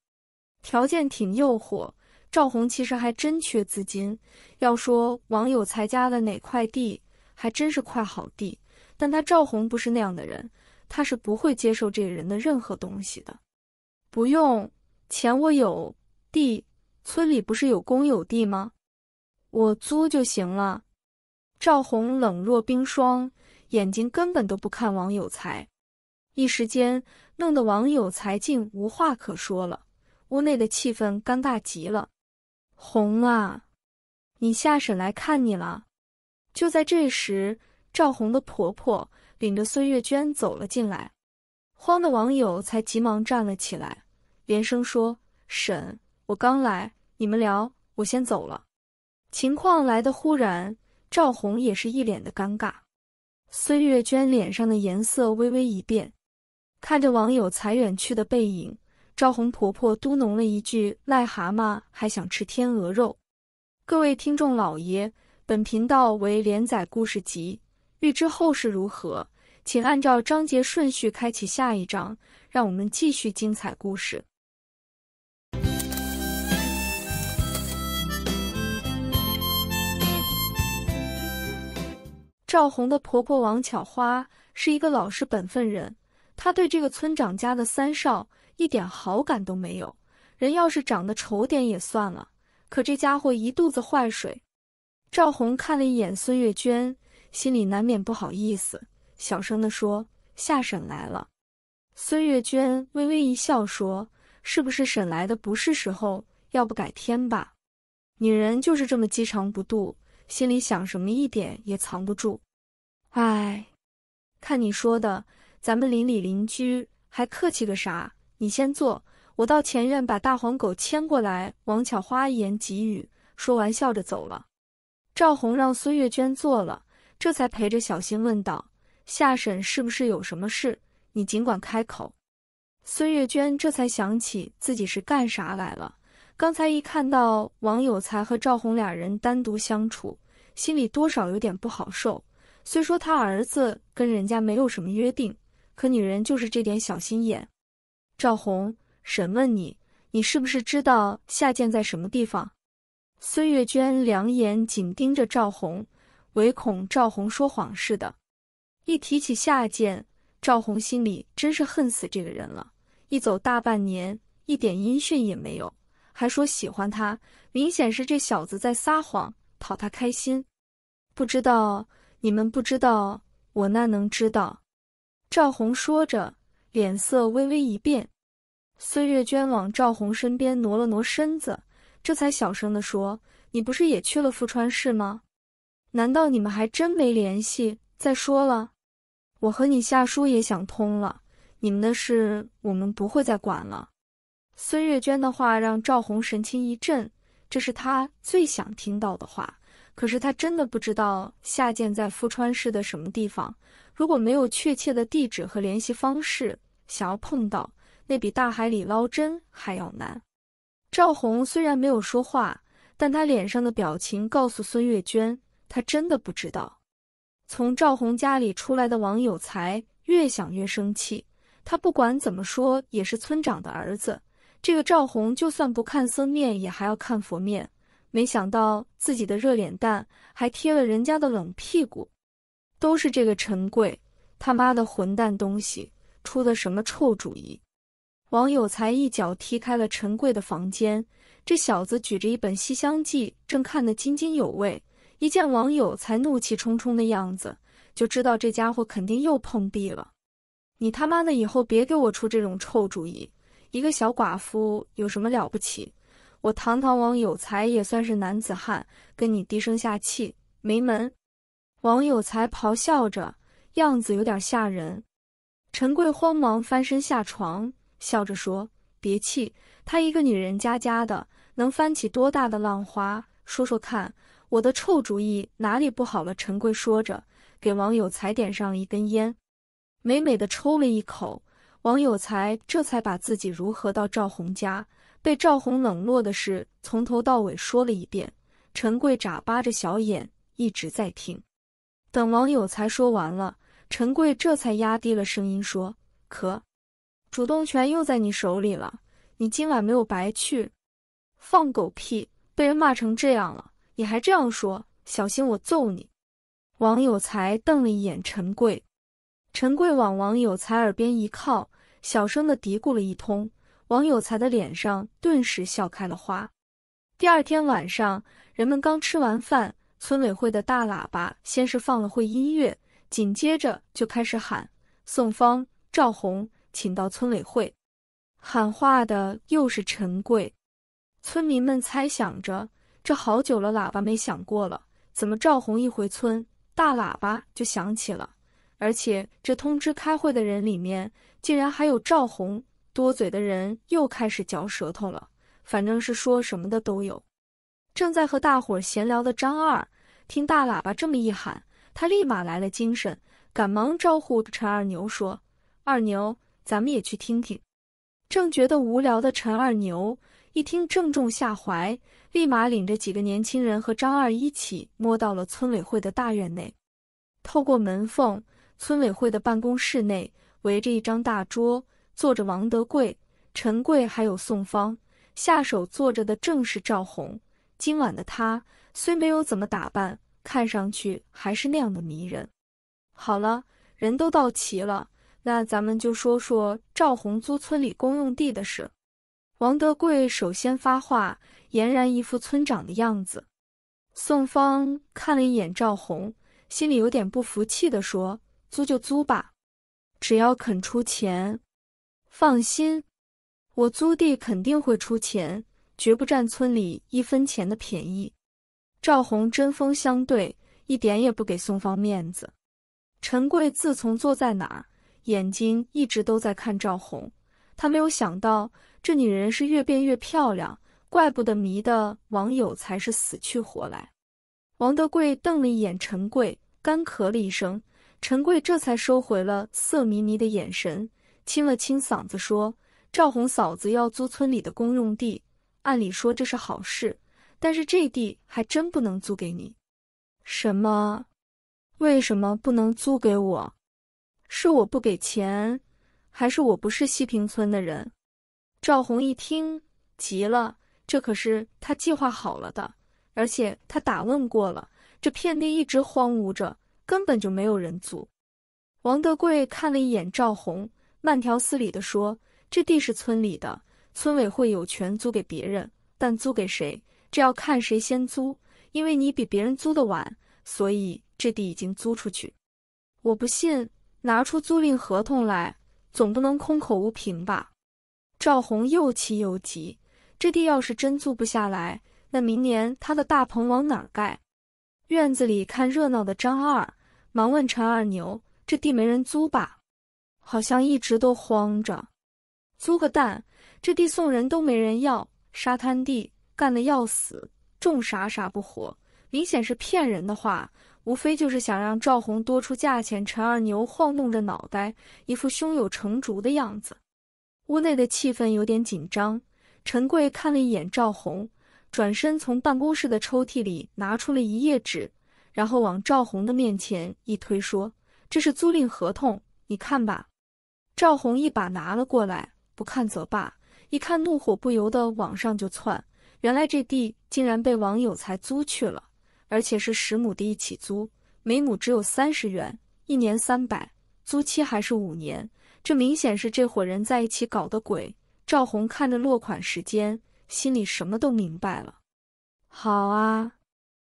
条件挺诱惑。”赵红其实还真缺资金。要说王有才家的哪块地，还真是块好地，但他赵红不是那样的人，他是不会接受这个人的任何东西的。不用钱，我有地，村里不是有公有地吗？我租就行了。赵红冷若冰霜，眼睛根本都不看王有才，一时间弄得王有才竟无话可说了。屋内的气氛尴尬极了。红啊，你下婶来看你了。就在这时，赵红的婆婆领着孙月娟走了进来，慌的王有才急忙站了起来。连声说：“婶，我刚来，你们聊，我先走了。”情况来的忽然，赵红也是一脸的尴尬。孙月娟脸上的颜色微微一变，看着网友才远去的背影，赵红婆婆嘟哝了一句：“癞蛤蟆还想吃天鹅肉。”各位听众老爷，本频道为连载故事集，欲知后事如何，请按照章节顺序开启下一章，让我们继续精彩故事。赵红的婆婆王巧花是一个老实本分人，她对这个村长家的三少一点好感都没有。人要是长得丑点也算了，可这家伙一肚子坏水。赵红看了一眼孙月娟，心里难免不好意思，小声的说：“下婶来了。”孙月娟微微一笑说：“是不是婶来的不是时候？要不改天吧。”女人就是这么饥肠不度。心里想什么一点也藏不住，哎，看你说的，咱们邻里邻居还客气个啥？你先坐，我到前院把大黄狗牵过来。王巧花一言几语，说完笑着走了。赵红让孙月娟坐了，这才陪着小新问道：“夏婶是不是有什么事？你尽管开口。”孙月娟这才想起自己是干啥来了。刚才一看到王有才和赵红俩人单独相处，心里多少有点不好受。虽说他儿子跟人家没有什么约定，可女人就是这点小心眼。赵红，审问你，你是不是知道夏贱在什么地方？孙月娟两眼紧盯着赵红，唯恐赵红说谎似的。一提起夏贱，赵红心里真是恨死这个人了。一走大半年，一点音讯也没有。还说喜欢他，明显是这小子在撒谎，讨他开心。不知道你们不知道，我那能知道？赵红说着，脸色微微一变。孙月娟往赵红身边挪了挪身子，这才小声的说：“你不是也去了富川市吗？难道你们还真没联系？再说了，我和你夏叔也想通了，你们的事我们不会再管了。”孙月娟的话让赵红神情一震，这是他最想听到的话。可是他真的不知道下贱在富川市的什么地方，如果没有确切的地址和联系方式，想要碰到那比大海里捞针还要难。赵红虽然没有说话，但他脸上的表情告诉孙月娟，他真的不知道。从赵红家里出来的王有才越想越生气，他不管怎么说也是村长的儿子。这个赵红就算不看僧面，也还要看佛面。没想到自己的热脸蛋还贴了人家的冷屁股，都是这个陈贵他妈的混蛋东西出的什么臭主意！王有才一脚踢开了陈贵的房间，这小子举着一本《西厢记》正看得津津有味，一见王有才怒气冲冲的样子，就知道这家伙肯定又碰壁了。你他妈的以后别给我出这种臭主意！一个小寡妇有什么了不起？我堂堂王有才也算是男子汉，跟你低声下气没门！王有才咆哮着，样子有点吓人。陈贵慌忙翻身下床，笑着说：“别气，她一个女人家家的，能翻起多大的浪花？说说看，我的臭主意哪里不好了？”陈贵说着，给王有才点上了一根烟，美美的抽了一口。王有才这才把自己如何到赵红家、被赵红冷落的事从头到尾说了一遍。陈贵眨巴着小眼，一直在听。等王有才说完了，陈贵这才压低了声音说：“可，主动权又在你手里了。你今晚没有白去，放狗屁！被人骂成这样了，你还这样说，小心我揍你！”王有才瞪了一眼陈贵，陈贵往王有才耳边一靠。小声的嘀咕了一通，王有才的脸上顿时笑开了花。第二天晚上，人们刚吃完饭，村委会的大喇叭先是放了会音乐，紧接着就开始喊：“宋芳、赵红，请到村委会。”喊话的又是陈贵。村民们猜想着，这好久了喇叭没响过了，怎么赵红一回村，大喇叭就响起了？而且这通知开会的人里面。竟然还有赵红，多嘴的人又开始嚼舌头了。反正是说什么的都有。正在和大伙闲聊的张二，听大喇叭这么一喊，他立马来了精神，赶忙招呼陈二牛说：“二牛，咱们也去听听。”正觉得无聊的陈二牛一听正中下怀，立马领着几个年轻人和张二一起摸到了村委会的大院内。透过门缝，村委会的办公室内。围着一张大桌坐着王德贵、陈贵，还有宋芳。下手坐着的正是赵红。今晚的她虽没有怎么打扮，看上去还是那样的迷人。好了，人都到齐了，那咱们就说说赵红租村里公用地的事。王德贵首先发话，俨然一副村长的样子。宋芳看了一眼赵红，心里有点不服气的说：“租就租吧。”只要肯出钱，放心，我租地肯定会出钱，绝不占村里一分钱的便宜。赵红针锋相对，一点也不给宋芳面子。陈贵自从坐在哪儿，眼睛一直都在看赵红。他没有想到，这女人是越变越漂亮，怪不得迷的网友才是死去活来。王德贵瞪了一眼陈贵，干咳了一声。陈贵这才收回了色迷迷的眼神，清了清嗓子说：“赵红嫂子要租村里的公用地，按理说这是好事，但是这地还真不能租给你。什么？为什么不能租给我？是我不给钱，还是我不是西平村的人？”赵红一听急了，这可是他计划好了的，而且他打问过了，这片地一直荒芜着。根本就没有人租。王德贵看了一眼赵红，慢条斯理的说：“这地是村里的，村委会有权租给别人，但租给谁，这要看谁先租。因为你比别人租的晚，所以这地已经租出去。”我不信，拿出租赁合同来，总不能空口无凭吧？赵红又气又急，这地要是真租不下来，那明年他的大棚往哪盖？院子里看热闹的张二忙问陈二牛：“这地没人租吧？好像一直都荒着。租个蛋，这地送人都没人要。沙滩地干的要死，种啥啥不活。明显是骗人的话，无非就是想让赵红多出价钱。”陈二牛晃动着脑袋，一副胸有成竹的样子。屋内的气氛有点紧张。陈贵看了一眼赵红。转身从办公室的抽屉里拿出了一页纸，然后往赵红的面前一推，说：“这是租赁合同，你看吧。”赵红一把拿了过来，不看则罢，一看怒火不由得往上就窜。原来这地竟然被王有才租去了，而且是十亩地一起租，每亩只有三十元，一年三百，租期还是五年。这明显是这伙人在一起搞的鬼。赵红看着落款时间。心里什么都明白了。好啊，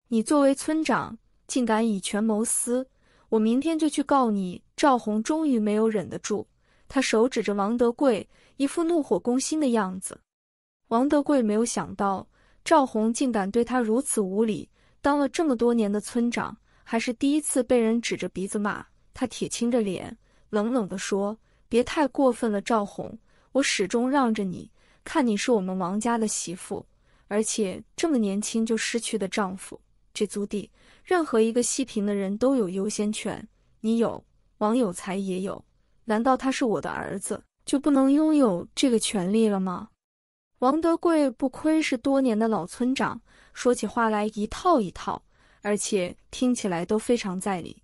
你作为村长，竟敢以权谋私，我明天就去告你！赵红终于没有忍得住，他手指着王德贵，一副怒火攻心的样子。王德贵没有想到赵红竟敢对他如此无礼，当了这么多年的村长，还是第一次被人指着鼻子骂。他铁青着脸，冷冷地说：“别太过分了，赵红，我始终让着你。”看你是我们王家的媳妇，而且这么年轻就失去的丈夫，这租地任何一个西平的人都有优先权，你有，王有才也有，难道他是我的儿子就不能拥有这个权利了吗？王德贵不亏是多年的老村长，说起话来一套一套，而且听起来都非常在理。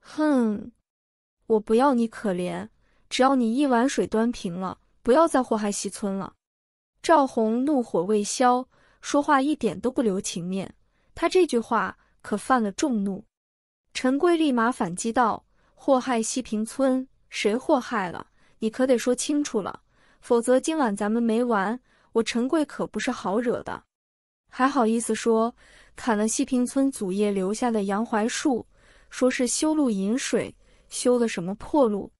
哼，我不要你可怜，只要你一碗水端平了，不要再祸害西村了。赵红怒火未消，说话一点都不留情面。他这句话可犯了众怒。陈贵立马反击道：“祸害西平村，谁祸害了？你可得说清楚了，否则今晚咱们没完。我陈贵可不是好惹的。”还好意思说砍了西平村祖业留下的杨槐树，说是修路引水，修的什么破路？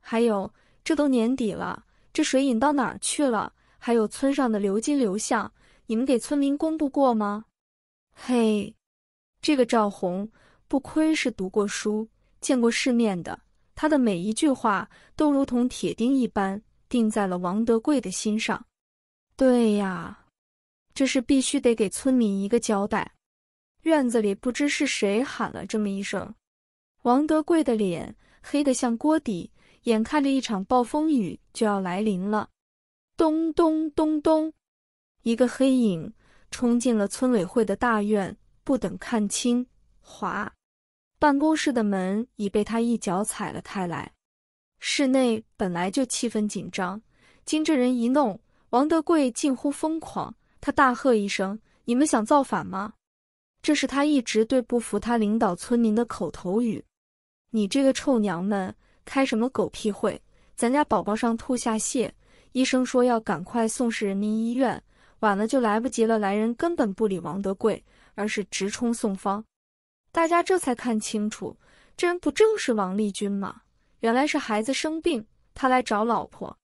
还有，这都年底了，这水引到哪儿去了？还有村上的流金、流向，你们给村民公布过吗？嘿，这个赵红不亏是读过书、见过世面的，他的每一句话都如同铁钉一般钉在了王德贵的心上。对呀，这事必须得给村民一个交代。院子里不知是谁喊了这么一声，王德贵的脸黑得像锅底，眼看着一场暴风雨就要来临了。咚咚咚咚，一个黑影冲进了村委会的大院，不等看清，哗，办公室的门已被他一脚踩了开来。室内本来就气氛紧张，经这人一弄，王德贵近乎疯狂。他大喝一声：“你们想造反吗？”这是他一直对不服他领导村民的口头语。“你这个臭娘们，开什么狗屁会？咱家宝宝上吐下泻。”医生说要赶快送市人民医院，晚了就来不及了。来人根本不理王德贵，而是直冲宋芳。大家这才看清楚，这人不正是王立军吗？原来是孩子生病，他来找老婆。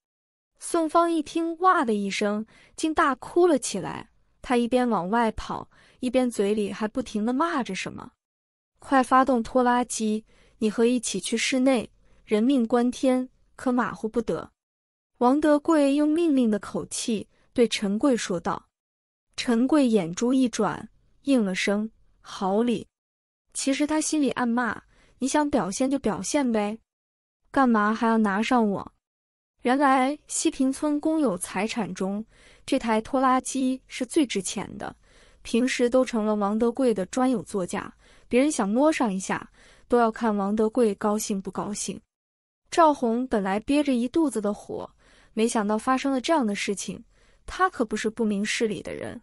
宋芳一听，哇的一声，竟大哭了起来。他一边往外跑，一边嘴里还不停的骂着什么：“快发动拖拉机，你和一起去市内，人命关天，可马虎不得。”王德贵用命令的口气对陈贵说道：“陈贵眼珠一转，应了声‘好礼”。其实他心里暗骂：‘你想表现就表现呗，干嘛还要拿上我？’原来西平村公有财产中，这台拖拉机是最值钱的，平时都成了王德贵的专有座驾，别人想摸上一下，都要看王德贵高兴不高兴。赵红本来憋着一肚子的火。”没想到发生了这样的事情，他可不是不明事理的人。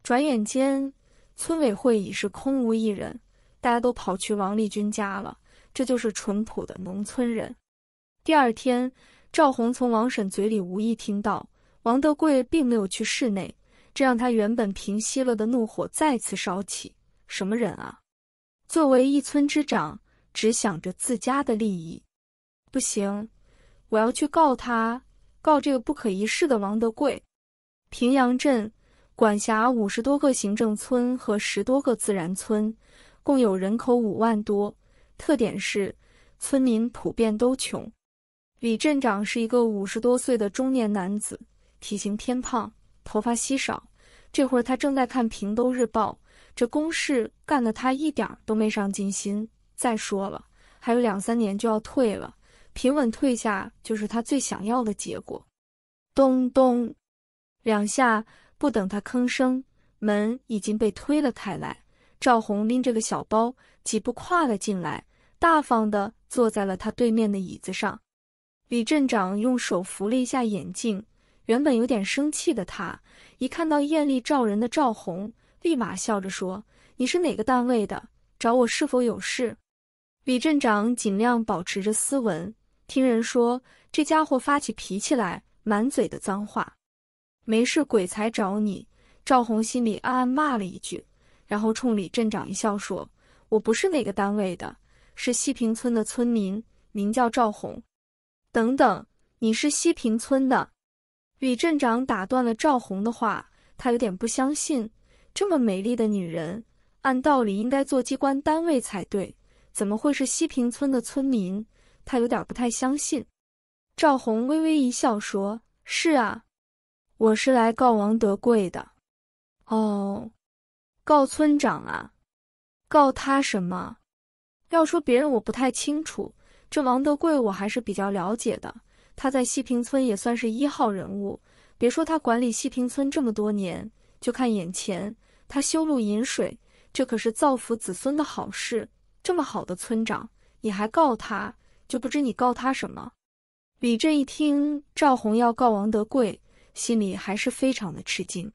转眼间，村委会已是空无一人，大家都跑去王立军家了。这就是淳朴的农村人。第二天，赵红从王婶嘴里无意听到王德贵并没有去室内，这让他原本平息了的怒火再次烧起。什么人啊！作为一村之长，只想着自家的利益，不行，我要去告他。告这个不可一世的王德贵。平阳镇管辖五十多个行政村和十多个自然村，共有人口五万多。特点是村民普遍都穷。李镇长是一个五十多岁的中年男子，体型偏胖，头发稀少。这会儿他正在看《平都日报》，这公事干得他一点都没上进心。再说了，还有两三年就要退了。平稳退下就是他最想要的结果。咚咚，两下，不等他吭声，门已经被推了开来。赵红拎着个小包，几步跨了进来，大方地坐在了他对面的椅子上。李镇长用手扶了一下眼镜，原本有点生气的他，一看到艳丽照人的赵红，立马笑着说：“你是哪个单位的？找我是否有事？”李镇长尽量保持着斯文。听人说，这家伙发起脾气来，满嘴的脏话。没事鬼才找你。赵红心里暗暗骂了一句，然后冲李镇长一笑，说：“我不是哪个单位的，是西平村的村民，名叫赵红。”等等，你是西平村的？李镇长打断了赵红的话，他有点不相信，这么美丽的女人，按道理应该做机关单位才对，怎么会是西平村的村民？他有点不太相信，赵红微微一笑说：“是啊，我是来告王德贵的。哦，告村长啊？告他什么？要说别人我不太清楚，这王德贵我还是比较了解的。他在西平村也算是一号人物。别说他管理西平村这么多年，就看眼前他修路引水，这可是造福子孙的好事。这么好的村长，你还告他？”就不知你告他什么。李振一听赵红要告王德贵，心里还是非常的吃惊。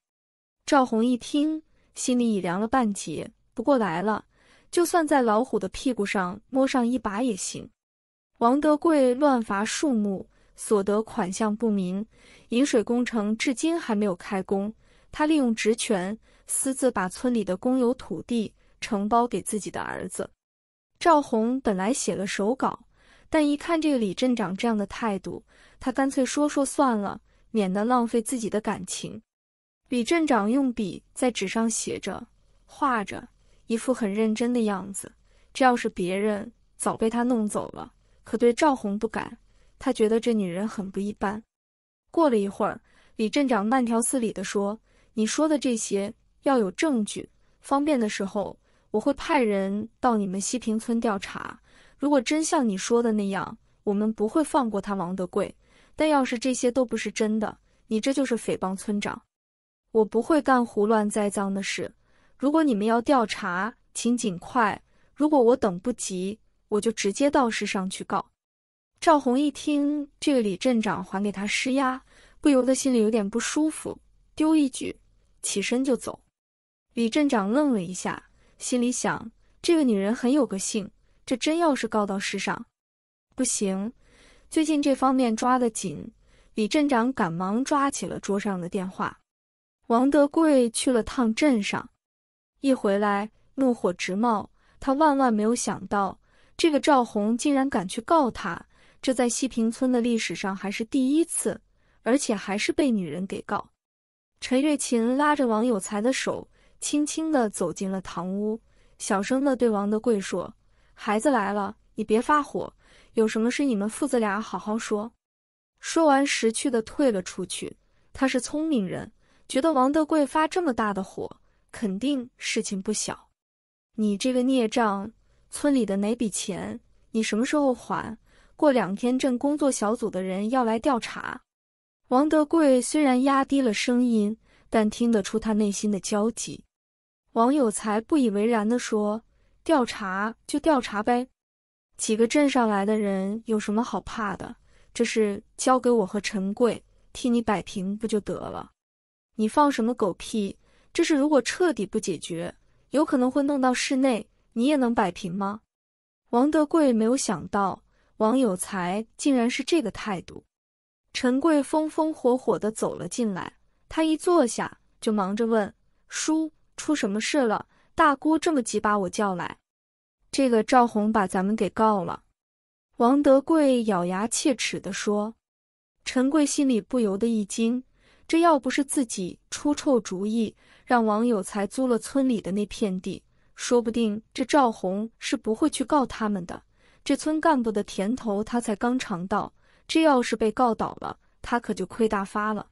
赵红一听，心里已凉了半截。不过来了，就算在老虎的屁股上摸上一把也行。王德贵乱伐树木，所得款项不明；引水工程至今还没有开工。他利用职权私自把村里的公有土地承包给自己的儿子。赵红本来写了手稿。但一看这个李镇长这样的态度，他干脆说说算了，免得浪费自己的感情。李镇长用笔在纸上写着、画着，一副很认真的样子。这要是别人，早被他弄走了。可对赵红不敢，他觉得这女人很不一般。过了一会儿，李镇长慢条斯理地说：“你说的这些要有证据，方便的时候我会派人到你们西平村调查。”如果真像你说的那样，我们不会放过他王德贵。但要是这些都不是真的，你这就是诽谤村长，我不会干胡乱栽赃的事。如果你们要调查，请尽快。如果我等不及，我就直接到市上去告。赵红一听这个，李镇长还给他施压，不由得心里有点不舒服，丢一句，起身就走。李镇长愣了一下，心里想：这个女人很有个性。这真要是告到市上，不行！最近这方面抓得紧。李镇长赶忙抓起了桌上的电话。王德贵去了趟镇上，一回来怒火直冒。他万万没有想到，这个赵红竟然敢去告他，这在西平村的历史上还是第一次，而且还是被女人给告。陈月琴拉着王有才的手，轻轻的走进了堂屋，小声的对王德贵说。孩子来了，你别发火，有什么事你们父子俩好好说。说完，识趣的退了出去。他是聪明人，觉得王德贵发这么大的火，肯定事情不小。你这个孽障，村里的哪笔钱你什么时候还？过两天镇工作小组的人要来调查。王德贵虽然压低了声音，但听得出他内心的焦急。王有才不以为然的说。调查就调查呗，几个镇上来的人有什么好怕的？这事交给我和陈贵替你摆平不就得了？你放什么狗屁？这事如果彻底不解决，有可能会弄到市内，你也能摆平吗？王德贵没有想到王有才竟然是这个态度。陈贵风风火火的走了进来，他一坐下就忙着问叔出什么事了。大姑这么急把我叫来，这个赵红把咱们给告了。”王德贵咬牙切齿的说。陈贵心里不由得一惊，这要不是自己出臭主意让王有才租了村里的那片地，说不定这赵红是不会去告他们的。这村干部的甜头他才刚尝到，这要是被告倒了，他可就亏大发了。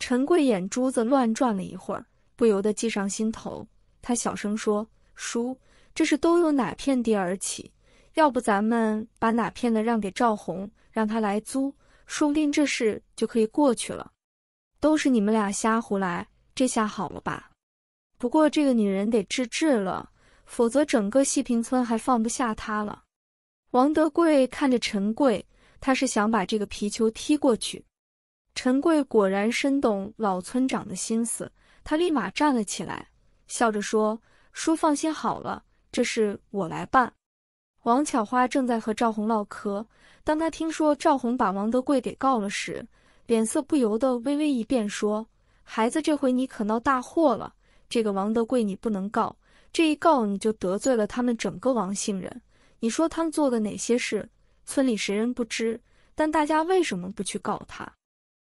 陈贵眼珠子乱转了一会儿，不由得计上心头。他小声说：“叔，这是都由哪片地而起？要不咱们把哪片的让给赵红，让他来租，说不定这事就可以过去了。都是你们俩瞎胡来，这下好了吧？不过这个女人得治治了，否则整个西平村还放不下她了。”王德贵看着陈贵，他是想把这个皮球踢过去。陈贵果然深懂老村长的心思，他立马站了起来。笑着说：“叔，放心好了，这事我来办。”王巧花正在和赵红唠嗑，当他听说赵红把王德贵给告了时，脸色不由得微微一变，说：“孩子，这回你可闹大祸了！这个王德贵你不能告，这一告你就得罪了他们整个王姓人。你说他们做的哪些事，村里谁人不知？但大家为什么不去告他？”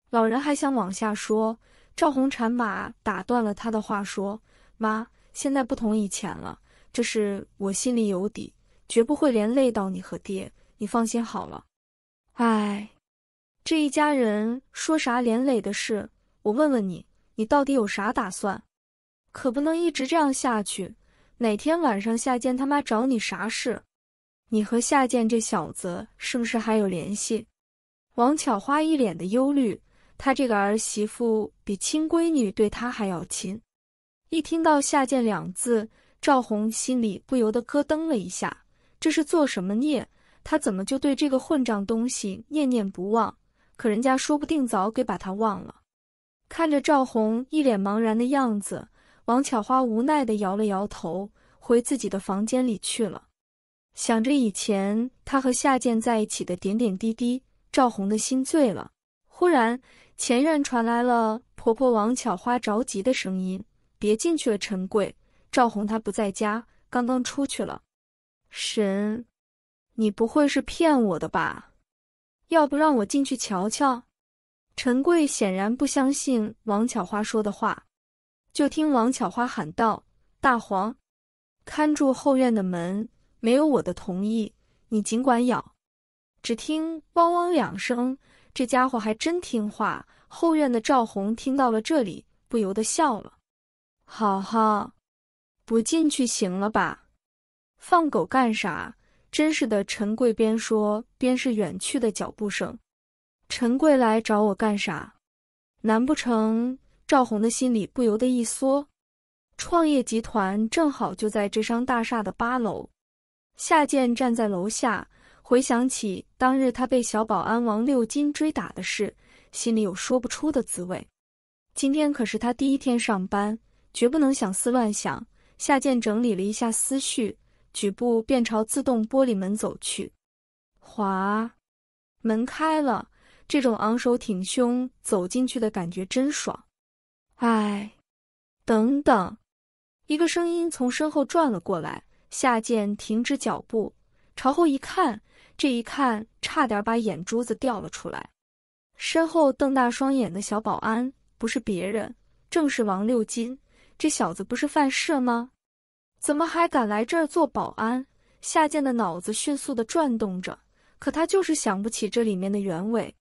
老人还想往下说，赵红产马打断了他的话，说。妈，现在不同以前了，这事我心里有底，绝不会连累到你和爹，你放心好了。哎，这一家人说啥连累的事，我问问你，你到底有啥打算？可不能一直这样下去，哪天晚上夏建他妈找你啥事？你和夏建这小子是不是还有联系？王巧花一脸的忧虑，她这个儿媳妇比亲闺女对她还要亲。一听到“下贱”两字，赵红心里不由得咯噔了一下。这是做什么孽？他怎么就对这个混账东西念念不忘？可人家说不定早给把他忘了。看着赵红一脸茫然的样子，王巧花无奈的摇了摇头，回自己的房间里去了。想着以前她和夏建在一起的点点滴滴，赵红的心醉了。忽然，前院传来了婆婆王巧花着急的声音。别进去了，陈贵，赵红他不在家，刚刚出去了。神，你不会是骗我的吧？要不让我进去瞧瞧？陈贵显然不相信王巧花说的话，就听王巧花喊道：“大黄，看住后院的门，没有我的同意，你尽管咬。”只听汪汪两声，这家伙还真听话。后院的赵红听到了这里，不由得笑了。好好，不进去行了吧？放狗干啥？真是的！陈贵边说边是远去的脚步声。陈贵来找我干啥？难不成？赵红的心里不由得一缩。创业集团正好就在这商大厦的八楼。夏建站在楼下，回想起当日他被小保安王六金追打的事，心里有说不出的滋味。今天可是他第一天上班。绝不能想思乱想。夏剑整理了一下思绪，举步便朝自动玻璃门走去。哗，门开了。这种昂首挺胸走进去的感觉真爽。哎，等等！一个声音从身后转了过来。夏建停止脚步，朝后一看，这一看差点把眼珠子掉了出来。身后瞪大双眼的小保安，不是别人，正是王六金。这小子不是犯事吗？怎么还敢来这儿做保安？夏建的脑子迅速的转动着，可他就是想不起这里面的原委。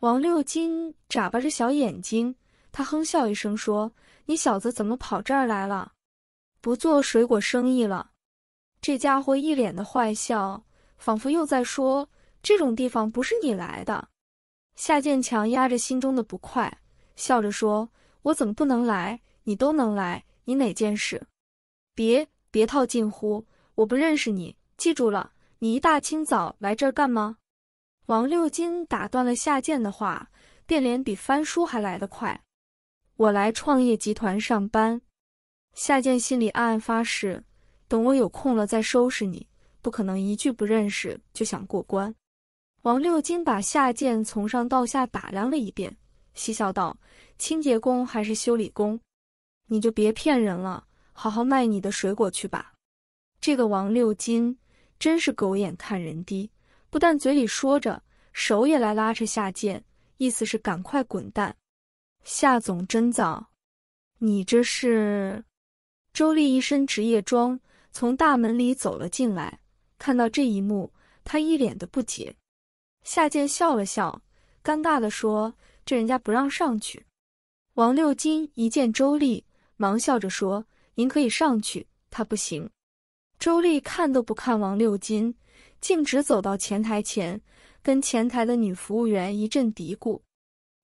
王六金眨巴着小眼睛，他哼笑一声说：“你小子怎么跑这儿来了？不做水果生意了？”这家伙一脸的坏笑，仿佛又在说：“这种地方不是你来的。”夏建强压着心中的不快，笑着说：“我怎么不能来？”你都能来，你哪件事？别别套近乎，我不认识你。记住了，你一大清早来这儿干吗？王六金打断了夏建的话，变脸比翻书还来得快。我来创业集团上班。夏建心里暗暗发誓，等我有空了再收拾你。不可能一句不认识就想过关。王六金把夏建从上到下打量了一遍，嬉笑道：“清洁工还是修理工？”你就别骗人了，好好卖你的水果去吧。这个王六金真是狗眼看人低，不但嘴里说着，手也来拉扯夏建，意思是赶快滚蛋。夏总真早，你这是？周丽一身职业装从大门里走了进来，看到这一幕，她一脸的不解。夏建笑了笑，尴尬的说：“这人家不让上去。”王六金一见周丽。忙笑着说：“您可以上去，他不行。”周丽看都不看王六金，径直走到前台前，跟前台的女服务员一阵嘀咕。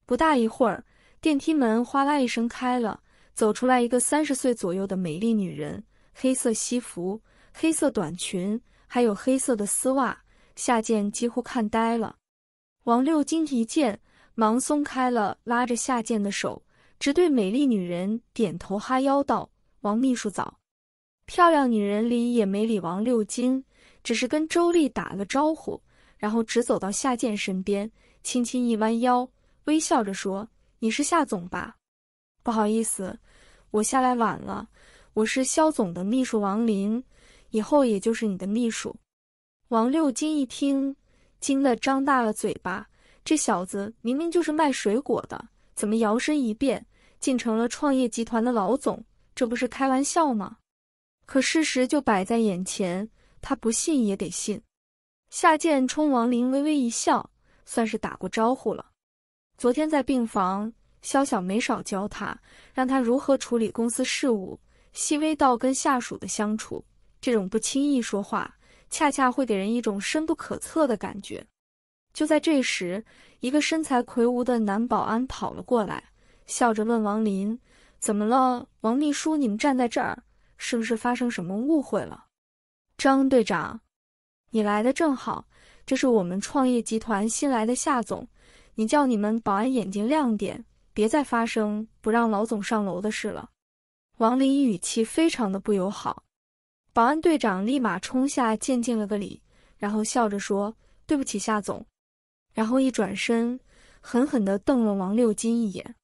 不大一会儿，电梯门哗啦一声开了，走出来一个三十岁左右的美丽女人，黑色西服、黑色短裙，还有黑色的丝袜。夏剑几乎看呆了。王六金一见，忙松开了拉着夏剑的手。只对美丽女人点头哈腰道：“王秘书早。”漂亮女人里也没理王六金，只是跟周丽打了招呼，然后直走到夏建身边，轻轻一弯腰，微笑着说：“你是夏总吧？不好意思，我下来晚了。我是肖总的秘书王林，以后也就是你的秘书。”王六金一听，惊得张大了嘴巴。这小子明明就是卖水果的，怎么摇身一变？竟成了创业集团的老总，这不是开玩笑吗？可事实就摆在眼前，他不信也得信。夏建冲王林微微一笑，算是打过招呼了。昨天在病房，肖晓没少教他，让他如何处理公司事务，细微到跟下属的相处，这种不轻易说话，恰恰会给人一种深不可测的感觉。就在这时，一个身材魁梧的男保安跑了过来。笑着问王林：“怎么了，王秘书？你们站在这儿，是不是发生什么误会了？”张队长，你来的正好，这是我们创业集团新来的夏总。你叫你们保安眼睛亮点，别再发生不让老总上楼的事了。”王林语气非常的不友好。保安队长立马冲下，见敬了个礼，然后笑着说：“对不起，夏总。”然后一转身，狠狠的瞪了王六金一眼。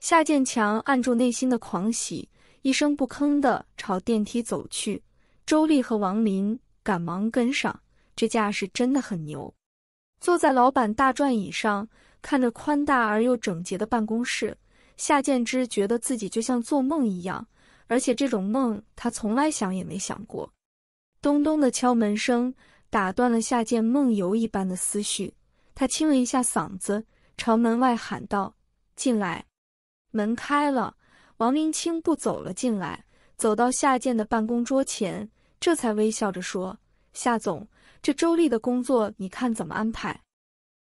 夏建强按住内心的狂喜，一声不吭的朝电梯走去。周丽和王林赶忙跟上，这架势真的很牛。坐在老板大转椅上，看着宽大而又整洁的办公室，夏建之觉得自己就像做梦一样，而且这种梦他从来想也没想过。咚咚的敲门声打断了夏建梦游一般的思绪，他清了一下嗓子，朝门外喊道：“进来。”门开了，王林轻步走了进来，走到夏建的办公桌前，这才微笑着说：“夏总，这周丽的工作你看怎么安排？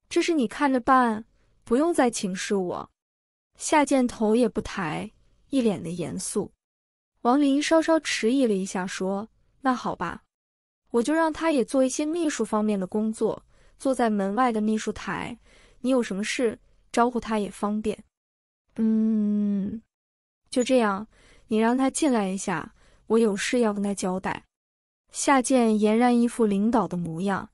这是你看着办，不用再请示我。”夏建头也不抬，一脸的严肃。王林稍稍迟疑了一下，说：“那好吧，我就让他也做一些秘书方面的工作，坐在门外的秘书台，你有什么事招呼他也方便。”嗯，就这样，你让他进来一下，我有事要跟他交代。夏建俨然一副领导的模样，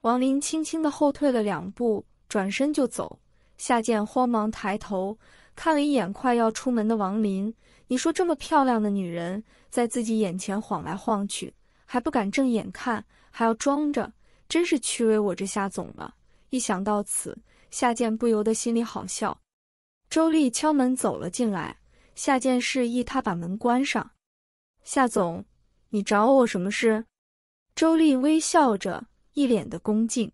王林轻轻的后退了两步，转身就走。夏建慌忙抬头看了一眼快要出门的王林，你说这么漂亮的女人在自己眼前晃来晃去，还不敢正眼看，还要装着，真是屈为我这夏总了。一想到此，夏建不由得心里好笑。周丽敲门走了进来，夏建示意他把门关上。夏总，你找我什么事？周丽微笑着，一脸的恭敬。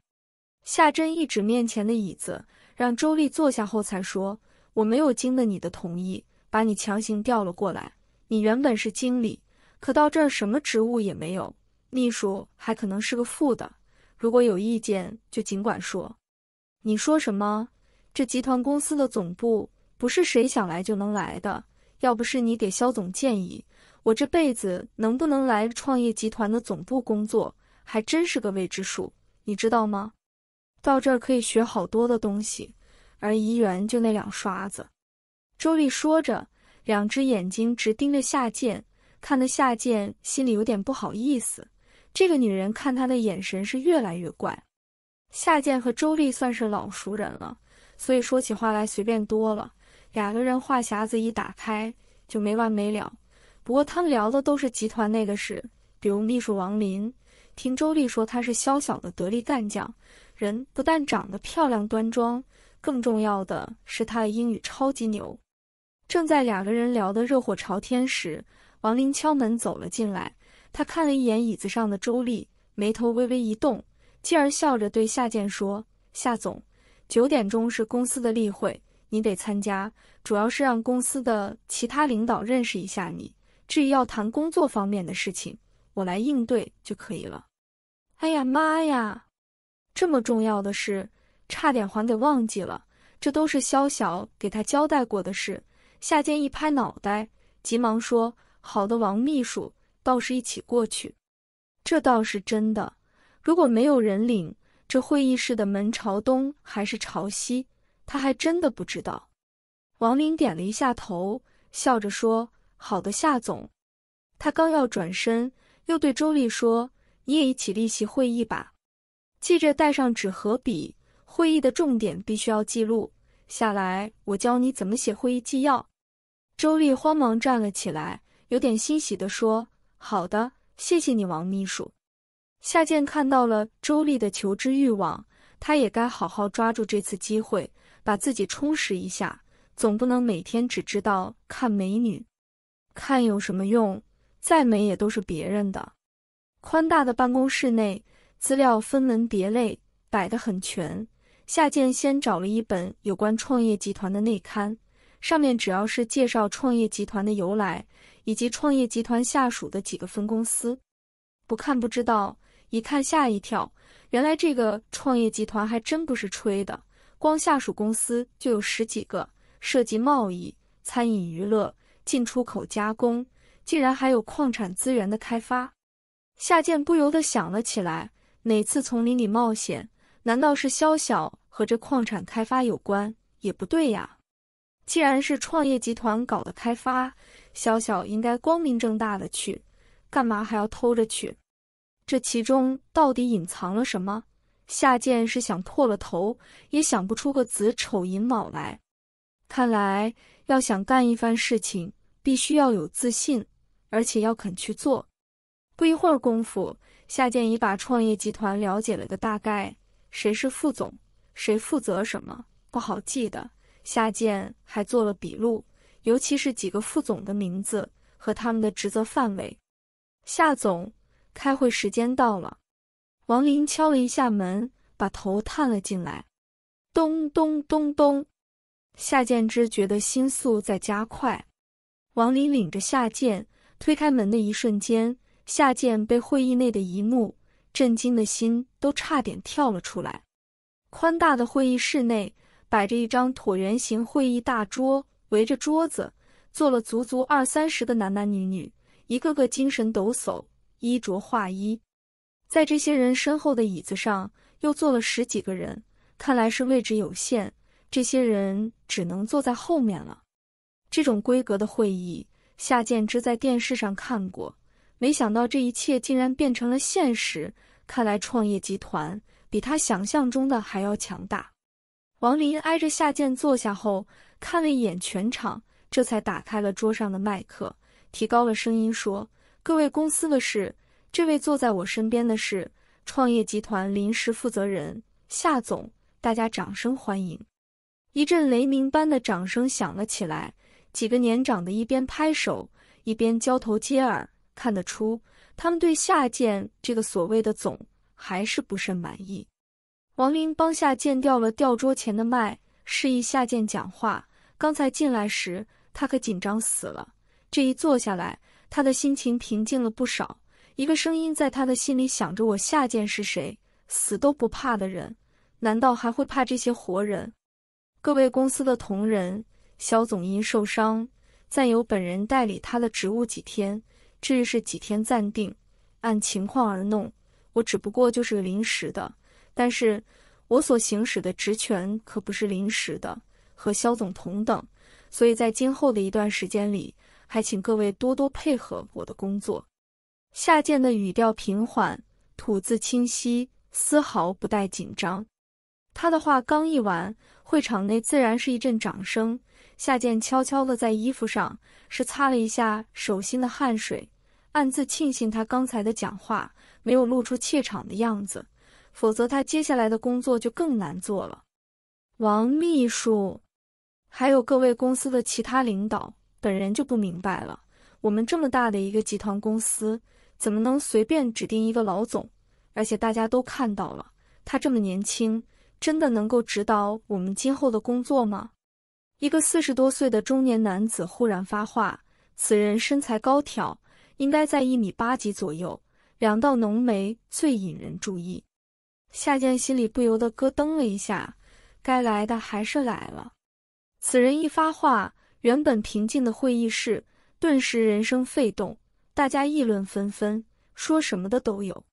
夏真一指面前的椅子，让周丽坐下后才说：“我没有经得你的同意，把你强行调了过来。你原本是经理，可到这儿什么职务也没有，秘书还可能是个副的。如果有意见，就尽管说。”你说什么？这集团公司的总部不是谁想来就能来的。要不是你给肖总建议，我这辈子能不能来创业集团的总部工作还真是个未知数。你知道吗？到这儿可以学好多的东西，而怡园就那两刷子。周丽说着，两只眼睛直盯着夏建，看得夏建心里有点不好意思。这个女人看他的眼神是越来越怪。夏建和周丽算是老熟人了。所以说起话来随便多了，两个人话匣子一打开就没完没了。不过他们聊的都是集团内的事，比如秘书王林，听周丽说他是肖小的得力干将，人不但长得漂亮端庄，更重要的是他的英语超级牛。正在两个人聊得热火朝天时，王林敲门走了进来，他看了一眼椅子上的周丽，眉头微微一动，继而笑着对夏建说：“夏总。”九点钟是公司的例会，你得参加，主要是让公司的其他领导认识一下你。至于要谈工作方面的事情，我来应对就可以了。哎呀妈呀，这么重要的事，差点还给忘记了。这都是肖小给他交代过的事。夏建一拍脑袋，急忙说：“好的，王秘书，倒是一起过去。”这倒是真的。如果没有人领。这会议室的门朝东还是朝西，他还真的不知道。王林点了一下头，笑着说：“好的，夏总。”他刚要转身，又对周丽说：“你也一起列席会议吧，记着带上纸和笔。会议的重点必须要记录下来，我教你怎么写会议纪要。”周丽慌忙站了起来，有点欣喜地说：“好的，谢谢你，王秘书。”夏建看到了周丽的求知欲望，他也该好好抓住这次机会，把自己充实一下。总不能每天只知道看美女，看有什么用？再美也都是别人的。宽大的办公室内，资料分门别类，摆得很全。夏建先找了一本有关创业集团的内刊，上面主要是介绍创业集团的由来以及创业集团下属的几个分公司。不看不知道。一看吓一跳，原来这个创业集团还真不是吹的，光下属公司就有十几个，涉及贸易、餐饮、娱乐、进出口、加工，竟然还有矿产资源的开发。夏建不由得想了起来，哪次丛林里冒险？难道是肖晓和这矿产开发有关？也不对呀，既然是创业集团搞的开发，肖晓应该光明正大的去，干嘛还要偷着去？这其中到底隐藏了什么？夏建是想破了头也想不出个子丑寅卯来。看来要想干一番事情，必须要有自信，而且要肯去做。不一会儿功夫，夏建已把创业集团了解了个大概，谁是副总，谁负责什么，不好记的。夏建还做了笔录，尤其是几个副总的名字和他们的职责范围。夏总。开会时间到了，王林敲了一下门，把头探了进来。咚咚咚咚，夏建之觉得心速在加快。王林领着夏建推开门的一瞬间，夏建被会议内的一幕震惊的心都差点跳了出来。宽大的会议室内摆着一张椭圆形会议大桌，围着桌子坐了足足二三十个男男女女，一个个精神抖擞。衣着华衣，在这些人身后的椅子上又坐了十几个人，看来是位置有限，这些人只能坐在后面了。这种规格的会议，夏建之在电视上看过，没想到这一切竟然变成了现实。看来创业集团比他想象中的还要强大。王林挨着夏建坐下后，看了一眼全场，这才打开了桌上的麦克，提高了声音说。各位，公司的事。这位坐在我身边的是创业集团临时负责人夏总，大家掌声欢迎。一阵雷鸣般的掌声响了起来。几个年长的，一边拍手，一边交头接耳，看得出他们对夏建这个所谓的总还是不甚满意。王林帮夏建调了调桌前的麦，示意夏建讲话。刚才进来时，他可紧张死了，这一坐下来。他的心情平静了不少。一个声音在他的心里想着：“我下贱是谁？死都不怕的人，难道还会怕这些活人？”各位公司的同仁，肖总因受伤，暂由本人代理他的职务几天。至于是几天，暂定，按情况而弄。我只不过就是临时的，但是我所行使的职权可不是临时的，和肖总同等。所以在今后的一段时间里。还请各位多多配合我的工作。夏建的语调平缓，吐字清晰，丝毫不带紧张。他的话刚一完，会场内自然是一阵掌声。夏建悄悄地在衣服上是擦了一下手心的汗水，暗自庆幸他刚才的讲话没有露出怯场的样子，否则他接下来的工作就更难做了。王秘书，还有各位公司的其他领导。本人就不明白了，我们这么大的一个集团公司，怎么能随便指定一个老总？而且大家都看到了，他这么年轻，真的能够指导我们今后的工作吗？一个四十多岁的中年男子忽然发话，此人身材高挑，应该在一米八几左右，两道浓眉最引人注意。夏建心里不由得咯噔了一下，该来的还是来了。此人一发话。原本平静的会议室顿时人声沸动，大家议论纷纷，说什么的都有。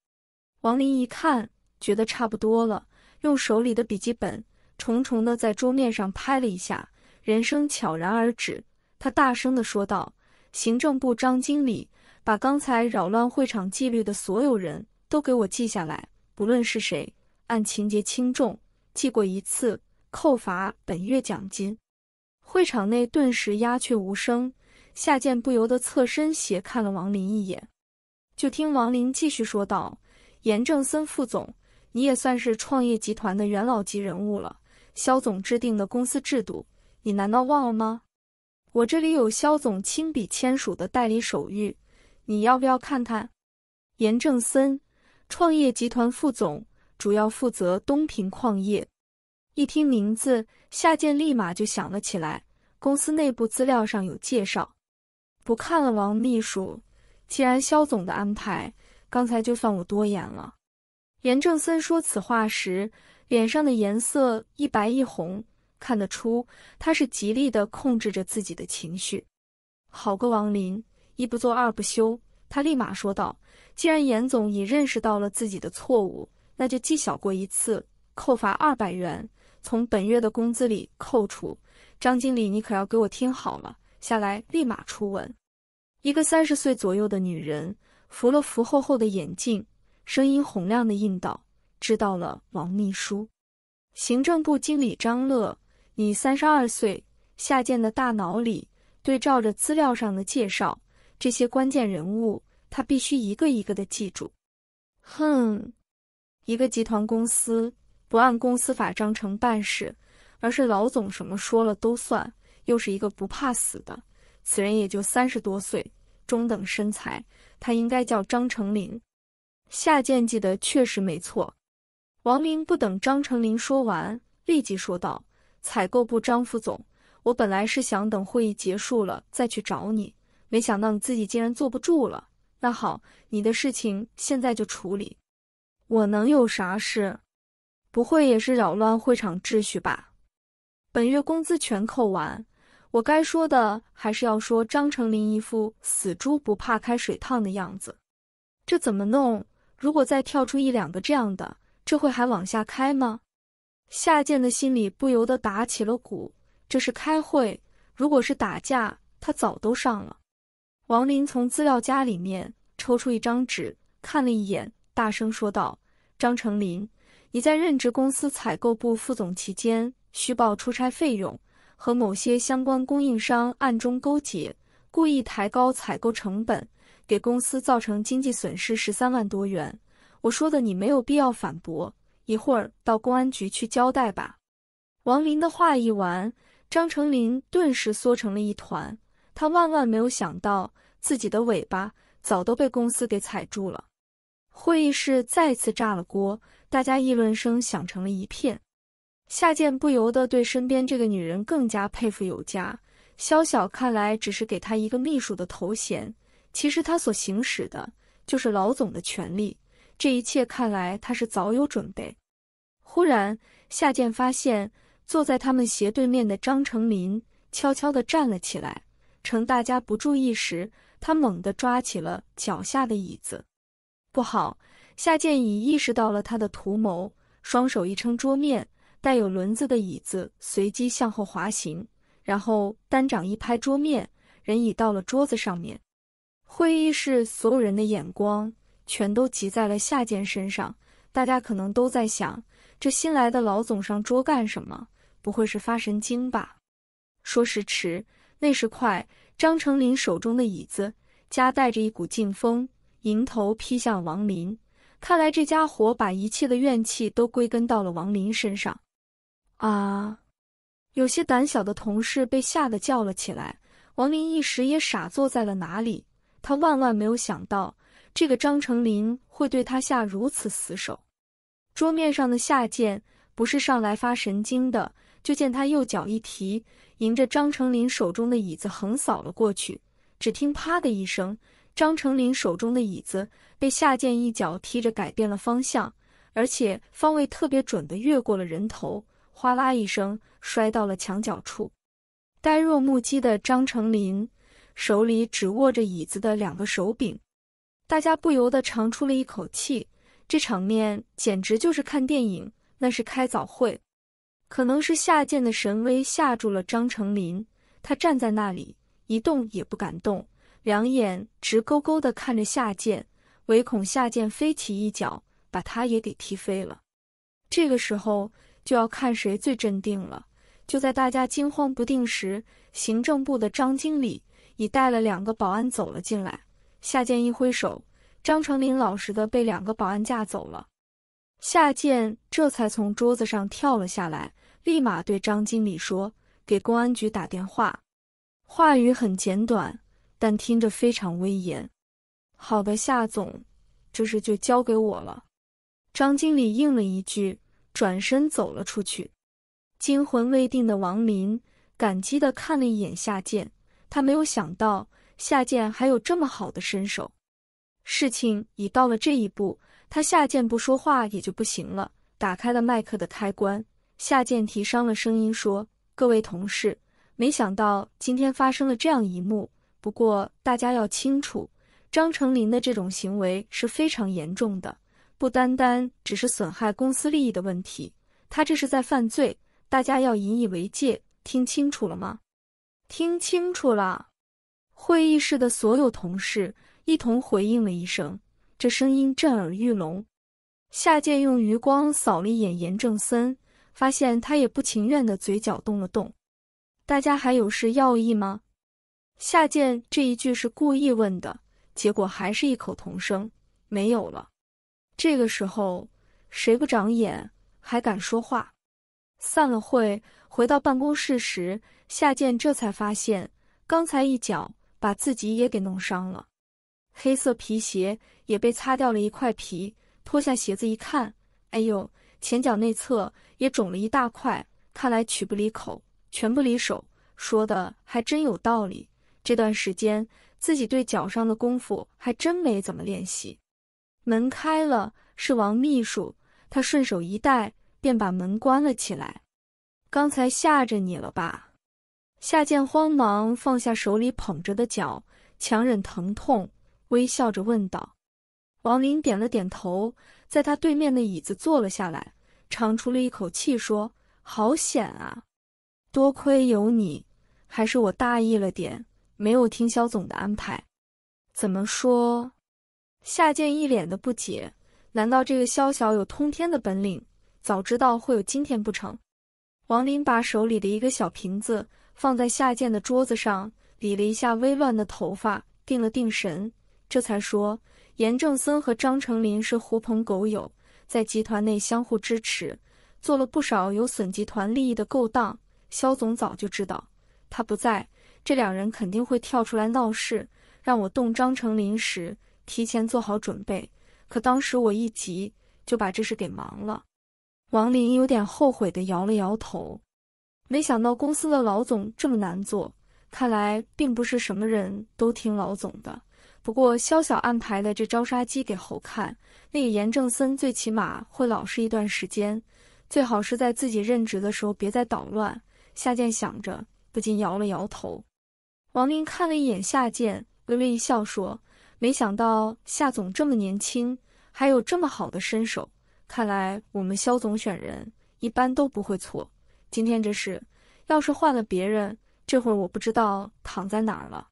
王林一看，觉得差不多了，用手里的笔记本重重的在桌面上拍了一下，人声悄然而止。他大声的说道：“行政部张经理，把刚才扰乱会场纪律的所有人都给我记下来，不论是谁，按情节轻重记过一次，扣罚本月奖金。”会场内顿时鸦雀无声，夏建不由得侧身斜看了王林一眼，就听王林继续说道：“严正森副总，你也算是创业集团的元老级人物了。肖总制定的公司制度，你难道忘了吗？我这里有肖总亲笔签署的代理手谕，你要不要看看？”严正森，创业集团副总，主要负责东平矿业。一听名字，夏建立马就想了起来，公司内部资料上有介绍。不看了，王秘书，既然肖总的安排，刚才就算我多言了。严正森说此话时，脸上的颜色一白一红，看得出他是极力的控制着自己的情绪。好个王林，一不做二不休，他立马说道：“既然严总已认识到了自己的错误，那就记小过一次，扣罚二百元。”从本月的工资里扣除，张经理，你可要给我听好了，下来立马出文。一个三十岁左右的女人扶了扶厚厚的眼镜，声音洪亮的应道：“知道了，王秘书。”行政部经理张乐，你三十二岁。下贱的大脑里对照着资料上的介绍，这些关键人物他必须一个一个的记住。哼，一个集团公司。不按公司法章程办事，而是老总什么说了都算，又是一个不怕死的。此人也就三十多岁，中等身材。他应该叫张成林。夏建记得确实没错。王明不等张成林说完，立即说道：“采购部张副总，我本来是想等会议结束了再去找你，没想到你自己竟然坐不住了。那好，你的事情现在就处理。我能有啥事？”不会也是扰乱会场秩序吧？本月工资全扣完，我该说的还是要说。张成林一副死猪不怕开水烫的样子，这怎么弄？如果再跳出一两个这样的，这会还往下开吗？夏建的心里不由得打起了鼓。这是开会，如果是打架，他早都上了。王林从资料夹里面抽出一张纸，看了一眼，大声说道：“张成林。”你在任职公司采购部副总期间，虚报出差费用，和某些相关供应商暗中勾结，故意抬高采购成本，给公司造成经济损失十三万多元。我说的，你没有必要反驳，一会儿到公安局去交代吧。王林的话一完，张成林顿时缩成了一团。他万万没有想到，自己的尾巴早都被公司给踩住了。会议室再次炸了锅。大家议论声响成了一片，夏建不由得对身边这个女人更加佩服有加。萧晓看来只是给他一个秘书的头衔，其实他所行使的就是老总的权利。这一切看来他是早有准备。忽然，夏建发现坐在他们斜对面的张成林悄悄地站了起来，趁大家不注意时，他猛地抓起了脚下的椅子。不好！夏建已意识到了他的图谋，双手一撑桌面，带有轮子的椅子随即向后滑行，然后单掌一拍桌面，人已到了桌子上面。会议室所有人的眼光全都集在了夏建身上，大家可能都在想：这新来的老总上桌干什么？不会是发神经吧？说时迟，那时快，张成林手中的椅子夹带着一股劲风，迎头劈向王林。看来这家伙把一切的怨气都归根到了王林身上，啊！有些胆小的同事被吓得叫了起来。王林一时也傻坐在了哪里。他万万没有想到，这个张成林会对他下如此死手。桌面上的下贱不是上来发神经的，就见他右脚一提，迎着张成林手中的椅子横扫了过去。只听啪的一声，张成林手中的椅子。被夏剑一脚踢着，改变了方向，而且方位特别准的越过了人头，哗啦一声摔到了墙角处。呆若木鸡的张成林手里只握着椅子的两个手柄，大家不由得长出了一口气。这场面简直就是看电影，那是开早会。可能是夏剑的神威吓住了张成林，他站在那里一动也不敢动，两眼直勾勾的看着夏剑。唯恐夏贱飞起一脚把他也给踢飞了。这个时候就要看谁最镇定了。就在大家惊慌不定时，行政部的张经理已带了两个保安走了进来。夏建一挥手，张成林老实的被两个保安架走了。夏建这才从桌子上跳了下来，立马对张经理说：“给公安局打电话。”话语很简短，但听着非常威严。好的，夏总，这事就交给我了。张经理应了一句，转身走了出去。惊魂未定的王林感激地看了一眼夏剑，他没有想到夏剑还有这么好的身手。事情已到了这一步，他夏剑不说话也就不行了。打开了麦克的开关，夏剑提伤了声音说：“各位同事，没想到今天发生了这样一幕。不过大家要清楚。”张成林的这种行为是非常严重的，不单单只是损害公司利益的问题，他这是在犯罪，大家要引以为戒，听清楚了吗？听清楚了。会议室的所有同事一同回应了一声，这声音震耳欲聋。夏建用余光扫了一眼严正森，发现他也不情愿的嘴角动了动。大家还有事要议吗？夏建这一句是故意问的。结果还是异口同声，没有了。这个时候谁不长眼还敢说话？散了会，回到办公室时，夏建这才发现，刚才一脚把自己也给弄伤了，黑色皮鞋也被擦掉了一块皮。脱下鞋子一看，哎呦，前脚内侧也肿了一大块。看来曲不离口，拳不离手，说的还真有道理。这段时间。自己对脚上的功夫还真没怎么练习。门开了，是王秘书，他顺手一带，便把门关了起来。刚才吓着你了吧？夏建慌忙放下手里捧着的脚，强忍疼痛，微笑着问道。王林点了点头，在他对面的椅子坐了下来，长出了一口气说：“好险啊，多亏有你，还是我大意了点。”没有听肖总的安排，怎么说？夏建一脸的不解。难道这个肖小有通天的本领？早知道会有今天不成？王林把手里的一个小瓶子放在夏建的桌子上，理了一下微乱的头发，定了定神，这才说：“严正森和张成林是狐朋狗友，在集团内相互支持，做了不少有损集团利益的勾当。肖总早就知道，他不在。”这两人肯定会跳出来闹事，让我动张成林时提前做好准备。可当时我一急，就把这事给忙了。王林有点后悔地摇了摇头。没想到公司的老总这么难做，看来并不是什么人都听老总的。不过肖小安排的这招杀鸡给猴看，那个严正森最起码会老实一段时间，最好是在自己任职的时候别再捣乱。夏健想着，不禁摇了摇头。王林看了一眼夏建，微微一笑说：“没想到夏总这么年轻，还有这么好的身手。看来我们肖总选人一般都不会错。今天这事要是换了别人，这会我不知道躺在哪了。”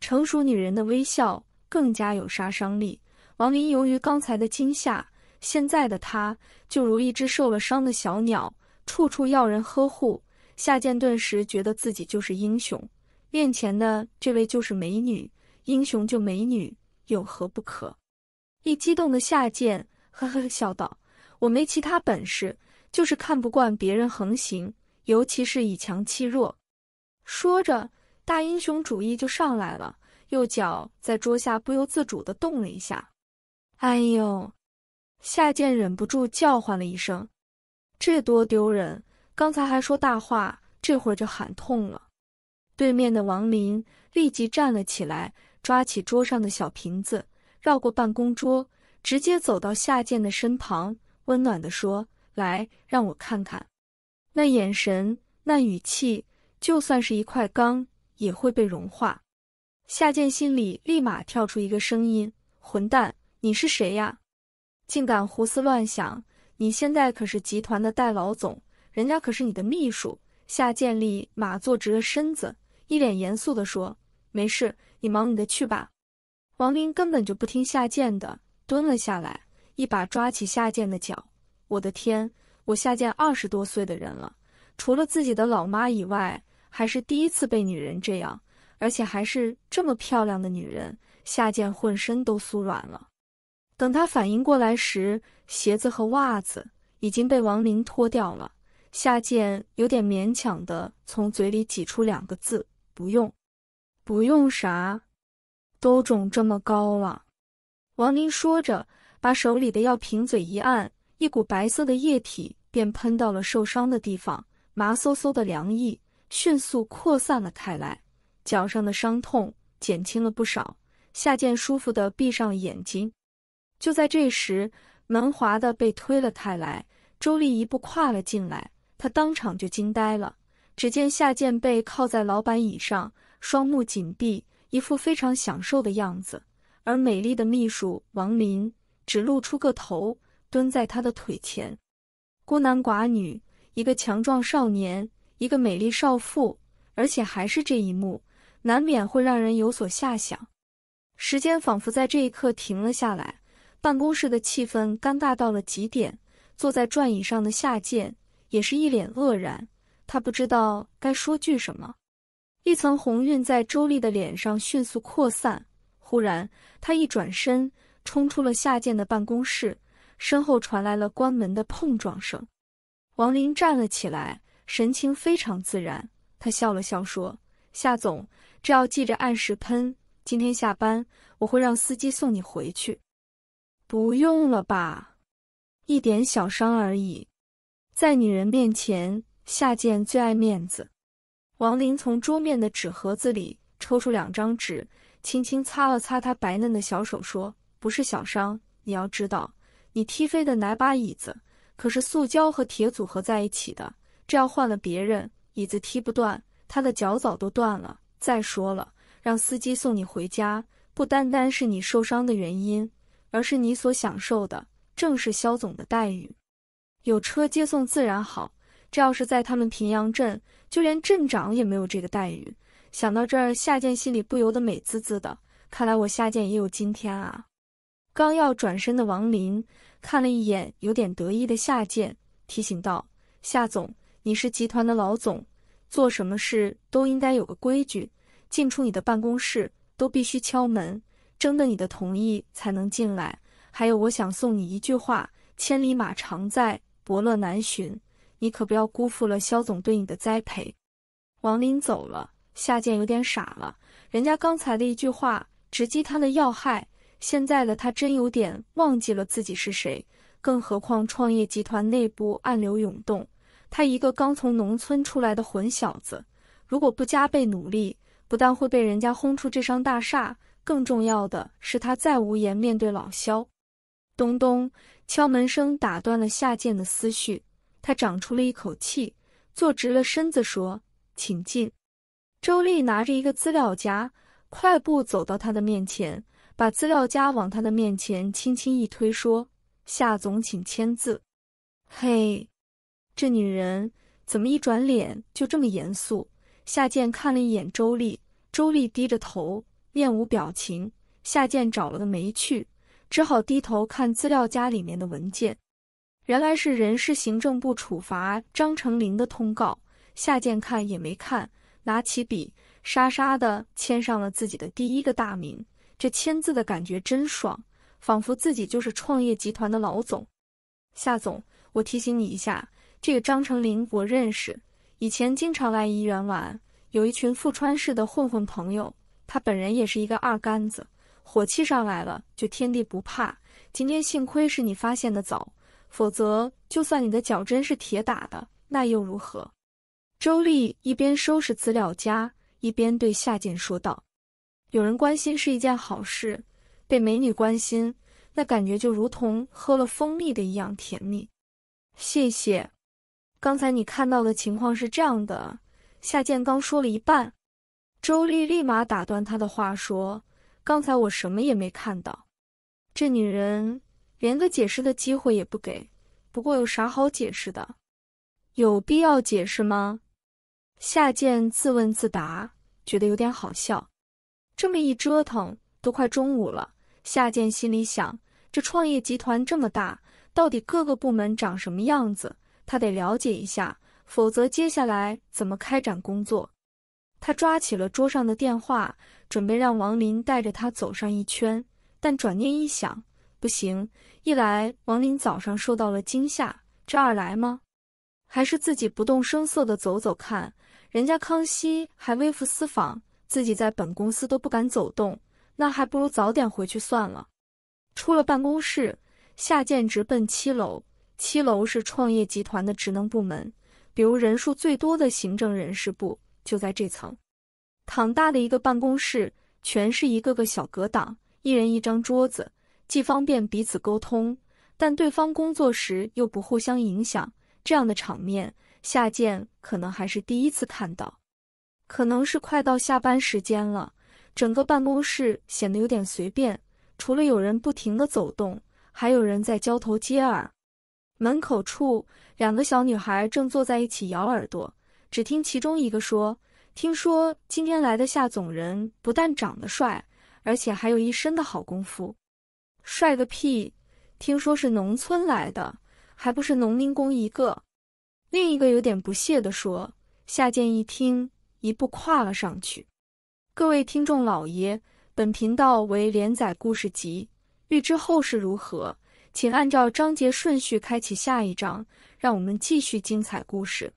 成熟女人的微笑更加有杀伤力。王林由于刚才的惊吓，现在的他就如一只受了伤的小鸟，处处要人呵护。夏建顿时觉得自己就是英雄。面前的这位就是美女，英雄救美女有何不可？一激动的夏剑呵呵笑道：“我没其他本事，就是看不惯别人横行，尤其是以强欺弱。”说着，大英雄主义就上来了，右脚在桌下不由自主的动了一下。“哎呦！”夏剑忍不住叫唤了一声，这多丢人！刚才还说大话，这会儿就喊痛了。对面的王林立即站了起来，抓起桌上的小瓶子，绕过办公桌，直接走到夏建的身旁，温暖地说：“来，让我看看。”那眼神，那语气，就算是一块钢也会被融化。夏建心里立马跳出一个声音：“混蛋，你是谁呀？竟敢胡思乱想！你现在可是集团的代老总，人家可是你的秘书。”夏建立马坐直了身子。一脸严肃地说：“没事，你忙你的去吧。”王林根本就不听夏剑的，蹲了下来，一把抓起夏剑的脚。我的天，我夏剑二十多岁的人了，除了自己的老妈以外，还是第一次被女人这样，而且还是这么漂亮的女人。夏剑浑身都酥软了。等他反应过来时，鞋子和袜子已经被王林脱掉了。夏剑有点勉强的从嘴里挤出两个字。不用，不用啥，都肿这么高了。王宁说着，把手里的药瓶嘴一按，一股白色的液体便喷到了受伤的地方，麻嗖嗖的凉意迅速扩散了开来，脚上的伤痛减轻了不少。夏健舒服的闭上了眼睛。就在这时，门滑的被推了开来，周丽一步跨了进来，他当场就惊呆了。只见夏剑背靠在老板椅上，双目紧闭，一副非常享受的样子；而美丽的秘书王林只露出个头，蹲在他的腿前。孤男寡女，一个强壮少年，一个美丽少妇，而且还是这一幕，难免会让人有所遐想。时间仿佛在这一刻停了下来，办公室的气氛尴尬到了极点。坐在转椅上的夏剑也是一脸愕然。他不知道该说句什么，一层红晕在周丽的脸上迅速扩散。忽然，他一转身，冲出了夏建的办公室，身后传来了关门的碰撞声。王林站了起来，神情非常自然。他笑了笑说：“夏总，这要记着按时喷。今天下班，我会让司机送你回去。”“不用了吧，一点小伤而已，在女人面前……”夏剑最爱面子。王林从桌面的纸盒子里抽出两张纸，轻轻擦了擦他白嫩的小手，说：“不是小伤，你要知道，你踢飞的哪把椅子，可是塑胶和铁组合在一起的。这要换了别人，椅子踢不断，他的脚早都断了。再说了，让司机送你回家，不单单是你受伤的原因，而是你所享受的正是肖总的待遇。有车接送自然好。”这要是在他们平阳镇，就连镇长也没有这个待遇。想到这儿，夏建心里不由得美滋滋的。看来我夏建也有今天啊！刚要转身的王林看了一眼有点得意的夏建，提醒道：“夏总，你是集团的老总，做什么事都应该有个规矩。进出你的办公室都必须敲门，征得你的同意才能进来。还有，我想送你一句话：千里马常在，伯乐难寻。”你可不要辜负了肖总对你的栽培。王林走了，夏建有点傻了。人家刚才的一句话直击他的要害，现在的他真有点忘记了自己是谁。更何况创业集团内部暗流涌动，他一个刚从农村出来的混小子，如果不加倍努力，不但会被人家轰出这商大厦，更重要的是他再无颜面对老肖。咚咚，敲门声打断了夏建的思绪。他长出了一口气，坐直了身子，说：“请进。”周丽拿着一个资料夹，快步走到他的面前，把资料夹往他的面前轻轻一推，说：“夏总，请签字。”嘿，这女人怎么一转脸就这么严肃？夏健看了一眼周丽，周丽低着头，面无表情。夏健找了个没趣，只好低头看资料夹里面的文件。原来是人事行政部处罚张成林的通告，夏建看也没看，拿起笔沙沙的签上了自己的第一个大名。这签字的感觉真爽，仿佛自己就是创业集团的老总。夏总，我提醒你一下，这个张成林我认识，以前经常来怡园玩，有一群富川市的混混朋友。他本人也是一个二杆子，火气上来了就天地不怕。今天幸亏是你发现的早。否则，就算你的脚真是铁打的，那又如何？周丽一边收拾资料夹，一边对夏建说道：“有人关心是一件好事，被美女关心，那感觉就如同喝了蜂蜜的一样甜蜜。”谢谢。刚才你看到的情况是这样的。夏建刚说了一半，周丽立马打断他的话说：“刚才我什么也没看到，这女人。”连个解释的机会也不给。不过有啥好解释的？有必要解释吗？夏剑自问自答，觉得有点好笑。这么一折腾，都快中午了。夏剑心里想：这创业集团这么大，到底各个部门长什么样子？他得了解一下，否则接下来怎么开展工作？他抓起了桌上的电话，准备让王林带着他走上一圈，但转念一想。不行，一来王林早上受到了惊吓，这二来吗？还是自己不动声色的走走看，人家康熙还微服私访，自己在本公司都不敢走动，那还不如早点回去算了。出了办公室，夏建直奔七楼，七楼是创业集团的职能部门，比如人数最多的行政人事部就在这层，躺大的一个办公室，全是一个个小隔挡，一人一张桌子。既方便彼此沟通，但对方工作时又不互相影响，这样的场面夏建可能还是第一次看到。可能是快到下班时间了，整个办公室显得有点随便，除了有人不停的走动，还有人在交头接耳。门口处，两个小女孩正坐在一起咬耳朵，只听其中一个说：“听说今天来的夏总人不但长得帅，而且还有一身的好功夫。”帅个屁！听说是农村来的，还不是农民工一个。另一个有点不屑地说。夏建一听，一步跨了上去。各位听众老爷，本频道为连载故事集，欲知后事如何，请按照章节顺序开启下一章，让我们继续精彩故事。